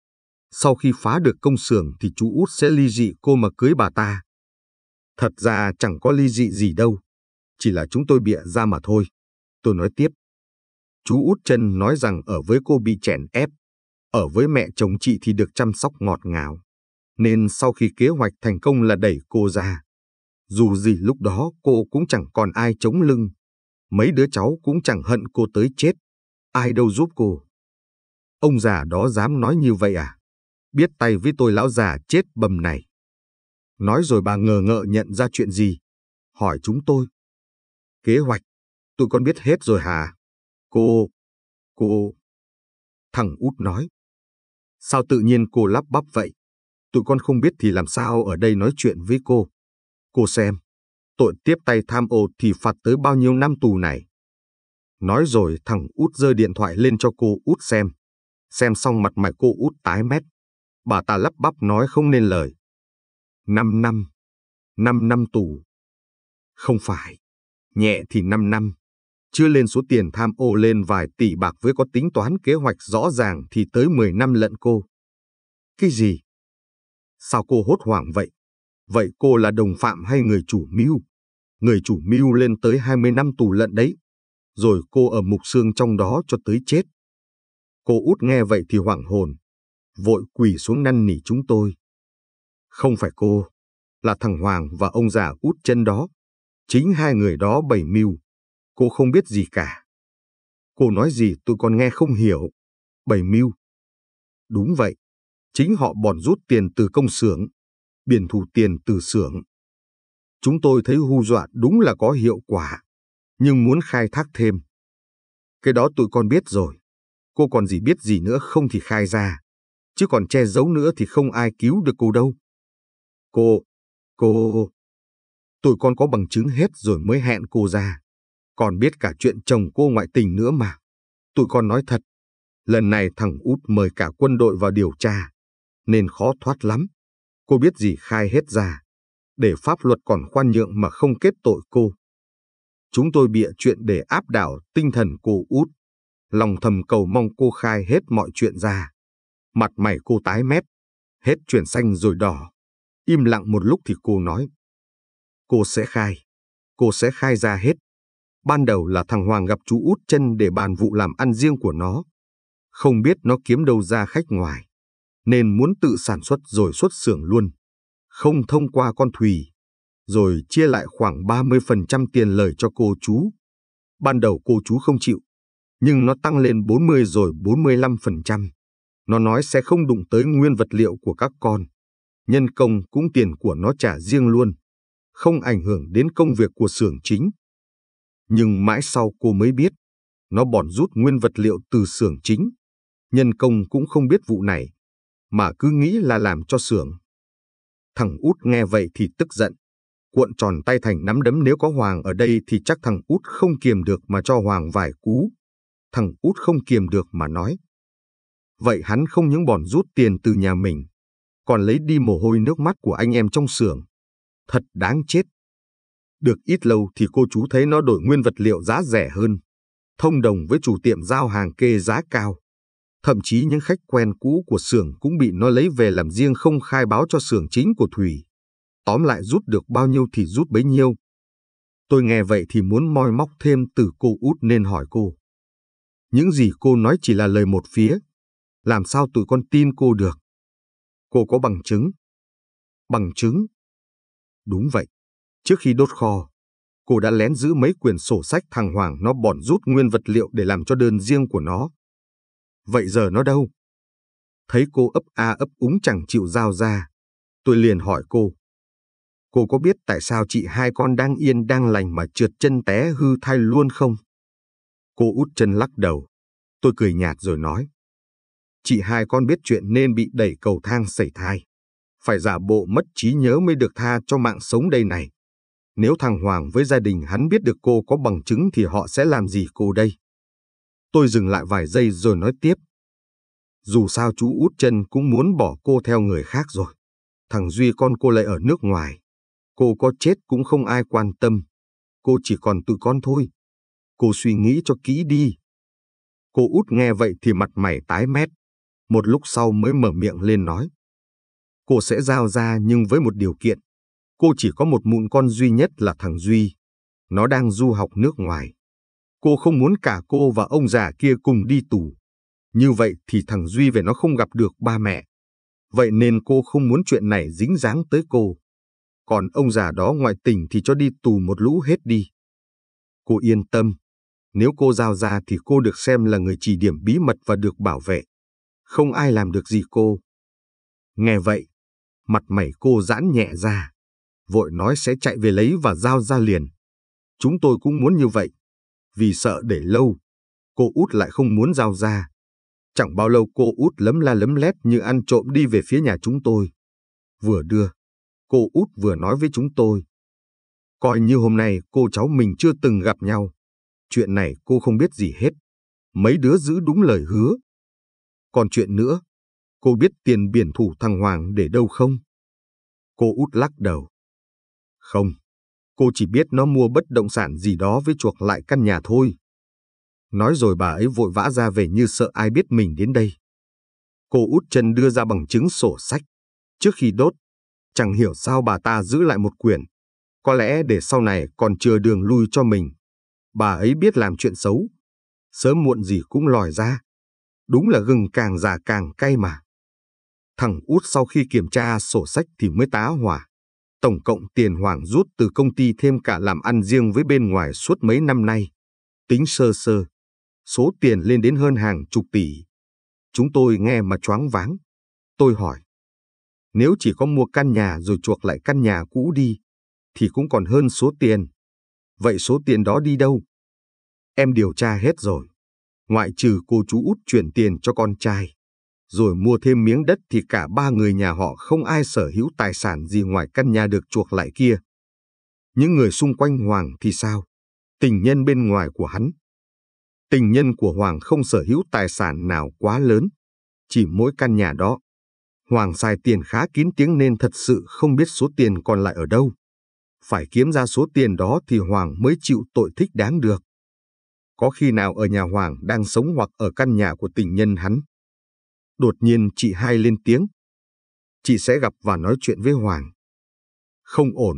sau khi phá được công xưởng thì chú út sẽ ly dị cô mà cưới bà ta. Thật ra chẳng có ly dị gì đâu, chỉ là chúng tôi bịa ra mà thôi. Tôi nói tiếp. Chú út chân nói rằng ở với cô bị chèn ép, ở với mẹ chồng chị thì được chăm sóc ngọt ngào. Nên sau khi kế hoạch thành công là đẩy cô ra. Dù gì lúc đó cô cũng chẳng còn ai chống lưng. Mấy đứa cháu cũng chẳng hận cô tới chết. Ai đâu giúp cô. Ông già đó dám nói như vậy à? biết tay với tôi lão già chết bầm này. Nói rồi bà ngờ ngợ nhận ra chuyện gì, hỏi chúng tôi. Kế hoạch, tụi con biết hết rồi hả? Cô, cô... Thằng út nói. Sao tự nhiên cô lắp bắp vậy? Tụi con không biết thì làm sao ở đây nói chuyện với cô. Cô xem, tội tiếp tay tham ô thì phạt tới bao nhiêu năm tù này. Nói rồi thằng út rơi điện thoại lên cho cô út xem. Xem xong mặt mày cô út tái mét bà ta lắp bắp nói không nên lời. Năm năm, năm năm tù. Không phải, nhẹ thì năm năm, chưa lên số tiền tham ô lên vài tỷ bạc với có tính toán kế hoạch rõ ràng thì tới 10 năm lận cô. Cái gì? Sao cô hốt hoảng vậy? Vậy cô là đồng phạm hay người chủ mưu? Người chủ mưu lên tới 20 năm tù lận đấy. Rồi cô ở mục xương trong đó cho tới chết. Cô út nghe vậy thì hoảng hồn, vội quỳ xuống năn nỉ chúng tôi. Không phải cô, là thằng Hoàng và ông già út chân đó. Chính hai người đó bày mưu. Cô không biết gì cả. Cô nói gì tôi còn nghe không hiểu. Bày mưu. Đúng vậy. Chính họ bòn rút tiền từ công xưởng, biển thủ tiền từ xưởng. Chúng tôi thấy hù dọa đúng là có hiệu quả, nhưng muốn khai thác thêm. Cái đó tụi con biết rồi. Cô còn gì biết gì nữa không thì khai ra chứ còn che giấu nữa thì không ai cứu được cô đâu. Cô, cô, tụi con có bằng chứng hết rồi mới hẹn cô ra. Còn biết cả chuyện chồng cô ngoại tình nữa mà. Tụi con nói thật, lần này thằng út mời cả quân đội vào điều tra, nên khó thoát lắm. Cô biết gì khai hết ra, để pháp luật còn khoan nhượng mà không kết tội cô. Chúng tôi bịa chuyện để áp đảo tinh thần cô út, lòng thầm cầu mong cô khai hết mọi chuyện ra. Mặt mày cô tái mét, hết chuyển xanh rồi đỏ. Im lặng một lúc thì cô nói. Cô sẽ khai. Cô sẽ khai ra hết. Ban đầu là thằng Hoàng gặp chú út chân để bàn vụ làm ăn riêng của nó. Không biết nó kiếm đâu ra khách ngoài. Nên muốn tự sản xuất rồi xuất xưởng luôn. Không thông qua con Thùy. Rồi chia lại khoảng 30% tiền lời cho cô chú. Ban đầu cô chú không chịu. Nhưng nó tăng lên 40 rồi 45%. Nó nói sẽ không đụng tới nguyên vật liệu của các con. Nhân công cũng tiền của nó trả riêng luôn. Không ảnh hưởng đến công việc của xưởng chính. Nhưng mãi sau cô mới biết, nó bỏn rút nguyên vật liệu từ xưởng chính. Nhân công cũng không biết vụ này, mà cứ nghĩ là làm cho xưởng. Thằng út nghe vậy thì tức giận, cuộn tròn tay thành nắm đấm nếu có Hoàng ở đây thì chắc thằng út không kiềm được mà cho Hoàng vài cú. Thằng út không kiềm được mà nói, Vậy hắn không những bòn rút tiền từ nhà mình, còn lấy đi mồ hôi nước mắt của anh em trong xưởng. Thật đáng chết. Được ít lâu thì cô chú thấy nó đổi nguyên vật liệu giá rẻ hơn, thông đồng với chủ tiệm giao hàng kê giá cao. Thậm chí những khách quen cũ của xưởng cũng bị nó lấy về làm riêng không khai báo cho xưởng chính của Thủy. Tóm lại rút được bao nhiêu thì rút bấy nhiêu. Tôi nghe vậy thì muốn moi móc thêm từ cô út nên hỏi cô. Những gì cô nói chỉ là lời một phía, làm sao tụi con tin cô được? Cô có bằng chứng. Bằng chứng? Đúng vậy. Trước khi đốt kho, cô đã lén giữ mấy quyển sổ sách thằng Hoàng nó bòn rút nguyên vật liệu để làm cho đơn riêng của nó. Vậy giờ nó đâu? Thấy cô ấp a ấp úng chẳng chịu giao ra. Tôi liền hỏi cô. Cô có biết tại sao chị hai con đang yên đang lành mà trượt chân té hư thai luôn không? Cô út chân lắc đầu. Tôi cười nhạt rồi nói chị hai con biết chuyện nên bị đẩy cầu thang sẩy thai. Phải giả bộ mất trí nhớ mới được tha cho mạng sống đây này. Nếu thằng Hoàng với gia đình hắn biết được cô có bằng chứng thì họ sẽ làm gì cô đây? Tôi dừng lại vài giây rồi nói tiếp. Dù sao chú út chân cũng muốn bỏ cô theo người khác rồi. Thằng Duy con cô lại ở nước ngoài. Cô có chết cũng không ai quan tâm. Cô chỉ còn tự con thôi. Cô suy nghĩ cho kỹ đi. Cô út nghe vậy thì mặt mày tái mét một lúc sau mới mở miệng lên nói. Cô sẽ giao ra nhưng với một điều kiện. Cô chỉ có một mụn con duy nhất là thằng Duy. Nó đang du học nước ngoài. Cô không muốn cả cô và ông già kia cùng đi tù. Như vậy thì thằng Duy về nó không gặp được ba mẹ. Vậy nên cô không muốn chuyện này dính dáng tới cô. Còn ông già đó ngoại tình thì cho đi tù một lũ hết đi. Cô yên tâm, nếu cô giao ra thì cô được xem là người chỉ điểm bí mật và được bảo vệ không ai làm được gì cô. Nghe vậy, mặt mày cô giãn nhẹ ra, vội nói sẽ chạy về lấy và giao ra liền. Chúng tôi cũng muốn như vậy, vì sợ để lâu, cô út lại không muốn giao ra. Chẳng bao lâu cô út lấm la lấm lét như ăn trộm đi về phía nhà chúng tôi. Vừa đưa, cô út vừa nói với chúng tôi. Coi như hôm nay cô cháu mình chưa từng gặp nhau. Chuyện này cô không biết gì hết. Mấy đứa giữ đúng lời hứa, còn chuyện nữa, cô biết tiền biển thủ thằng Hoàng để đâu không? Cô út lắc đầu. Không, cô chỉ biết nó mua bất động sản gì đó với chuộc lại căn nhà thôi. Nói rồi bà ấy vội vã ra về như sợ ai biết mình đến đây. Cô út chân đưa ra bằng chứng sổ sách. Trước khi đốt, chẳng hiểu sao bà ta giữ lại một quyển. Có lẽ để sau này còn chừa đường lui cho mình. Bà ấy biết làm chuyện xấu. Sớm muộn gì cũng lòi ra. Đúng là gừng càng già càng cay mà. Thằng út sau khi kiểm tra sổ sách thì mới tá hỏa. Tổng cộng tiền Hoàng rút từ công ty thêm cả làm ăn riêng với bên ngoài suốt mấy năm nay. Tính sơ sơ, số tiền lên đến hơn hàng chục tỷ. Chúng tôi nghe mà choáng váng. Tôi hỏi, nếu chỉ có mua căn nhà rồi chuộc lại căn nhà cũ đi, thì cũng còn hơn số tiền. Vậy số tiền đó đi đâu? Em điều tra hết rồi ngoại trừ cô chú út chuyển tiền cho con trai, rồi mua thêm miếng đất thì cả ba người nhà họ không ai sở hữu tài sản gì ngoài căn nhà được chuộc lại kia. Những người xung quanh Hoàng thì sao? Tình nhân bên ngoài của hắn. Tình nhân của Hoàng không sở hữu tài sản nào quá lớn, chỉ mỗi căn nhà đó. Hoàng xài tiền khá kín tiếng nên thật sự không biết số tiền còn lại ở đâu. Phải kiếm ra số tiền đó thì Hoàng mới chịu tội thích đáng được có khi nào ở nhà Hoàng đang sống hoặc ở căn nhà của tình nhân hắn. Đột nhiên chị hai lên tiếng. Chị sẽ gặp và nói chuyện với Hoàng. Không ổn.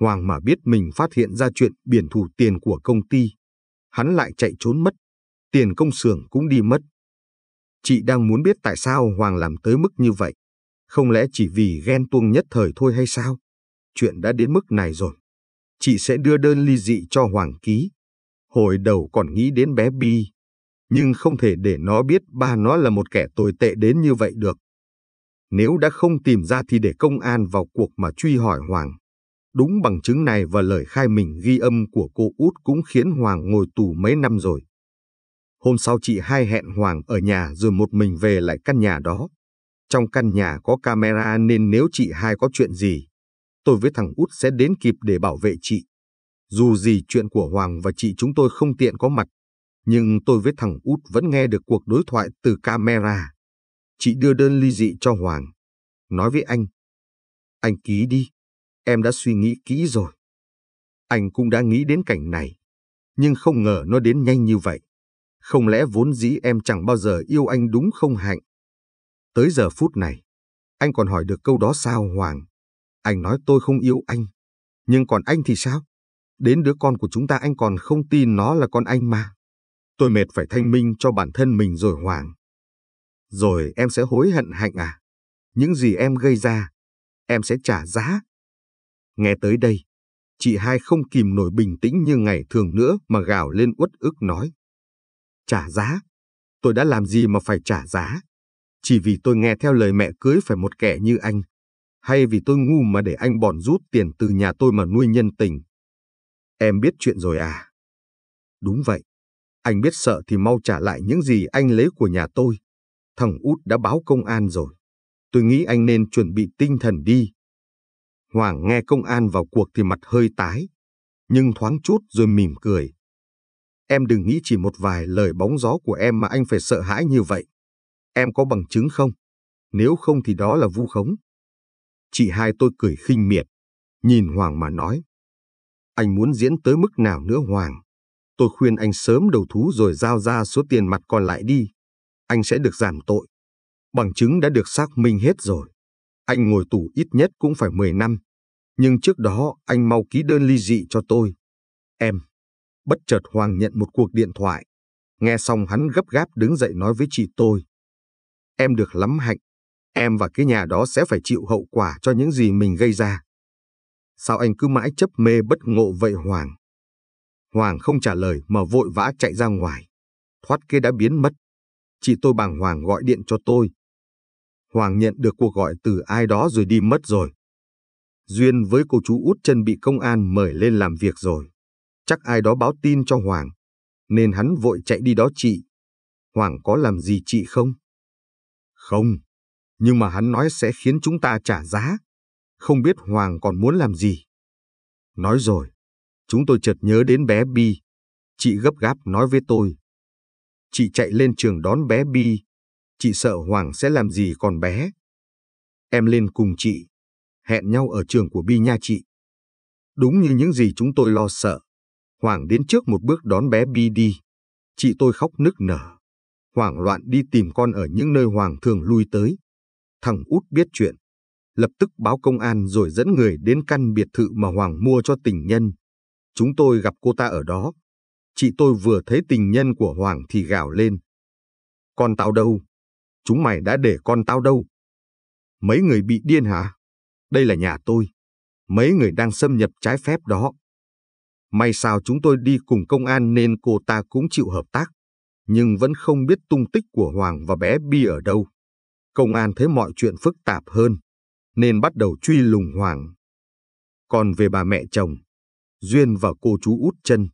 Hoàng mà biết mình phát hiện ra chuyện biển thủ tiền của công ty. Hắn lại chạy trốn mất. Tiền công xưởng cũng đi mất. Chị đang muốn biết tại sao Hoàng làm tới mức như vậy. Không lẽ chỉ vì ghen tuông nhất thời thôi hay sao? Chuyện đã đến mức này rồi. Chị sẽ đưa đơn ly dị cho Hoàng ký Hồi đầu còn nghĩ đến bé Bi, nhưng không thể để nó biết ba nó là một kẻ tồi tệ đến như vậy được. Nếu đã không tìm ra thì để công an vào cuộc mà truy hỏi Hoàng. Đúng bằng chứng này và lời khai mình ghi âm của cô út cũng khiến Hoàng ngồi tù mấy năm rồi. Hôm sau chị hai hẹn Hoàng ở nhà rồi một mình về lại căn nhà đó. Trong căn nhà có camera nên nếu chị hai có chuyện gì, tôi với thằng út sẽ đến kịp để bảo vệ chị. Dù gì chuyện của Hoàng và chị chúng tôi không tiện có mặt, nhưng tôi với thằng út vẫn nghe được cuộc đối thoại từ camera. Chị đưa đơn ly dị cho Hoàng, nói với anh. Anh ký đi, em đã suy nghĩ kỹ rồi. Anh cũng đã nghĩ đến cảnh này, nhưng không ngờ nó đến nhanh như vậy. Không lẽ vốn dĩ em chẳng bao giờ yêu anh đúng không Hạnh? Tới giờ phút này, anh còn hỏi được câu đó sao Hoàng? Anh nói tôi không yêu anh, nhưng còn anh thì sao? Đến đứa con của chúng ta anh còn không tin nó là con anh mà. Tôi mệt phải thanh minh cho bản thân mình rồi Hoàng. Rồi em sẽ hối hận hạnh à? Những gì em gây ra, em sẽ trả giá. Nghe tới đây, chị hai không kìm nổi bình tĩnh như ngày thường nữa mà gào lên uất ức nói. Trả giá? Tôi đã làm gì mà phải trả giá? Chỉ vì tôi nghe theo lời mẹ cưới phải một kẻ như anh, hay vì tôi ngu mà để anh bòn rút tiền từ nhà tôi mà nuôi nhân tình. Em biết chuyện rồi à? Đúng vậy. Anh biết sợ thì mau trả lại những gì anh lấy của nhà tôi. Thằng út đã báo công an rồi. Tôi nghĩ anh nên chuẩn bị tinh thần đi. Hoàng nghe công an vào cuộc thì mặt hơi tái, nhưng thoáng chút rồi mỉm cười. Em đừng nghĩ chỉ một vài lời bóng gió của em mà anh phải sợ hãi như vậy. Em có bằng chứng không? Nếu không thì đó là vu khống. Chị hai tôi cười khinh miệt, nhìn Hoàng mà nói anh muốn diễn tới mức nào nữa Hoàng. Tôi khuyên anh sớm đầu thú rồi giao ra số tiền mặt còn lại đi. Anh sẽ được giảm tội. Bằng chứng đã được xác minh hết rồi. Anh ngồi tù ít nhất cũng phải 10 năm. Nhưng trước đó anh mau ký đơn ly dị cho tôi. Em. Bất chợt Hoàng nhận một cuộc điện thoại. Nghe xong hắn gấp gáp đứng dậy nói với chị tôi. Em được lắm hạnh. Em và cái nhà đó sẽ phải chịu hậu quả cho những gì mình gây ra. Sao anh cứ mãi chấp mê bất ngộ vậy Hoàng? Hoàng không trả lời mà vội vã chạy ra ngoài. Thoát kia đã biến mất. Chị tôi bàng Hoàng gọi điện cho tôi. Hoàng nhận được cuộc gọi từ ai đó rồi đi mất rồi. Duyên với cô chú út chân bị công an mời lên làm việc rồi. Chắc ai đó báo tin cho Hoàng. Nên hắn vội chạy đi đó chị. Hoàng có làm gì chị không? Không. Nhưng mà hắn nói sẽ khiến chúng ta trả giá không biết Hoàng còn muốn làm gì. Nói rồi, chúng tôi chợt nhớ đến bé Bi. Chị gấp gáp nói với tôi. Chị chạy lên trường đón bé Bi. Chị sợ Hoàng sẽ làm gì còn bé. Em lên cùng chị. Hẹn nhau ở trường của Bi nha chị. Đúng như những gì chúng tôi lo sợ. Hoàng đến trước một bước đón bé Bi đi. Chị tôi khóc nức nở. Hoàng loạn đi tìm con ở những nơi Hoàng thường lui tới. Thằng út biết chuyện lập tức báo công an rồi dẫn người đến căn biệt thự mà Hoàng mua cho tình nhân. Chúng tôi gặp cô ta ở đó. Chị tôi vừa thấy tình nhân của Hoàng thì gào lên. Con tao đâu? Chúng mày đã để con tao đâu? Mấy người bị điên hả? Đây là nhà tôi. Mấy người đang xâm nhập trái phép đó. May sao chúng tôi đi cùng công an nên cô ta cũng chịu hợp tác, nhưng vẫn không biết tung tích của Hoàng và bé Bi ở đâu. Công an thấy mọi chuyện phức tạp hơn, nên bắt đầu truy lùng Hoàng. Còn về bà mẹ chồng, Duyên và cô chú út chân,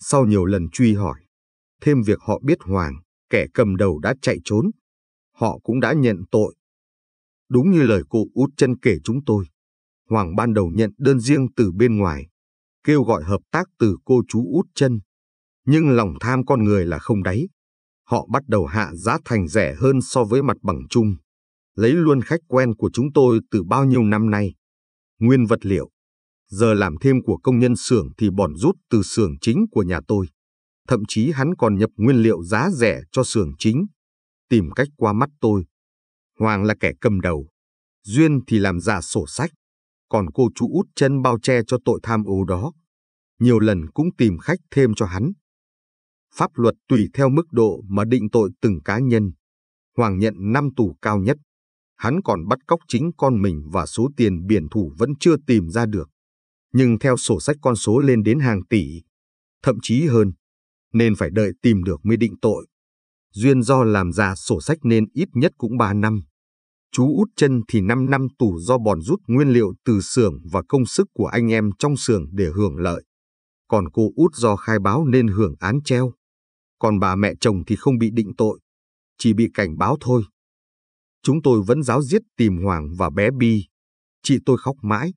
sau nhiều lần truy hỏi, thêm việc họ biết Hoàng, kẻ cầm đầu đã chạy trốn, họ cũng đã nhận tội. Đúng như lời cô út chân kể chúng tôi, Hoàng ban đầu nhận đơn riêng từ bên ngoài, kêu gọi hợp tác từ cô chú út chân. Nhưng lòng tham con người là không đáy. Họ bắt đầu hạ giá thành rẻ hơn so với mặt bằng chung lấy luôn khách quen của chúng tôi từ bao nhiêu năm nay. Nguyên vật liệu, giờ làm thêm của công nhân xưởng thì bỏn rút từ xưởng chính của nhà tôi. Thậm chí hắn còn nhập nguyên liệu giá rẻ cho xưởng chính, tìm cách qua mắt tôi. Hoàng là kẻ cầm đầu, Duyên thì làm giả sổ sách, còn cô chủ út chân bao che cho tội tham ô đó. Nhiều lần cũng tìm khách thêm cho hắn. Pháp luật tùy theo mức độ mà định tội từng cá nhân. Hoàng nhận 5 tù cao nhất hắn còn bắt cóc chính con mình và số tiền biển thủ vẫn chưa tìm ra được. Nhưng theo sổ sách con số lên đến hàng tỷ, thậm chí hơn, nên phải đợi tìm được mới định tội. Duyên do làm giả sổ sách nên ít nhất cũng 3 năm. Chú Út chân thì 5 năm tù do bòn rút nguyên liệu từ xưởng và công sức của anh em trong xưởng để hưởng lợi. Còn cô Út do khai báo nên hưởng án treo. Còn bà mẹ chồng thì không bị định tội, chỉ bị cảnh báo thôi. Chúng tôi vẫn giáo diết tìm Hoàng và bé Bi. Chị tôi khóc mãi.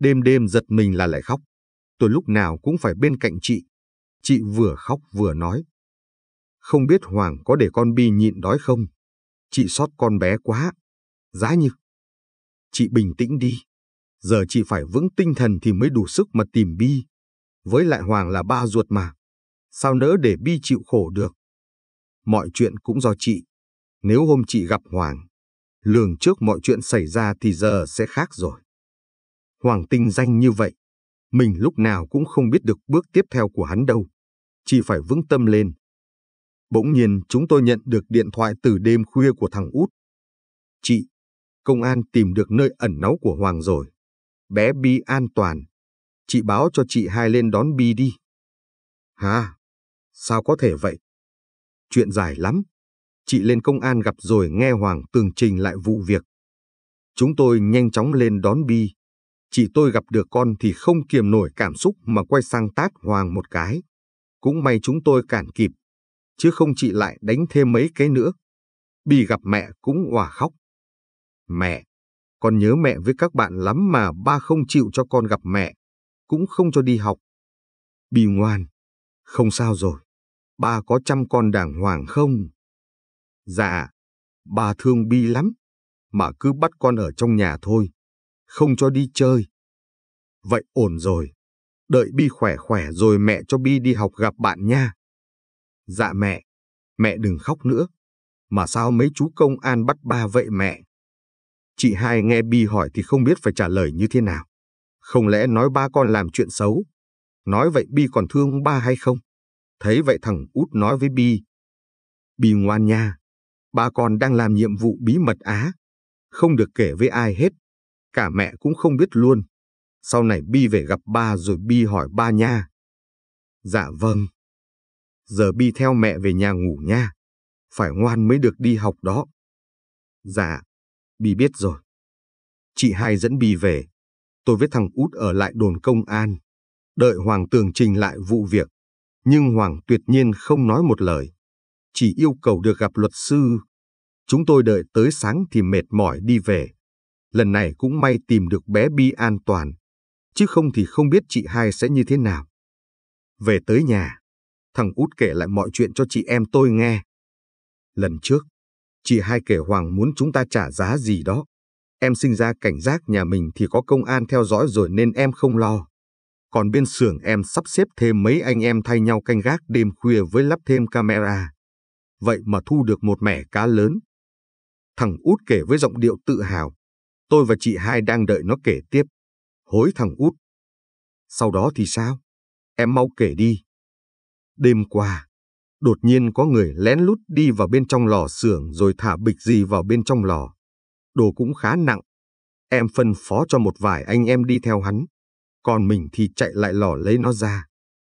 Đêm đêm giật mình là lại khóc. Tôi lúc nào cũng phải bên cạnh chị. Chị vừa khóc vừa nói. Không biết Hoàng có để con Bi nhịn đói không? Chị xót con bé quá. Giá như. Chị bình tĩnh đi. Giờ chị phải vững tinh thần thì mới đủ sức mà tìm Bi. Với lại Hoàng là ba ruột mà. Sao nỡ để Bi chịu khổ được? Mọi chuyện cũng do chị. Nếu hôm chị gặp Hoàng, lường trước mọi chuyện xảy ra thì giờ sẽ khác rồi. Hoàng tinh danh như vậy, mình lúc nào cũng không biết được bước tiếp theo của hắn đâu, chỉ phải vững tâm lên. Bỗng nhiên chúng tôi nhận được điện thoại từ đêm khuya của thằng út. Chị, công an tìm được nơi ẩn náu của Hoàng rồi. Bé Bi an toàn. Chị báo cho chị hai lên đón Bi đi. Hà, sao có thể vậy? Chuyện dài lắm chị lên công an gặp rồi nghe Hoàng tường trình lại vụ việc. Chúng tôi nhanh chóng lên đón Bi. Chị tôi gặp được con thì không kiềm nổi cảm xúc mà quay sang tát Hoàng một cái. Cũng may chúng tôi cản kịp, chứ không chị lại đánh thêm mấy cái nữa. Bi gặp mẹ cũng òa khóc. Mẹ, con nhớ mẹ với các bạn lắm mà ba không chịu cho con gặp mẹ, cũng không cho đi học. Bi ngoan, không sao rồi, ba có chăm con đàng hoàng không? Dạ, bà thương Bi lắm, mà cứ bắt con ở trong nhà thôi, không cho đi chơi. Vậy ổn rồi, đợi Bi khỏe khỏe rồi mẹ cho Bi đi học gặp bạn nha. Dạ mẹ, mẹ đừng khóc nữa, mà sao mấy chú công an bắt ba vậy mẹ? Chị hai nghe Bi hỏi thì không biết phải trả lời như thế nào. Không lẽ nói ba con làm chuyện xấu? Nói vậy Bi còn thương ba hay không? Thấy vậy thằng út nói với Bi. Bi ngoan nha, bà còn đang làm nhiệm vụ bí mật á, không được kể với ai hết, cả mẹ cũng không biết luôn. Sau này Bi về gặp ba rồi Bi hỏi ba nha. Dạ vâng. Giờ Bi theo mẹ về nhà ngủ nha, phải ngoan mới được đi học đó. Dạ, Bi biết rồi. Chị hai dẫn Bi về, tôi với thằng út ở lại đồn công an, đợi Hoàng Tường trình lại vụ việc. Nhưng Hoàng tuyệt nhiên không nói một lời chỉ yêu cầu được gặp luật sư. Chúng tôi đợi tới sáng thì mệt mỏi đi về. Lần này cũng may tìm được bé Bi an toàn, chứ không thì không biết chị hai sẽ như thế nào. Về tới nhà, thằng út kể lại mọi chuyện cho chị em tôi nghe. Lần trước, chị hai kể Hoàng muốn chúng ta trả giá gì đó. Em sinh ra cảnh giác nhà mình thì có công an theo dõi rồi nên em không lo. Còn bên xưởng em sắp xếp thêm mấy anh em thay nhau canh gác đêm khuya với lắp thêm camera vậy mà thu được một mẻ cá lớn. Thằng út kể với giọng điệu tự hào, tôi và chị hai đang đợi nó kể tiếp. Hối thằng út. Sau đó thì sao? Em mau kể đi. Đêm qua, đột nhiên có người lén lút đi vào bên trong lò xưởng rồi thả bịch gì vào bên trong lò. Đồ cũng khá nặng. Em phân phó cho một vài anh em đi theo hắn. Còn mình thì chạy lại lò lấy nó ra.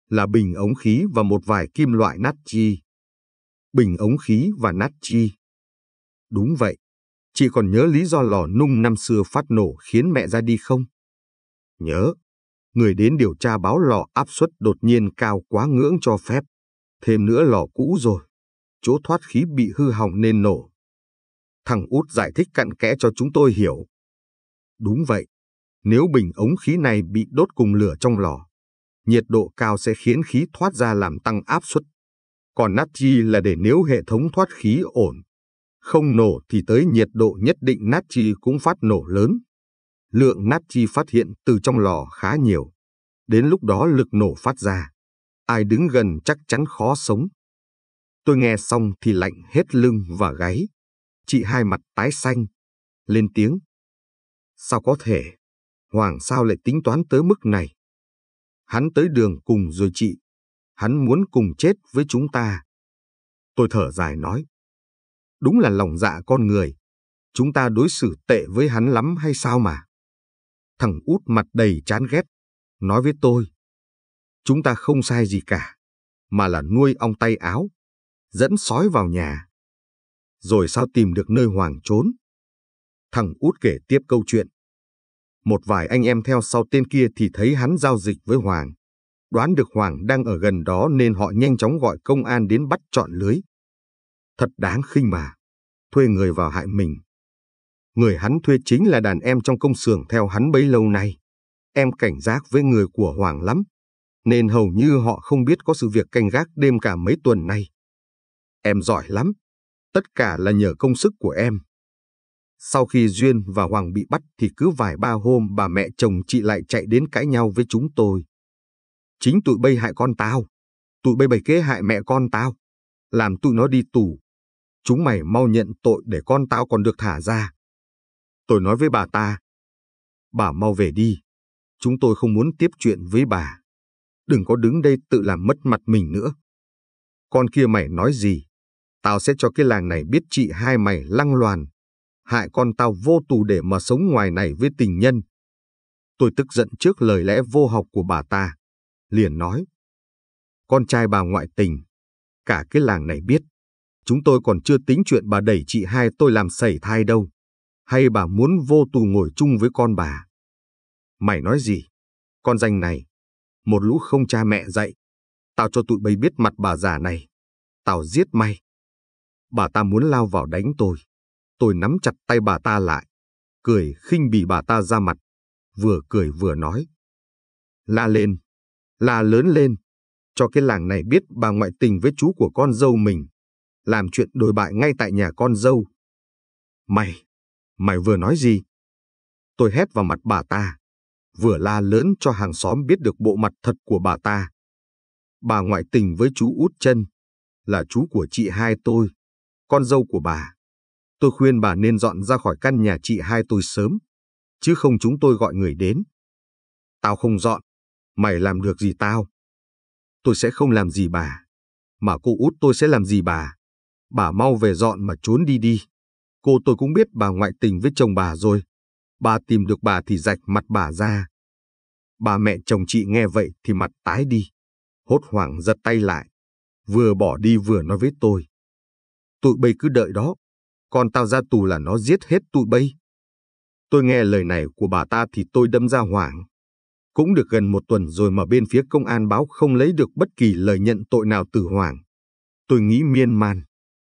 Là bình ống khí và một vài kim loại nát chi bình ống khí và nát chi. Đúng vậy, chị còn nhớ lý do lò nung năm xưa phát nổ khiến mẹ ra đi không? Nhớ, người đến điều tra báo lò áp suất đột nhiên cao quá ngưỡng cho phép. Thêm nữa lò cũ rồi, chỗ thoát khí bị hư hỏng nên nổ. Thằng út giải thích cặn kẽ cho chúng tôi hiểu. Đúng vậy, nếu bình ống khí này bị đốt cùng lửa trong lò, nhiệt độ cao sẽ khiến khí thoát ra làm tăng áp suất còn natri là để nếu hệ thống thoát khí ổn, không nổ thì tới nhiệt độ nhất định natri cũng phát nổ lớn. Lượng natri phát hiện từ trong lò khá nhiều, đến lúc đó lực nổ phát ra, ai đứng gần chắc chắn khó sống. Tôi nghe xong thì lạnh hết lưng và gáy, chị hai mặt tái xanh, lên tiếng. Sao có thể? Hoàng sao lại tính toán tới mức này? Hắn tới đường cùng rồi chị. Hắn muốn cùng chết với chúng ta. Tôi thở dài nói. Đúng là lòng dạ con người. Chúng ta đối xử tệ với hắn lắm hay sao mà? Thằng út mặt đầy chán ghét. Nói với tôi. Chúng ta không sai gì cả. Mà là nuôi ong tay áo. Dẫn sói vào nhà. Rồi sao tìm được nơi hoàng trốn? Thằng út kể tiếp câu chuyện. Một vài anh em theo sau tên kia thì thấy hắn giao dịch với Hoàng đoán được Hoàng đang ở gần đó nên họ nhanh chóng gọi công an đến bắt trọn lưới. Thật đáng khinh mà, thuê người vào hại mình. Người hắn thuê chính là đàn em trong công xưởng theo hắn bấy lâu nay. Em cảnh giác với người của Hoàng lắm, nên hầu như họ không biết có sự việc canh gác đêm cả mấy tuần nay. Em giỏi lắm, tất cả là nhờ công sức của em. Sau khi Duyên và Hoàng bị bắt thì cứ vài ba hôm bà mẹ chồng chị lại chạy đến cãi nhau với chúng tôi. Chính tụi bay hại con tao. Tụi bay bày kế hại mẹ con tao. Làm tụi nó đi tù. Chúng mày mau nhận tội để con tao còn được thả ra. Tôi nói với bà ta. Bà mau về đi. Chúng tôi không muốn tiếp chuyện với bà. Đừng có đứng đây tự làm mất mặt mình nữa. Con kia mày nói gì? Tao sẽ cho cái làng này biết chị hai mày lăng loàn. Hại con tao vô tù để mà sống ngoài này với tình nhân. Tôi tức giận trước lời lẽ vô học của bà ta liền nói. Con trai bà ngoại tình, cả cái làng này biết. Chúng tôi còn chưa tính chuyện bà đẩy chị hai tôi làm sẩy thai đâu. Hay bà muốn vô tù ngồi chung với con bà. Mày nói gì? Con danh này, một lũ không cha mẹ dạy. Tao cho tụi bây biết mặt bà già này. Tao giết mày. Bà ta muốn lao vào đánh tôi. Tôi nắm chặt tay bà ta lại. Cười khinh bỉ bà ta ra mặt. Vừa cười vừa nói. La lên là lớn lên, cho cái làng này biết bà ngoại tình với chú của con dâu mình, làm chuyện đồi bại ngay tại nhà con dâu. Mày, mày vừa nói gì? Tôi hét vào mặt bà ta, vừa la lớn cho hàng xóm biết được bộ mặt thật của bà ta. Bà ngoại tình với chú út chân, là chú của chị hai tôi, con dâu của bà. Tôi khuyên bà nên dọn ra khỏi căn nhà chị hai tôi sớm, chứ không chúng tôi gọi người đến. Tao không dọn, Mày làm được gì tao? Tôi sẽ không làm gì bà. Mà cô út tôi sẽ làm gì bà? Bà mau về dọn mà trốn đi đi. Cô tôi cũng biết bà ngoại tình với chồng bà rồi. Bà tìm được bà thì rạch mặt bà ra. Bà mẹ chồng chị nghe vậy thì mặt tái đi. Hốt hoảng giật tay lại. Vừa bỏ đi vừa nói với tôi. Tụi bây cứ đợi đó. Con tao ra tù là nó giết hết tụi bây. Tôi nghe lời này của bà ta thì tôi đâm ra hoảng. Cũng được gần một tuần rồi mà bên phía công an báo không lấy được bất kỳ lời nhận tội nào từ Hoàng. Tôi nghĩ miên man.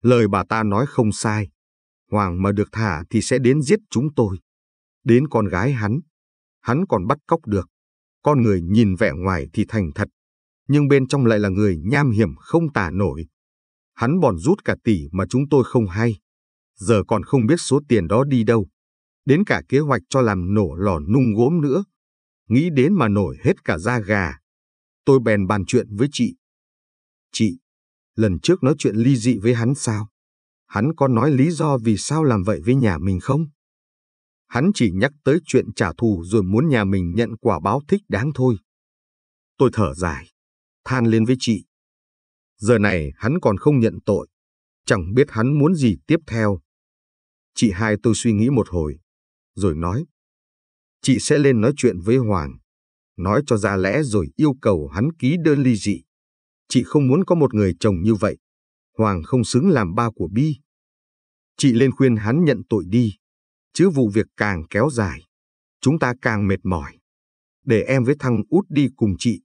Lời bà ta nói không sai. Hoàng mà được thả thì sẽ đến giết chúng tôi. Đến con gái hắn. Hắn còn bắt cóc được. Con người nhìn vẻ ngoài thì thành thật. Nhưng bên trong lại là người nham hiểm không tả nổi. Hắn bòn rút cả tỷ mà chúng tôi không hay. Giờ còn không biết số tiền đó đi đâu. Đến cả kế hoạch cho làm nổ lò nung gốm nữa nghĩ đến mà nổi hết cả da gà. Tôi bèn bàn chuyện với chị. Chị, lần trước nói chuyện ly dị với hắn sao? Hắn có nói lý do vì sao làm vậy với nhà mình không? Hắn chỉ nhắc tới chuyện trả thù rồi muốn nhà mình nhận quả báo thích đáng thôi. Tôi thở dài, than lên với chị. Giờ này hắn còn không nhận tội, chẳng biết hắn muốn gì tiếp theo. Chị hai tôi suy nghĩ một hồi, rồi nói chị sẽ lên nói chuyện với Hoàng, nói cho ra lẽ rồi yêu cầu hắn ký đơn ly dị. Chị không muốn có một người chồng như vậy. Hoàng không xứng làm ba của Bi. Chị lên khuyên hắn nhận tội đi, chứ vụ việc càng kéo dài, chúng ta càng mệt mỏi. Để em với thằng út đi cùng chị.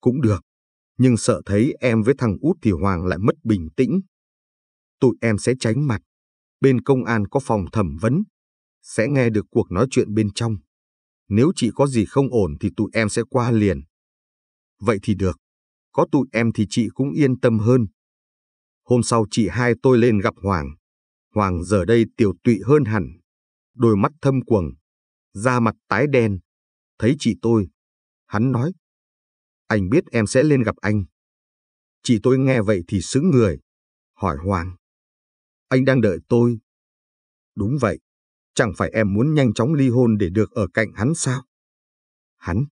Cũng được, nhưng sợ thấy em với thằng út thì Hoàng lại mất bình tĩnh. Tụi em sẽ tránh mặt. Bên công an có phòng thẩm vấn, sẽ nghe được cuộc nói chuyện bên trong. Nếu chị có gì không ổn thì tụi em sẽ qua liền. Vậy thì được, có tụi em thì chị cũng yên tâm hơn. Hôm sau chị hai tôi lên gặp Hoàng. Hoàng giờ đây tiểu tụy hơn hẳn, đôi mắt thâm quầng, da mặt tái đen. Thấy chị tôi, hắn nói, anh biết em sẽ lên gặp anh. Chị tôi nghe vậy thì sững người, hỏi Hoàng, anh đang đợi tôi. Đúng vậy, Chẳng phải em muốn nhanh chóng ly hôn để được ở cạnh hắn sao? Hắn,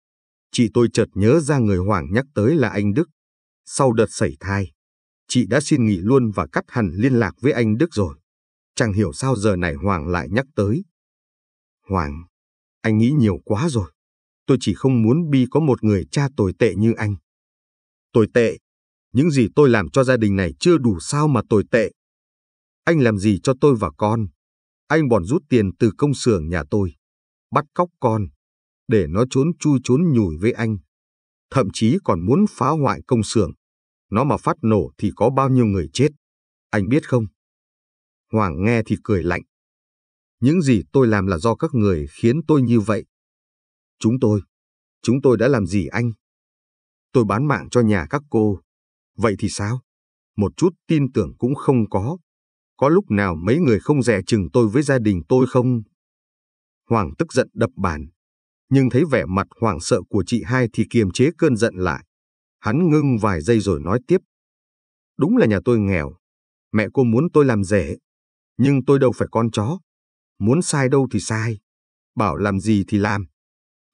chị tôi chợt nhớ ra người Hoàng nhắc tới là anh Đức. Sau đợt xảy thai, chị đã xin nghỉ luôn và cắt hẳn liên lạc với anh Đức rồi. Chẳng hiểu sao giờ này Hoàng lại nhắc tới. Hoàng, anh nghĩ nhiều quá rồi. Tôi chỉ không muốn Bi có một người cha tồi tệ như anh. Tồi tệ? Những gì tôi làm cho gia đình này chưa đủ sao mà tồi tệ. Anh làm gì cho tôi và con? Anh bọn rút tiền từ công xưởng nhà tôi, bắt cóc con, để nó trốn chui trốn nhủi với anh. Thậm chí còn muốn phá hoại công xưởng. Nó mà phát nổ thì có bao nhiêu người chết. Anh biết không? Hoàng nghe thì cười lạnh. Những gì tôi làm là do các người khiến tôi như vậy. Chúng tôi, chúng tôi đã làm gì anh? Tôi bán mạng cho nhà các cô. Vậy thì sao? Một chút tin tưởng cũng không có. Có lúc nào mấy người không rẻ chừng tôi với gia đình tôi không? Hoàng tức giận đập bàn. Nhưng thấy vẻ mặt hoảng sợ của chị hai thì kiềm chế cơn giận lại. Hắn ngưng vài giây rồi nói tiếp. Đúng là nhà tôi nghèo. Mẹ cô muốn tôi làm rể. Nhưng tôi đâu phải con chó. Muốn sai đâu thì sai. Bảo làm gì thì làm.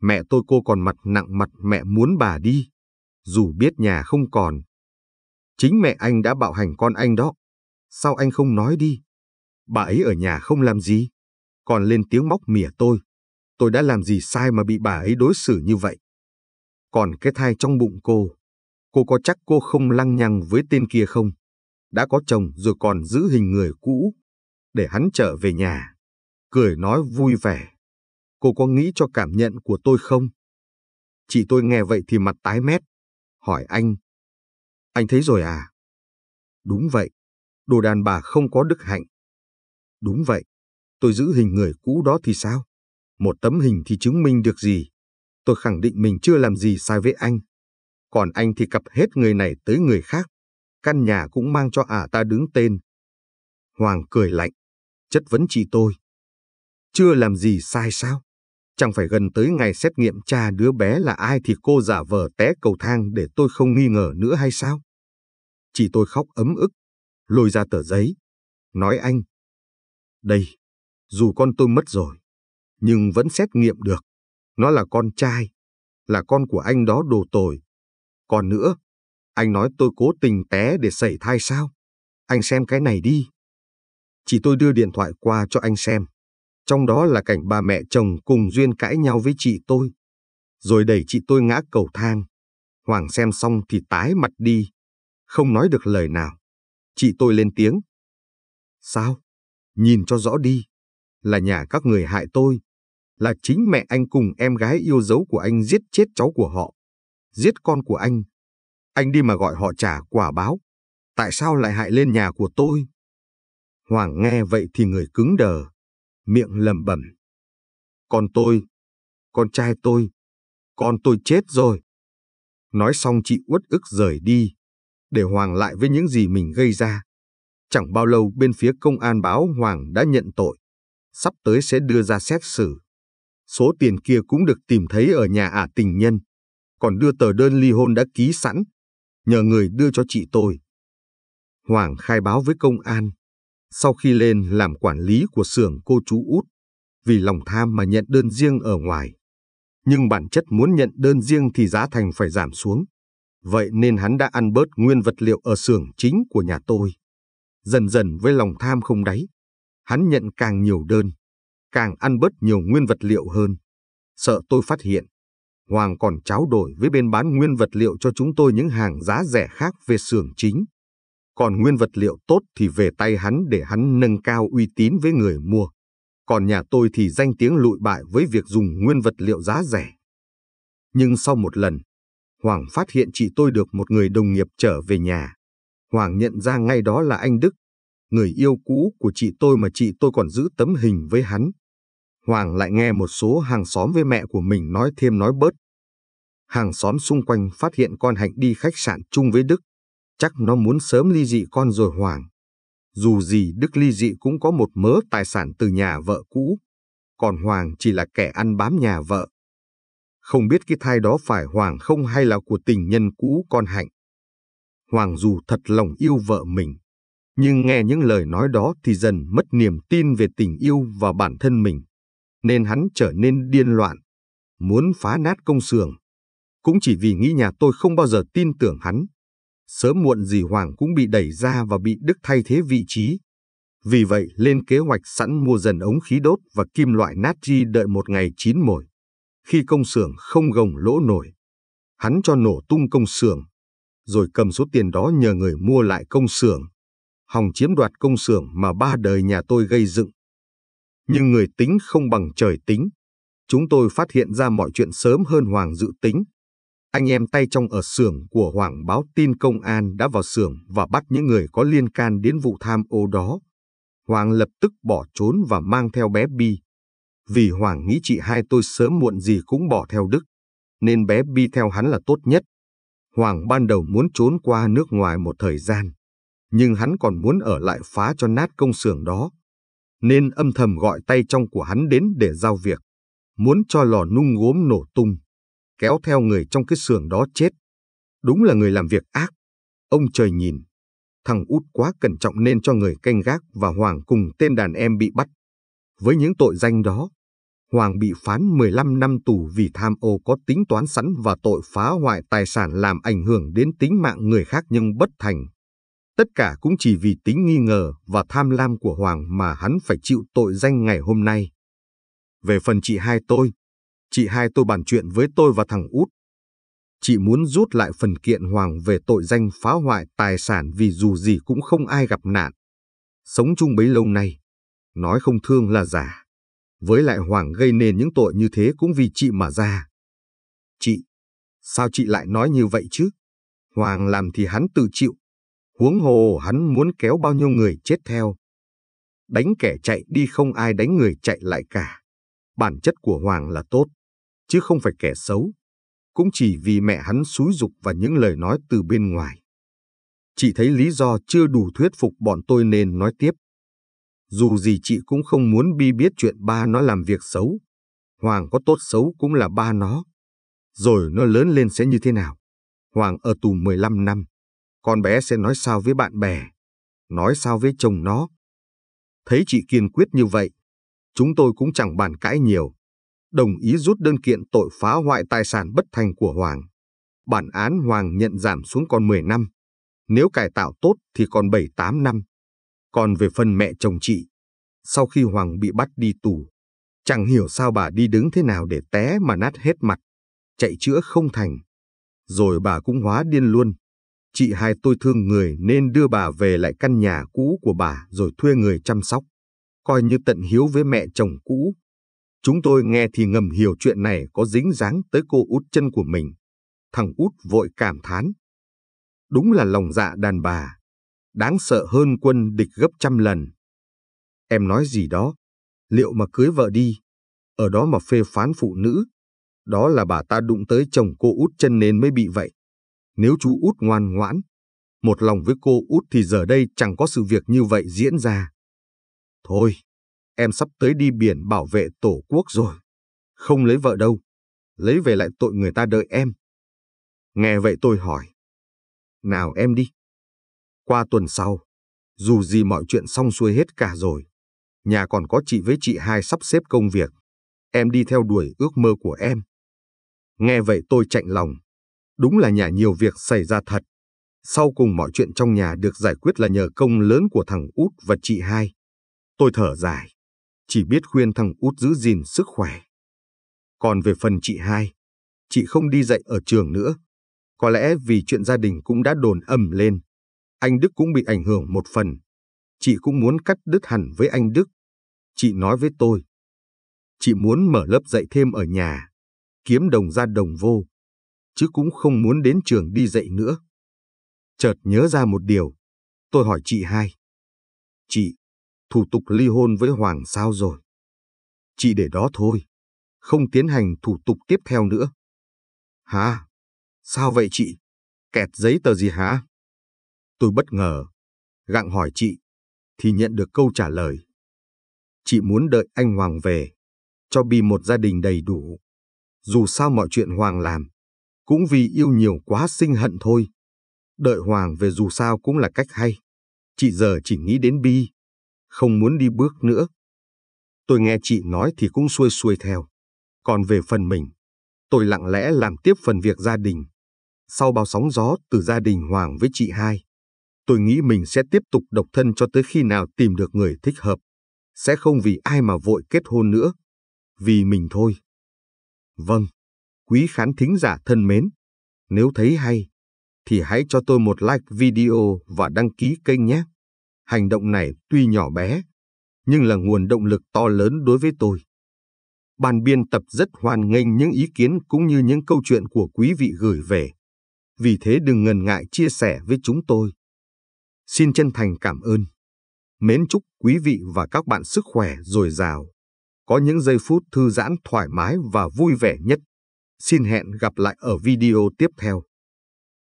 Mẹ tôi cô còn mặt nặng mặt mẹ muốn bà đi. Dù biết nhà không còn. Chính mẹ anh đã bạo hành con anh đó. Sao anh không nói đi? Bà ấy ở nhà không làm gì, còn lên tiếng móc mỉa tôi. Tôi đã làm gì sai mà bị bà ấy đối xử như vậy? Còn cái thai trong bụng cô, cô có chắc cô không lăng nhăng với tên kia không? Đã có chồng rồi còn giữ hình người cũ, để hắn trở về nhà. Cười nói vui vẻ. Cô có nghĩ cho cảm nhận của tôi không? Chị tôi nghe vậy thì mặt tái mét. Hỏi anh. Anh thấy rồi à? Đúng vậy đồ đàn bà không có đức hạnh. Đúng vậy, tôi giữ hình người cũ đó thì sao? Một tấm hình thì chứng minh được gì? Tôi khẳng định mình chưa làm gì sai với anh. Còn anh thì cặp hết người này tới người khác. Căn nhà cũng mang cho ả ta đứng tên. Hoàng cười lạnh, chất vấn chị tôi. Chưa làm gì sai sao? Chẳng phải gần tới ngày xét nghiệm cha đứa bé là ai thì cô giả vờ té cầu thang để tôi không nghi ngờ nữa hay sao? Chị tôi khóc ấm ức lôi ra tờ giấy, nói anh. Đây, dù con tôi mất rồi, nhưng vẫn xét nghiệm được. Nó là con trai, là con của anh đó đồ tồi. Còn nữa, anh nói tôi cố tình té để sẩy thai sao? Anh xem cái này đi. Chỉ tôi đưa điện thoại qua cho anh xem. Trong đó là cảnh bà mẹ chồng cùng Duyên cãi nhau với chị tôi. Rồi đẩy chị tôi ngã cầu thang. Hoàng xem xong thì tái mặt đi, không nói được lời nào. Chị tôi lên tiếng. Sao? Nhìn cho rõ đi. Là nhà các người hại tôi. Là chính mẹ anh cùng em gái yêu dấu của anh giết chết cháu của họ. Giết con của anh. Anh đi mà gọi họ trả quả báo. Tại sao lại hại lên nhà của tôi? Hoàng nghe vậy thì người cứng đờ. Miệng lẩm bẩm. Con tôi. Con trai tôi. Con tôi chết rồi. Nói xong chị uất ức rời đi để Hoàng lại với những gì mình gây ra. Chẳng bao lâu bên phía công an báo Hoàng đã nhận tội, sắp tới sẽ đưa ra xét xử. Số tiền kia cũng được tìm thấy ở nhà ả tình nhân, còn đưa tờ đơn ly hôn đã ký sẵn, nhờ người đưa cho chị tôi. Hoàng khai báo với công an, sau khi lên làm quản lý của xưởng cô chú út, vì lòng tham mà nhận đơn riêng ở ngoài. Nhưng bản chất muốn nhận đơn riêng thì giá thành phải giảm xuống. Vậy nên hắn đã ăn bớt nguyên vật liệu ở xưởng chính của nhà tôi. Dần dần với lòng tham không đáy, hắn nhận càng nhiều đơn, càng ăn bớt nhiều nguyên vật liệu hơn. Sợ tôi phát hiện, Hoàng còn tráo đổi với bên bán nguyên vật liệu cho chúng tôi những hàng giá rẻ khác về xưởng chính. Còn nguyên vật liệu tốt thì về tay hắn để hắn nâng cao uy tín với người mua. Còn nhà tôi thì danh tiếng lụi bại với việc dùng nguyên vật liệu giá rẻ. Nhưng sau một lần, Hoàng phát hiện chị tôi được một người đồng nghiệp trở về nhà. Hoàng nhận ra ngay đó là anh Đức, người yêu cũ của chị tôi mà chị tôi còn giữ tấm hình với hắn. Hoàng lại nghe một số hàng xóm với mẹ của mình nói thêm nói bớt. Hàng xóm xung quanh phát hiện con Hạnh đi khách sạn chung với Đức. Chắc nó muốn sớm ly dị con rồi Hoàng. Dù gì Đức ly dị cũng có một mớ tài sản từ nhà vợ cũ. Còn Hoàng chỉ là kẻ ăn bám nhà vợ không biết cái thai đó phải Hoàng không hay là của tình nhân cũ con Hạnh. Hoàng dù thật lòng yêu vợ mình, nhưng nghe những lời nói đó thì dần mất niềm tin về tình yêu và bản thân mình, nên hắn trở nên điên loạn, muốn phá nát công xưởng. Cũng chỉ vì nghĩ nhà tôi không bao giờ tin tưởng hắn. Sớm muộn gì Hoàng cũng bị đẩy ra và bị Đức thay thế vị trí. Vì vậy lên kế hoạch sẵn mua dần ống khí đốt và kim loại natri đợi một ngày chín mồi khi công xưởng không gồng lỗ nổi. Hắn cho nổ tung công xưởng, rồi cầm số tiền đó nhờ người mua lại công xưởng, hòng chiếm đoạt công xưởng mà ba đời nhà tôi gây dựng. Nhưng người tính không bằng trời tính. Chúng tôi phát hiện ra mọi chuyện sớm hơn Hoàng dự tính. Anh em tay trong ở xưởng của Hoàng báo tin công an đã vào xưởng và bắt những người có liên can đến vụ tham ô đó. Hoàng lập tức bỏ trốn và mang theo bé Bi. Vì Hoàng nghĩ chị hai tôi sớm muộn gì cũng bỏ theo Đức, nên bé Bi theo hắn là tốt nhất. Hoàng ban đầu muốn trốn qua nước ngoài một thời gian, nhưng hắn còn muốn ở lại phá cho nát công xưởng đó, nên âm thầm gọi tay trong của hắn đến để giao việc, muốn cho lò nung gốm nổ tung, kéo theo người trong cái xưởng đó chết. Đúng là người làm việc ác. Ông trời nhìn, thằng út quá cẩn trọng nên cho người canh gác và Hoàng cùng tên đàn em bị bắt. Với những tội danh đó, Hoàng bị phán 15 năm tù vì tham ô có tính toán sẵn và tội phá hoại tài sản làm ảnh hưởng đến tính mạng người khác nhưng bất thành. Tất cả cũng chỉ vì tính nghi ngờ và tham lam của Hoàng mà hắn phải chịu tội danh ngày hôm nay. Về phần chị hai tôi, chị hai tôi bàn chuyện với tôi và thằng Út. Chị muốn rút lại phần kiện Hoàng về tội danh phá hoại tài sản vì dù gì cũng không ai gặp nạn. Sống chung bấy lâu nay, nói không thương là giả. Với lại Hoàng gây nên những tội như thế cũng vì chị mà ra. Chị, sao chị lại nói như vậy chứ? Hoàng làm thì hắn tự chịu. Huống hồ hắn muốn kéo bao nhiêu người chết theo. Đánh kẻ chạy đi không ai đánh người chạy lại cả. Bản chất của Hoàng là tốt, chứ không phải kẻ xấu. Cũng chỉ vì mẹ hắn xúi dục và những lời nói từ bên ngoài. Chị thấy lý do chưa đủ thuyết phục bọn tôi nên nói tiếp dù gì chị cũng không muốn Bi biết chuyện ba nó làm việc xấu. Hoàng có tốt xấu cũng là ba nó. Rồi nó lớn lên sẽ như thế nào? Hoàng ở tù 15 năm. Con bé sẽ nói sao với bạn bè? Nói sao với chồng nó? Thấy chị kiên quyết như vậy, chúng tôi cũng chẳng bàn cãi nhiều. Đồng ý rút đơn kiện tội phá hoại tài sản bất thành của Hoàng. Bản án Hoàng nhận giảm xuống còn 10 năm. Nếu cải tạo tốt thì còn 7-8 năm. Còn về phần mẹ chồng chị, sau khi Hoàng bị bắt đi tù, chẳng hiểu sao bà đi đứng thế nào để té mà nát hết mặt, chạy chữa không thành. Rồi bà cũng hóa điên luôn. Chị hai tôi thương người nên đưa bà về lại căn nhà cũ của bà rồi thuê người chăm sóc, coi như tận hiếu với mẹ chồng cũ. Chúng tôi nghe thì ngầm hiểu chuyện này có dính dáng tới cô út chân của mình. Thằng út vội cảm thán. Đúng là lòng dạ đàn bà, đáng sợ hơn quân địch gấp trăm lần. Em nói gì đó, liệu mà cưới vợ đi, ở đó mà phê phán phụ nữ, đó là bà ta đụng tới chồng cô út chân nên mới bị vậy. Nếu chú út ngoan ngoãn, một lòng với cô út thì giờ đây chẳng có sự việc như vậy diễn ra. Thôi, em sắp tới đi biển bảo vệ tổ quốc rồi, không lấy vợ đâu, lấy về lại tội người ta đợi em. Nghe vậy tôi hỏi, nào em đi, qua tuần sau, dù gì mọi chuyện xong xuôi hết cả rồi, nhà còn có chị với chị hai sắp xếp công việc. Em đi theo đuổi ước mơ của em. Nghe vậy tôi chạnh lòng. Đúng là nhà nhiều việc xảy ra thật. Sau cùng mọi chuyện trong nhà được giải quyết là nhờ công lớn của thằng út và chị hai. Tôi thở dài. Chỉ biết khuyên thằng út giữ gìn sức khỏe. Còn về phần chị hai, chị không đi dạy ở trường nữa. Có lẽ vì chuyện gia đình cũng đã đồn ầm lên. Anh Đức cũng bị ảnh hưởng một phần. Chị cũng muốn cắt đứt hẳn với anh Đức. Chị nói với tôi. Chị muốn mở lớp dạy thêm ở nhà, kiếm đồng ra đồng vô, chứ cũng không muốn đến trường đi dạy nữa. Chợt nhớ ra một điều, tôi hỏi chị hai. Chị, thủ tục ly hôn với Hoàng sao rồi? Chị để đó thôi, không tiến hành thủ tục tiếp theo nữa. Hả? Sao vậy chị? Kẹt giấy tờ gì hả? Tôi bất ngờ, gặng hỏi chị, thì nhận được câu trả lời. Chị muốn đợi anh Hoàng về, cho Bi một gia đình đầy đủ. Dù sao mọi chuyện Hoàng làm, cũng vì yêu nhiều quá sinh hận thôi. Đợi Hoàng về dù sao cũng là cách hay. Chị giờ chỉ nghĩ đến Bi, không muốn đi bước nữa. Tôi nghe chị nói thì cũng xuôi xuôi theo. Còn về phần mình, tôi lặng lẽ làm tiếp phần việc gia đình. Sau bao sóng gió từ gia đình Hoàng với chị hai, Tôi nghĩ mình sẽ tiếp tục độc thân cho tới khi nào tìm được người thích hợp. Sẽ không vì ai mà vội kết hôn nữa. Vì mình thôi. Vâng, quý khán thính giả thân mến. Nếu thấy hay, thì hãy cho tôi một like video và đăng ký kênh nhé. Hành động này tuy nhỏ bé, nhưng là nguồn động lực to lớn đối với tôi. Ban biên tập rất hoan nghênh những ý kiến cũng như những câu chuyện của quý vị gửi về. Vì thế đừng ngần ngại chia sẻ với chúng tôi. Xin chân thành cảm ơn. Mến chúc quý vị và các bạn sức khỏe dồi dào. Có những giây phút thư giãn thoải mái và vui vẻ nhất. Xin hẹn gặp lại ở video tiếp theo.